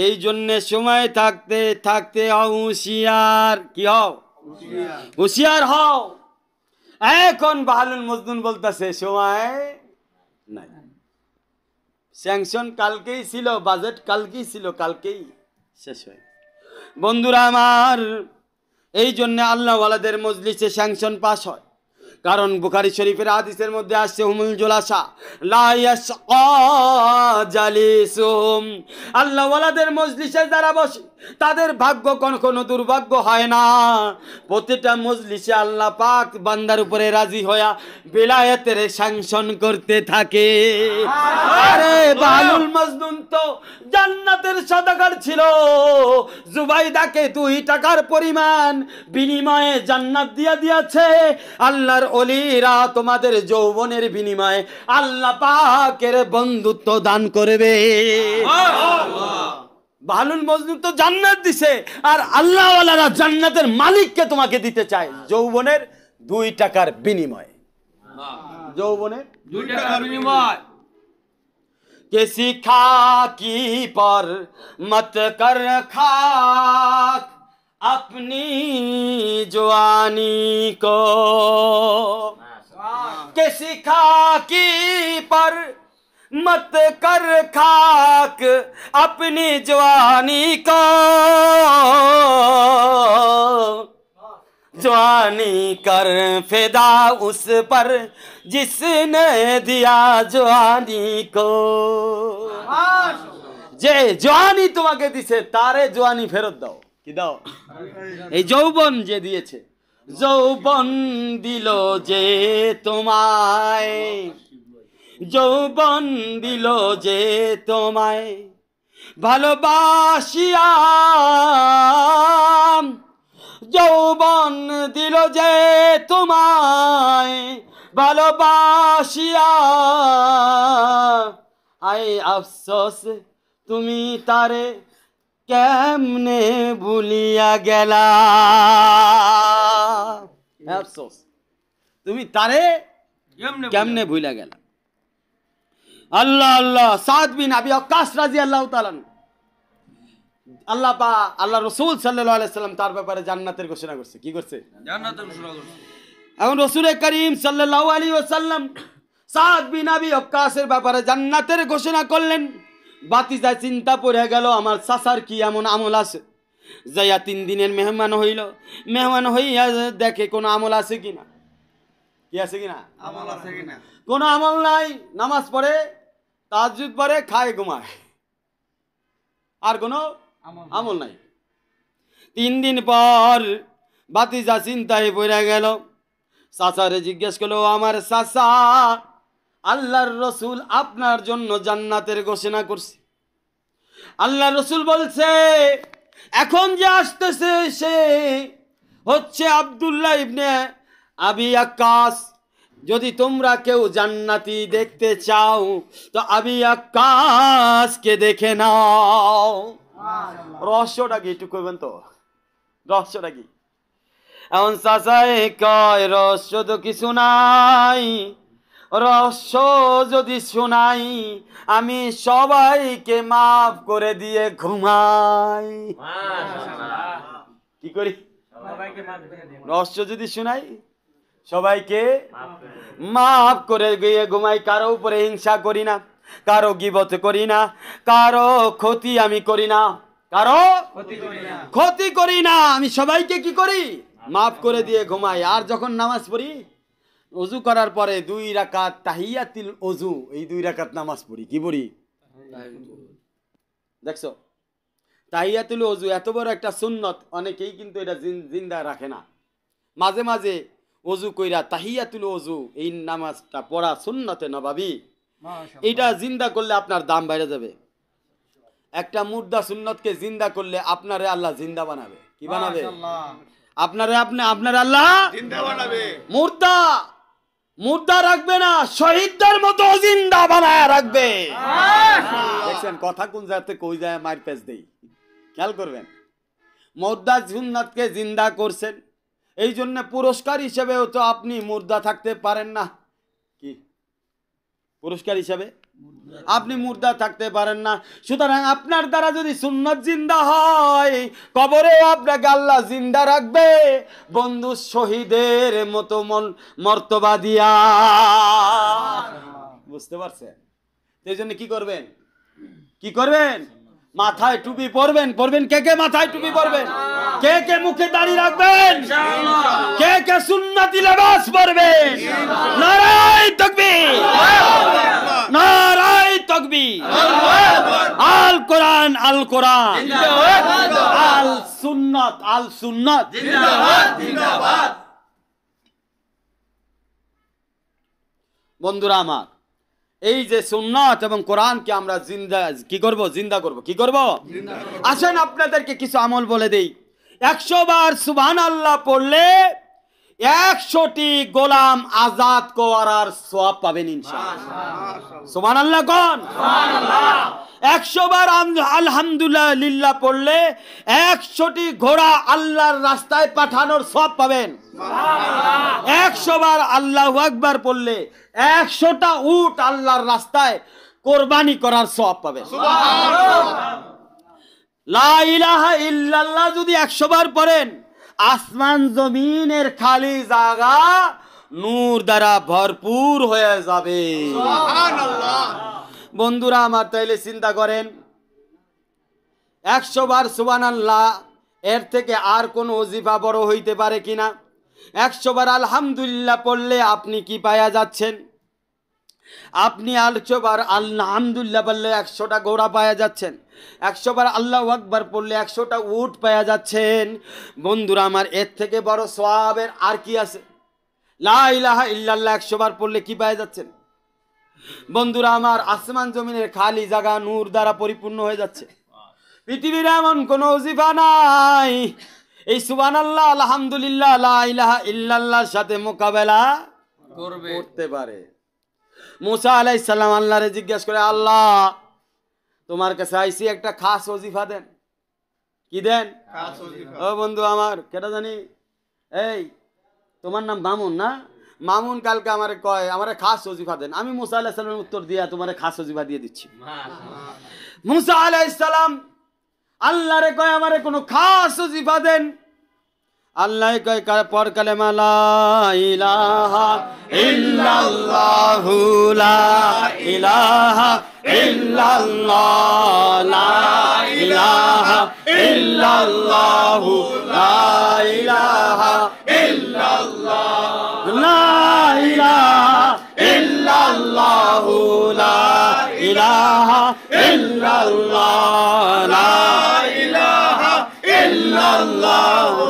এই জন্যে সময় থাকতে থাকতে অংশিয়ার কি হও হুশিয়ার হও এখন বাহালুল মজদুন বলতেছে সময় নাই স্যাংশন কালকেই ছিল বাজেট কালকেই ছিল কালকেই শেষ হয় বন্ধুরা আমার এই জন্যে আল্লাহওয়ালাদের মজলিসে স্যাংশন পাস হয় কারণ বুখারি শরীফের আদিসের মধ্যে আসছে হুমুল জোলাসা লাইয়াস জালিসুম আল্লাহওয়ালাদের মজলিসে যারা বসে তাদের ভাগ্য কখনো দুর্ভাগ্য হয় না প্রতিটা মজলিসে আল্লাহ পাক বান্দার উপরে রাজি হইয়া বিলায়েতের স্যাংশন করতে থাকে আরে বালুল মজনুন তো জান্নাতের সদাকার ছিল জুবাইদাকে দুই টাকার পরিমাণ বিনিময়ে জান্নাত দিয়া দিয়াছে আল্লাহর অলিরা তোমাদের যৌবনের বিনিময়ে আল্লাহ পাকের বন্ধুত্ব দান করবে বাহালুল মজনু তো জান্নাত দিছে আর আল্লাহওয়ালারা জান্নাতের মালিককে তোমাকে দিতে চায় যৌবনের দুই টাকার বিনিময়ে যৌবনের দুই টাকার বিনিময় পর মত কর খাক अपनी জওয়ানি को किसी खाकी पर मत कर खाक अपनी जवानी को जवानी कर फिदा उस पर जिसने दिया जवानी को যে জোয়ানি তোমাকে দিছে তারে জোয়ানি ফেরত দাও কি দাও এই যৌবন যে দিয়েছে যৌবন দিল যে তোমায় যৌবন দিল যে তোমায় ভালোবাসিয়া যৌবন দিল যে তোমায় ভালোবাসিয়া আই আফসোস তুমি তারে কেমনে ভুলিয়া গেলা আফসোস তুমি তারে কেমনে ভুলিয়া গেলা আল্লাহ আল্লাহ সাদ বিন আবি অকাশ রাজি আল্লাহ তালান আল্লাহ পা আল্লাহ রসুল সাল্লাহ আলাইসাল্লাম তার ব্যাপারে জান্নাতের ঘোষণা করছে কি করছে জান্নাতের ঘোষণা করছে এখন রসুলের করিম সাল্লাহ আলী ওসাল্লাম সাদ বিন আবি অকাশের ব্যাপারে জান্নাতের ঘোষণা করলেন বাতিজা চিন্তা পড়ে গেল আমার সাসার কি এমন আমল আছে যাইয়া তিন দিনের মেহমান হইল মেহমান হইয়া দেখে কোনো আমল আছে কিনা কি আছে কিনা আমল আছে কিনা কোনো আমল নাই নামাজ পড়ে তাজুদ পরে খায় ঘুমায় আর কোনো আমল নাই তিন দিন পর যা চিন্তায় পড়ে গেল চাচারে জিজ্ঞেস করলো আমার চাচা আল্লাহর রসুল আপনার জন্য জান্নাতের ঘোষণা করছে আল্লাহ রসুল বলছে এখন যে আসতেছে সে হচ্ছে আবদুল্লাহ ইবনে আবি আকাশ যদি তোমরা কেউ জান্নাতি দেখতে চাও তো আমি আকাশকে দেখে নাও রহস্যটা কি একটু করবেন তো রহস্যটা কি এমন চাচাই কয় রহস্য তো কি শোনাই রহস্য যদি শোনাই আমি সবাইকে মাফ করে দিয়ে ঘুমাই কি করি রহস্য যদি শোনাই সবাইকে মাফ করে গিয়ে ঘুমাই কারো উপরে হিংসা করি না কারো গিবত করি না কারো ক্ষতি আমি করি না কারো ক্ষতি করি না আমি সবাইকে কি করি মাফ করে দিয়ে ঘুমাই আর যখন নামাজ পড়ি অজু করার পরে দুই রাকাত তাহিয়াতিল অজু এই দুই রাকাত নামাজ পড়ি কি পড়ি দেখছো তাহিয়াতিল অজু এত বড় একটা সুন্নত অনেকেই কিন্তু এটা জিন্দা রাখে না মাঝে মাঝে অজু কইরা তাহিয়াতুল অজু এই নামাজটা পড়া সুন্নাতে নবাবি এটা জিন্দা করলে আপনার দাম বাইরে যাবে একটা মুর্দা সুন্নতকে জিন্দা করলে আপনারে আল্লাহ জিন্দা বানাবে কি বানাবে আপনারে আপনি আপনার আল্লাহ জিন্দা বানাবে মুর্দা মুর্দা রাখবে না শহীদদের মতো জিন্দা বানায় রাখবে দেখছেন কথা কোন জায়গাতে কই যায় মার পেস দেই খেয়াল করবেন মুর্দা সুন্নতকে জিন্দা করছেন এই জন্য পুরস্কার হিসেবেও তো আপনি মুর্দা থাকতে পারেন না কি পুরস্কার হিসাবে আপনি মুর্দা থাকতে পারেন না সুতরাং আপনার দ্বারা যদি সুন্নত জিন্দা হয় কবরে আপনাকে আল্লাহ জিন্দা রাখবে বন্ধু শহীদের মতো মন মর্তবা দিয়া বুঝতে পারছেন সেই জন্য কি করবেন কি করবেন মাথায় টুপি পরবেন পরবেন কে কে মাথায় টুপি পরবেন কে কে মুখে দাড়ি রাখবেন কে কে সুন্নতি লেবাস পরবেন নারায় তকবি নারায় তকবি আল কোরআন আল কোরআন আল সুন্নত আল সুন্নত বন্ধুরা আমার এই যে সুন্নত এবং কোরআনকে আমরা জিন্দা কি করব জিন্দা করব কি করব আসেন আপনাদেরকে কিছু আমল বলে দেই একশো বার সুবান আল্লাহ পড়লে একশোটি গোলাম আজাদ করার সব পাবেন সুবান আল্লাহ কন একশো বার আলহামদুলিল্লাহ পড়লে একশোটি ঘোড়া আল্লাহর রাস্তায় পাঠানোর সব পাবেন একশো বার আল্লাহ আকবার পড়লে একশোটা উট আল্লাহর রাস্তায় কোরবানি করার সব পাবেন লা ইলাহা ইল্লাল্লাহ যদি একশো বার পড়েন আসমান জমিনের খালি জায়গা নূর দ্বারা ভরপুর হয়ে যাবে বন্ধুরা আমার তাইলে চিন্তা করেন একশো বার সুবান এর থেকে আর কোনো অজিফা বড় হইতে পারে কিনা একশো বার আলহামদুলিল্লাহ পড়লে আপনি কি পায়া যাচ্ছেন আপনি আলশো বার আল্লাহ আলহামদুলিল্লাহ বললে একশোটা গোড়া পায়া যাচ্ছেন একশোবার আল্লাহ আকবার পড়লে একশোটা উট পাওয়া যাচ্ছেন বন্ধুরা আমার এর থেকে বড় সোয়াবের আর কি আছে লা ইলাহা ইল্লাল্লাহ একশোবার পড়লে কি পাওয়া যাচ্ছেন বন্ধুরা আমার আসমান জমিনের খালি জায়গা নূর দ্বারা পরিপূর্ণ হয়ে যাচ্ছে পৃথিবীর এমন কোন অজিফা নাই এই সুবান আল্লাহ আলহামদুলিল্লাহ ইলাহা ইল্লাল্লাহর সাথে মোকাবেলা করতে পারে মোসা আলাই সাল্লাম আল্লাহরে জিজ্ঞাসা করে আল্লাহ তোমার কাছে আইসি একটা খাস ওজিফা দেন কি দেন ও বন্ধু আমার কেটা জানি এই তোমার নাম মামুন না মামুন কালকে আমার কয় আমার খাস ওজিফা দেন আমি মুসা আল্লাহ সালামের উত্তর দিয়া তোমার খাস অজিফা দিয়ে দিচ্ছি মুসা আলাহ ইসলাম আল্লাহরে কয় আমার কোনো খাস ওজিফা দেন अल्लाह के पर कलेमा ला इलाहा इल्लल्लाहु इलाहा इल्लल्लाह इलाहा इल्लल्लाहु इलाहा इल्लल्लाह इलाहा इल्लल्लाहु इलाहा इल्लल्लाह इलाहा इल्लल्लाहु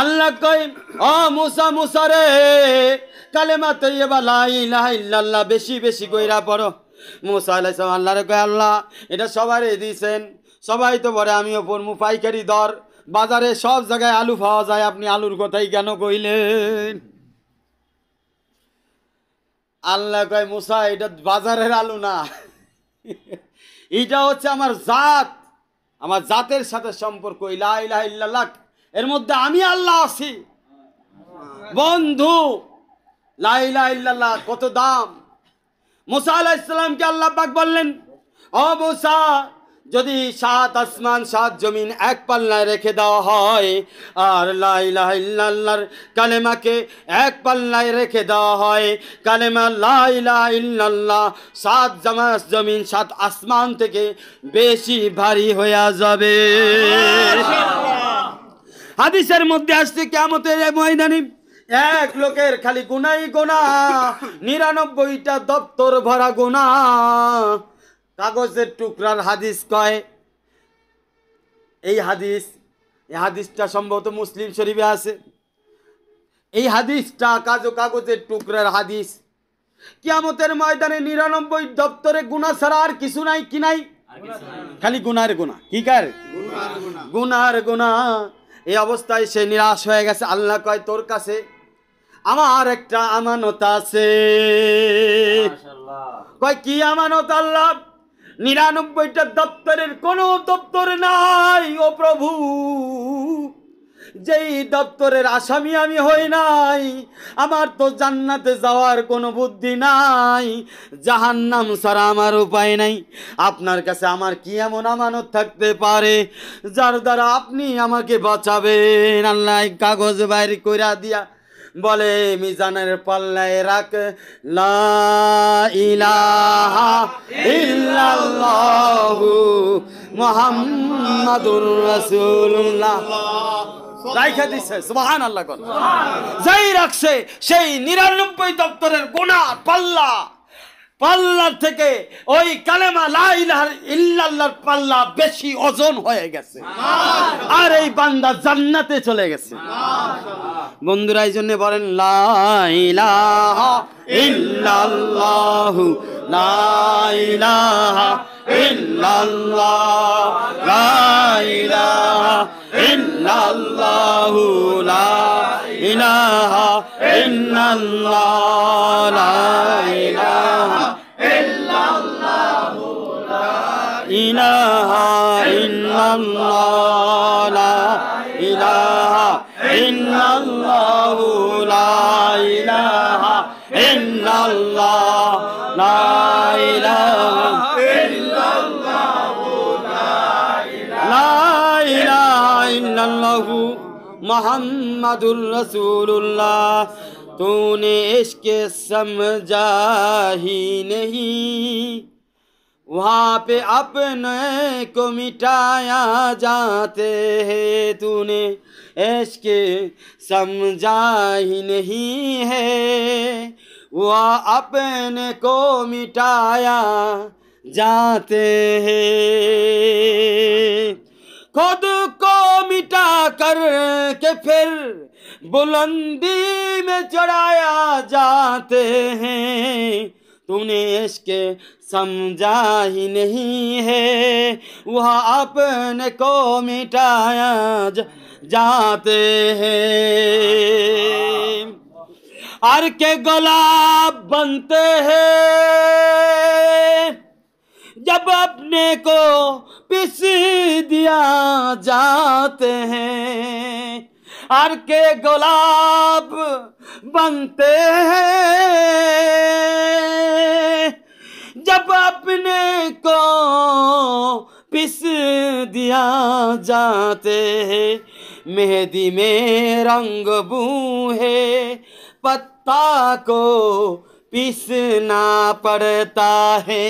আল্লাহ কই অ মুসা মুসা রে কালেমা তৈবা লাই ইলাহা ইল্লাল্লাহ বেশি বেশি কইরা পড়ো মুসা আলাইহিস সালাম আল্লাহর কই আল্লাহ এটা সবারই দিয়েছেন সবাই তো পরে আমিও মু পাইকারি দর বাজারে সব জায়গায় আলু পাওয়া যায় আপনি আলুর কথাই কেন কইলেন আল্লাহ কয় মুসা এটা বাজারের আলু না [LAUGHS] এটা হচ্ছে আমার জাত আমার জাতের সাথে সম্পর্ক ইলাহ ইলাহ ইল্লাল্লাহ এর মধ্যে আমি আল্লাহ আছি বন্ধু লাইলা ইল্লাল্লাহ কত দাম মুসা আলাহ ইসলামকে আল্লাহ পাক বললেন অবসা যদি সাত আসমান সাত জমিন এক পাল্লায় রেখে দেওয়া হয় আর লাইলাহার কালেমাকে এক পাল্লায় রেখে দেওয়া হয় কালেমা লাইলাহ সাত জামাস জমিন সাত আসমান থেকে বেশি ভারী হয়ে যাবে হাদিসের মধ্যে আসছে কেমতের ময়দানি এক লোকের খালি গুনাই গোনা নিরানব্বইটা দপ্তর ভরা গোনা কাগজের টুকরার হাদিস কয় এই হাদিস এই হাদিসটা সম্ভবত মুসলিম শরীফে আছে এই হাদিসটা কাজ কাগজের টুকরার হাদিস কিয়ামতের ময়দানে নিরানব্বই দপ্তরে গুণা ছাড়া আর কিছু নাই কি নাই খালি গুনার গুণা কি কার গুনার গুণা এই অবস্থায় সে নিরাশ হয়ে গেছে আল্লাহ কয় তোর কাছে আমার একটা আমানত আছে কয় কি আমানত আল্লাহ নিরানব্বইটা দপ্তরের কোনো দপ্তর নাই ও প্রভু যেই দপ্তরের আসামি আমি হই নাই আমার তো জান্নাতে যাওয়ার কোনো বুদ্ধি নাই জাহান নাম ছাড়া আমার উপায় নাই আপনার কাছে আমার কি এমন আমানত থাকতে পারে যার দ্বারা আপনি আমাকে বাঁচাবেন আল্লাহ কাগজ বাইর কইরা দিয়া বলে মিজানের পাল্লায় রাখ লাহু মোহাম্মদুর রসুল্লাহ রাইখা দিছে সুবাহান আল্লাহ যাই রাখছে সেই নিরানব্বই দপ্তরের গোনা পাল্লা পাল্লার থেকে ওই কালেমা লাইলার ইল্লাল্লাহর পাল্লা বেশি ওজন হয়ে গেছে আর এই বান্দা জান্নাতে চলে গেছে বন্ধুরা এই জন্য বলেন লাইলাহা ইল্লাল্লাহু লাইলাহা ইল্লাল্লাহ লাইলাহা ইল্লাল্লাহু লাইলাহা ইল্লাল্লাহ লাইলাহা मोहम्मद रसूलुल्लाह तूने इश्क समझा ही नहीं वहाँ पे अपने को मिटाया जाते हैं तूने इश्क समझा ही नहीं है वह अपने को मिटाया जाते हैं खुद को मिटा कर के फिर बुलंदी में चढ़ाया जाते हैं तुमने इश्क समझा ही नहीं है वह अपने को मिटाया जा, जाते हैं अर के गुलाब बनते हैं जब अपने को पिस दिया जाते हैं हर के गुलाब बनते हैं जब अपने को पिस दिया जाते हैं मेहंदी में रंग बूहे पत्ता को पीसना पड़ता है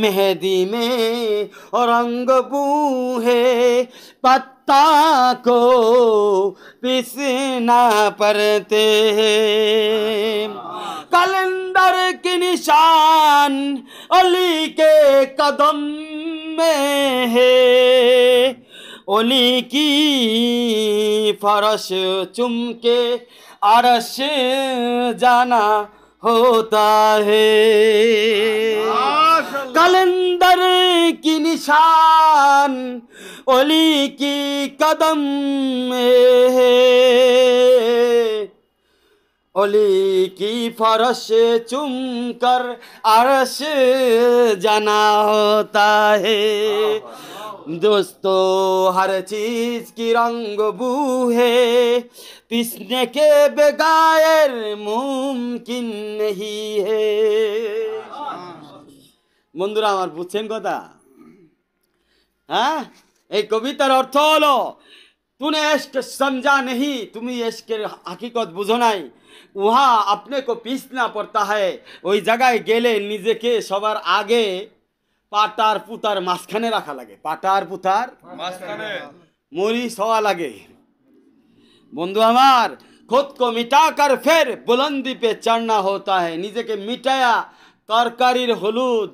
मेहंदी में और रंग बूहे पत्ता को पीसना पड़ते हैं कलंदर के निशान अली के कदम में है ओली की फरश चुमके अरश जाना होता है कलंदर की निशान ओली की कदम में है ओली की फरश कर अरश जाना होता है দোস্তো হর চিজ কি রঙ্গ বুহে পিসনে কে বেগায়ের মুমকিন নেহি হে বন্ধুরা আমার বুঝছেন কথা হ্যাঁ এই কবিতার অর্থ হলো তুনে এসক সমঝা নেই তুমি এসকের হাকিকত বুঝো নাই উহা আপনি কো পিছনা পড়তা হয় ওই জায়গায় গেলে নিজেকে সবার আগে পাটার পুতার মাঝখানে রাখা লাগে পাটার পুতার মাঝখানে মরিচ হওয়া লাগে বন্ধু আমার খুদ কো মিটা কর ফের বুলন্দি পে চড়না হতা হে নিজেকে মিটায়া তরকারির হলুদ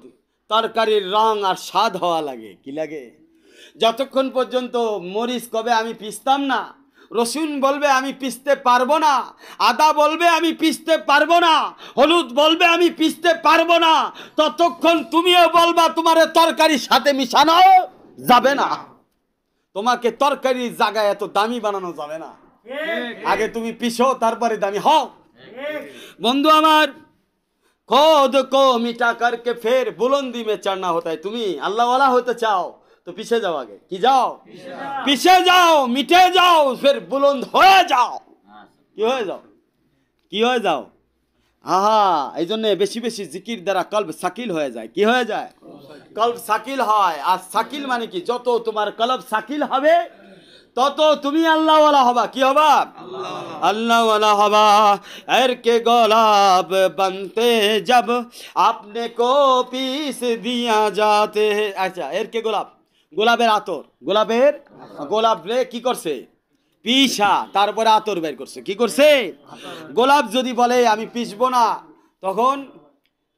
তরকারির রং আর স্বাদ হওয়া লাগে কি লাগে যতক্ষণ পর্যন্ত মরিচ কবে আমি পিসতাম না রসুন বলবে আমি পিসতে পারবো না আদা বলবে আমি পিসতে পারবো না হলুদ বলবে আমি পিসতে পারবো না ততক্ষণ তুমিও বলবা তোমার তরকারির সাথে মিশানো যাবে না তোমাকে তরকারির জায়গায় এত দামি বানানো যাবে না আগে তুমি পিসো তারপরে দামি হও বন্ধু আমার কদ কো মিটা ফের বুলন্দি মে চারনা হতায় তুমি আল্লাহওয়ালা হতে চাও তো পিছিয়ে যাও আগে কি যাও পিছিয়ে যাও মিটে যাও ফের বুলন্দ হয়ে যাও কি হয়ে যাও কি হয়ে যাও আহা এই জন্য বেশি বেশি জিকির দ্বারা কল্প সাকিল হয়ে যায় কি হয়ে যায় কল্প সাকিল হয় আর সাকিল মানে কি যত তোমার কলব সাকিল হবে তত তুমি আল্লাহওয়ালা হবা কি হবা আল্লাহওয়ালা হবা এর কে গোলাপ বানতে জব আপনি কো পিস দিয়া যাতে আচ্ছা এর কে গোলাপ গোলাপের আতর গোলাপের গোলাপ কি করছে পিসা তারপরে আতর বের করছে কি করছে গোলাপ যদি বলে আমি পিসব না তখন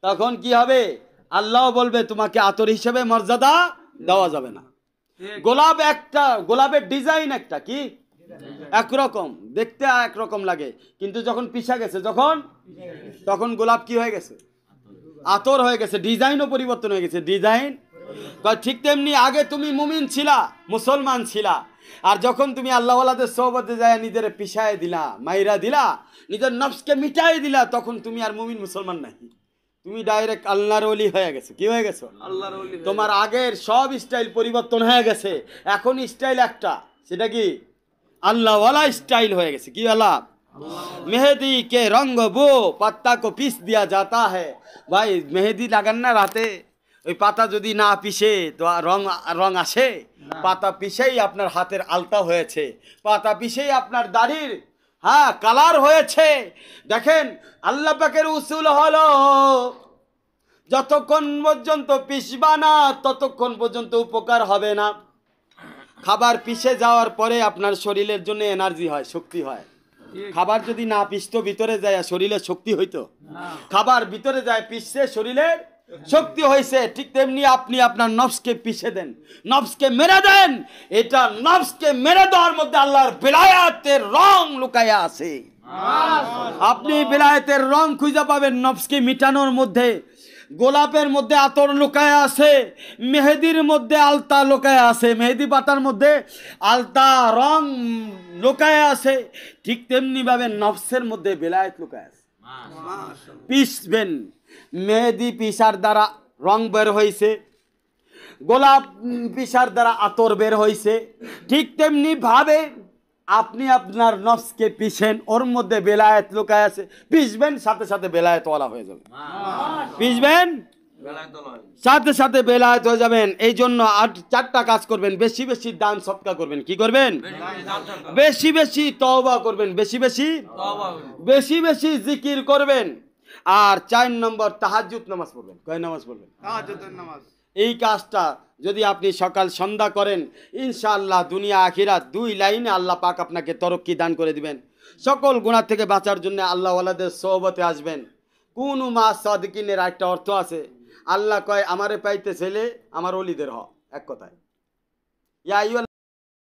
তখন কি হবে আল্লাহ বলবে তোমাকে আতর হিসেবে মর্যাদা দেওয়া যাবে না গোলাপ একটা গোলাপের ডিজাইন একটা কি একরকম দেখতে একরকম লাগে কিন্তু যখন পিসা গেছে যখন তখন গোলাপ কি হয়ে গেছে আতর হয়ে গেছে ডিজাইনও পরিবর্তন হয়ে গেছে ডিজাইন ঠিক তেমনি আগে তুমি মুমিন ছিলা মুসলমান ছিলা আর যখন তুমি আল্লাহওয়ালাদের সহবতে যায় নিজের পিসায় দিলা মাইরা দিলা নিজের নফসকে মিটাই দিলা তখন তুমি আর মুমিন মুসলমান নাই তুমি ডাইরেক্ট আল্লাহর অলি হয়ে গেছো কি হয়ে গেছো আল্লাহর তোমার আগের সব স্টাইল পরিবর্তন হয়ে গেছে এখন স্টাইল একটা সেটা কি আল্লাহওয়ালা স্টাইল হয়ে গেছে কি আল্লাহ মেহেদি কে রঙ্গ বো পাত্তা কো পিস দিয়া যাতা হ্যাঁ ভাই মেহেদি লাগান না রাতে ওই পাতা যদি না পিষে তো রং রং আসে পাতা পিষেই আপনার হাতের আলতা হয়েছে পাতা পিষেই আপনার দাড়ির হ্যাঁ কালার হয়েছে দেখেন আল্লাহ পাকের উসুল হলো যতক্ষণ পর্যন্ত পিসবা না ততক্ষণ পর্যন্ত উপকার হবে না খাবার পিষে যাওয়ার পরে আপনার শরীরের জন্য এনার্জি হয় শক্তি হয় খাবার যদি না পিসতো ভিতরে যায় শরীরে শক্তি হইতো খাবার ভিতরে যায় পিষছে শরীরের শক্তি হয়েছে ঠিক তেমনি আপনি আপনার নফসকে পিছিয়ে দেন নফসকে মেরে দেন এটা নফসকে মেরে দেওয়ার মধ্যে আল্লাহর বিলায়াতের রং লুকায়া আছে আপনি বিলায়াতের রং খুঁজে পাবেন নফসকে মিটানোর মধ্যে গোলাপের মধ্যে আতর লুকায় আছে মেহেদির মধ্যে আলতা লুকায় আছে মেহেদি পাতার মধ্যে আলতা রং লুকায় আছে ঠিক তেমনিভাবে নফসের মধ্যে বেলায়েত লুকায় আছে পিসবেন মেহেদি পিসার দ্বারা রং বের হয়েছে গোলাপ পিসার দ্বারা আতর বের হয়েছে ঠিক তেমনিভাবে আপনি আপনার নফসকে পিছেন ওর মধ্যে বেলায়েত লুকায় আছে পিসবেন সাথে সাথে বেলায়েত ওলা হয়ে যাবে পিসবেন সাথে সাথে বেলায়েত হয়ে যাবেন এই জন্য আর চারটা কাজ করবেন বেশি বেশি দান সৎকা করবেন কি করবেন বেশি বেশি তওবা করবেন বেশি বেশি বেশি বেশি জিকির করবেন আর চার নম্বর তাহাজুদ নামাজ পড়বেন কয় নামাজ পড়বেন এই কাজটা যদি আপনি সকাল সন্ধ্যা করেন ইনশাআল্লাহ দুনিয়া আখিরা দুই লাইনে আল্লাহ পাক আপনাকে তরক্কি দান করে দিবেন সকল গুণার থেকে বাঁচার জন্য আল্লাহওয়ালাদের সহবতে আসবেন কোন মা সদকিনের একটা অর্থ আছে আল্লাহ কয় আমারে পাইতে ছেলে আমার অলিদের হ এক কথায় ইয়া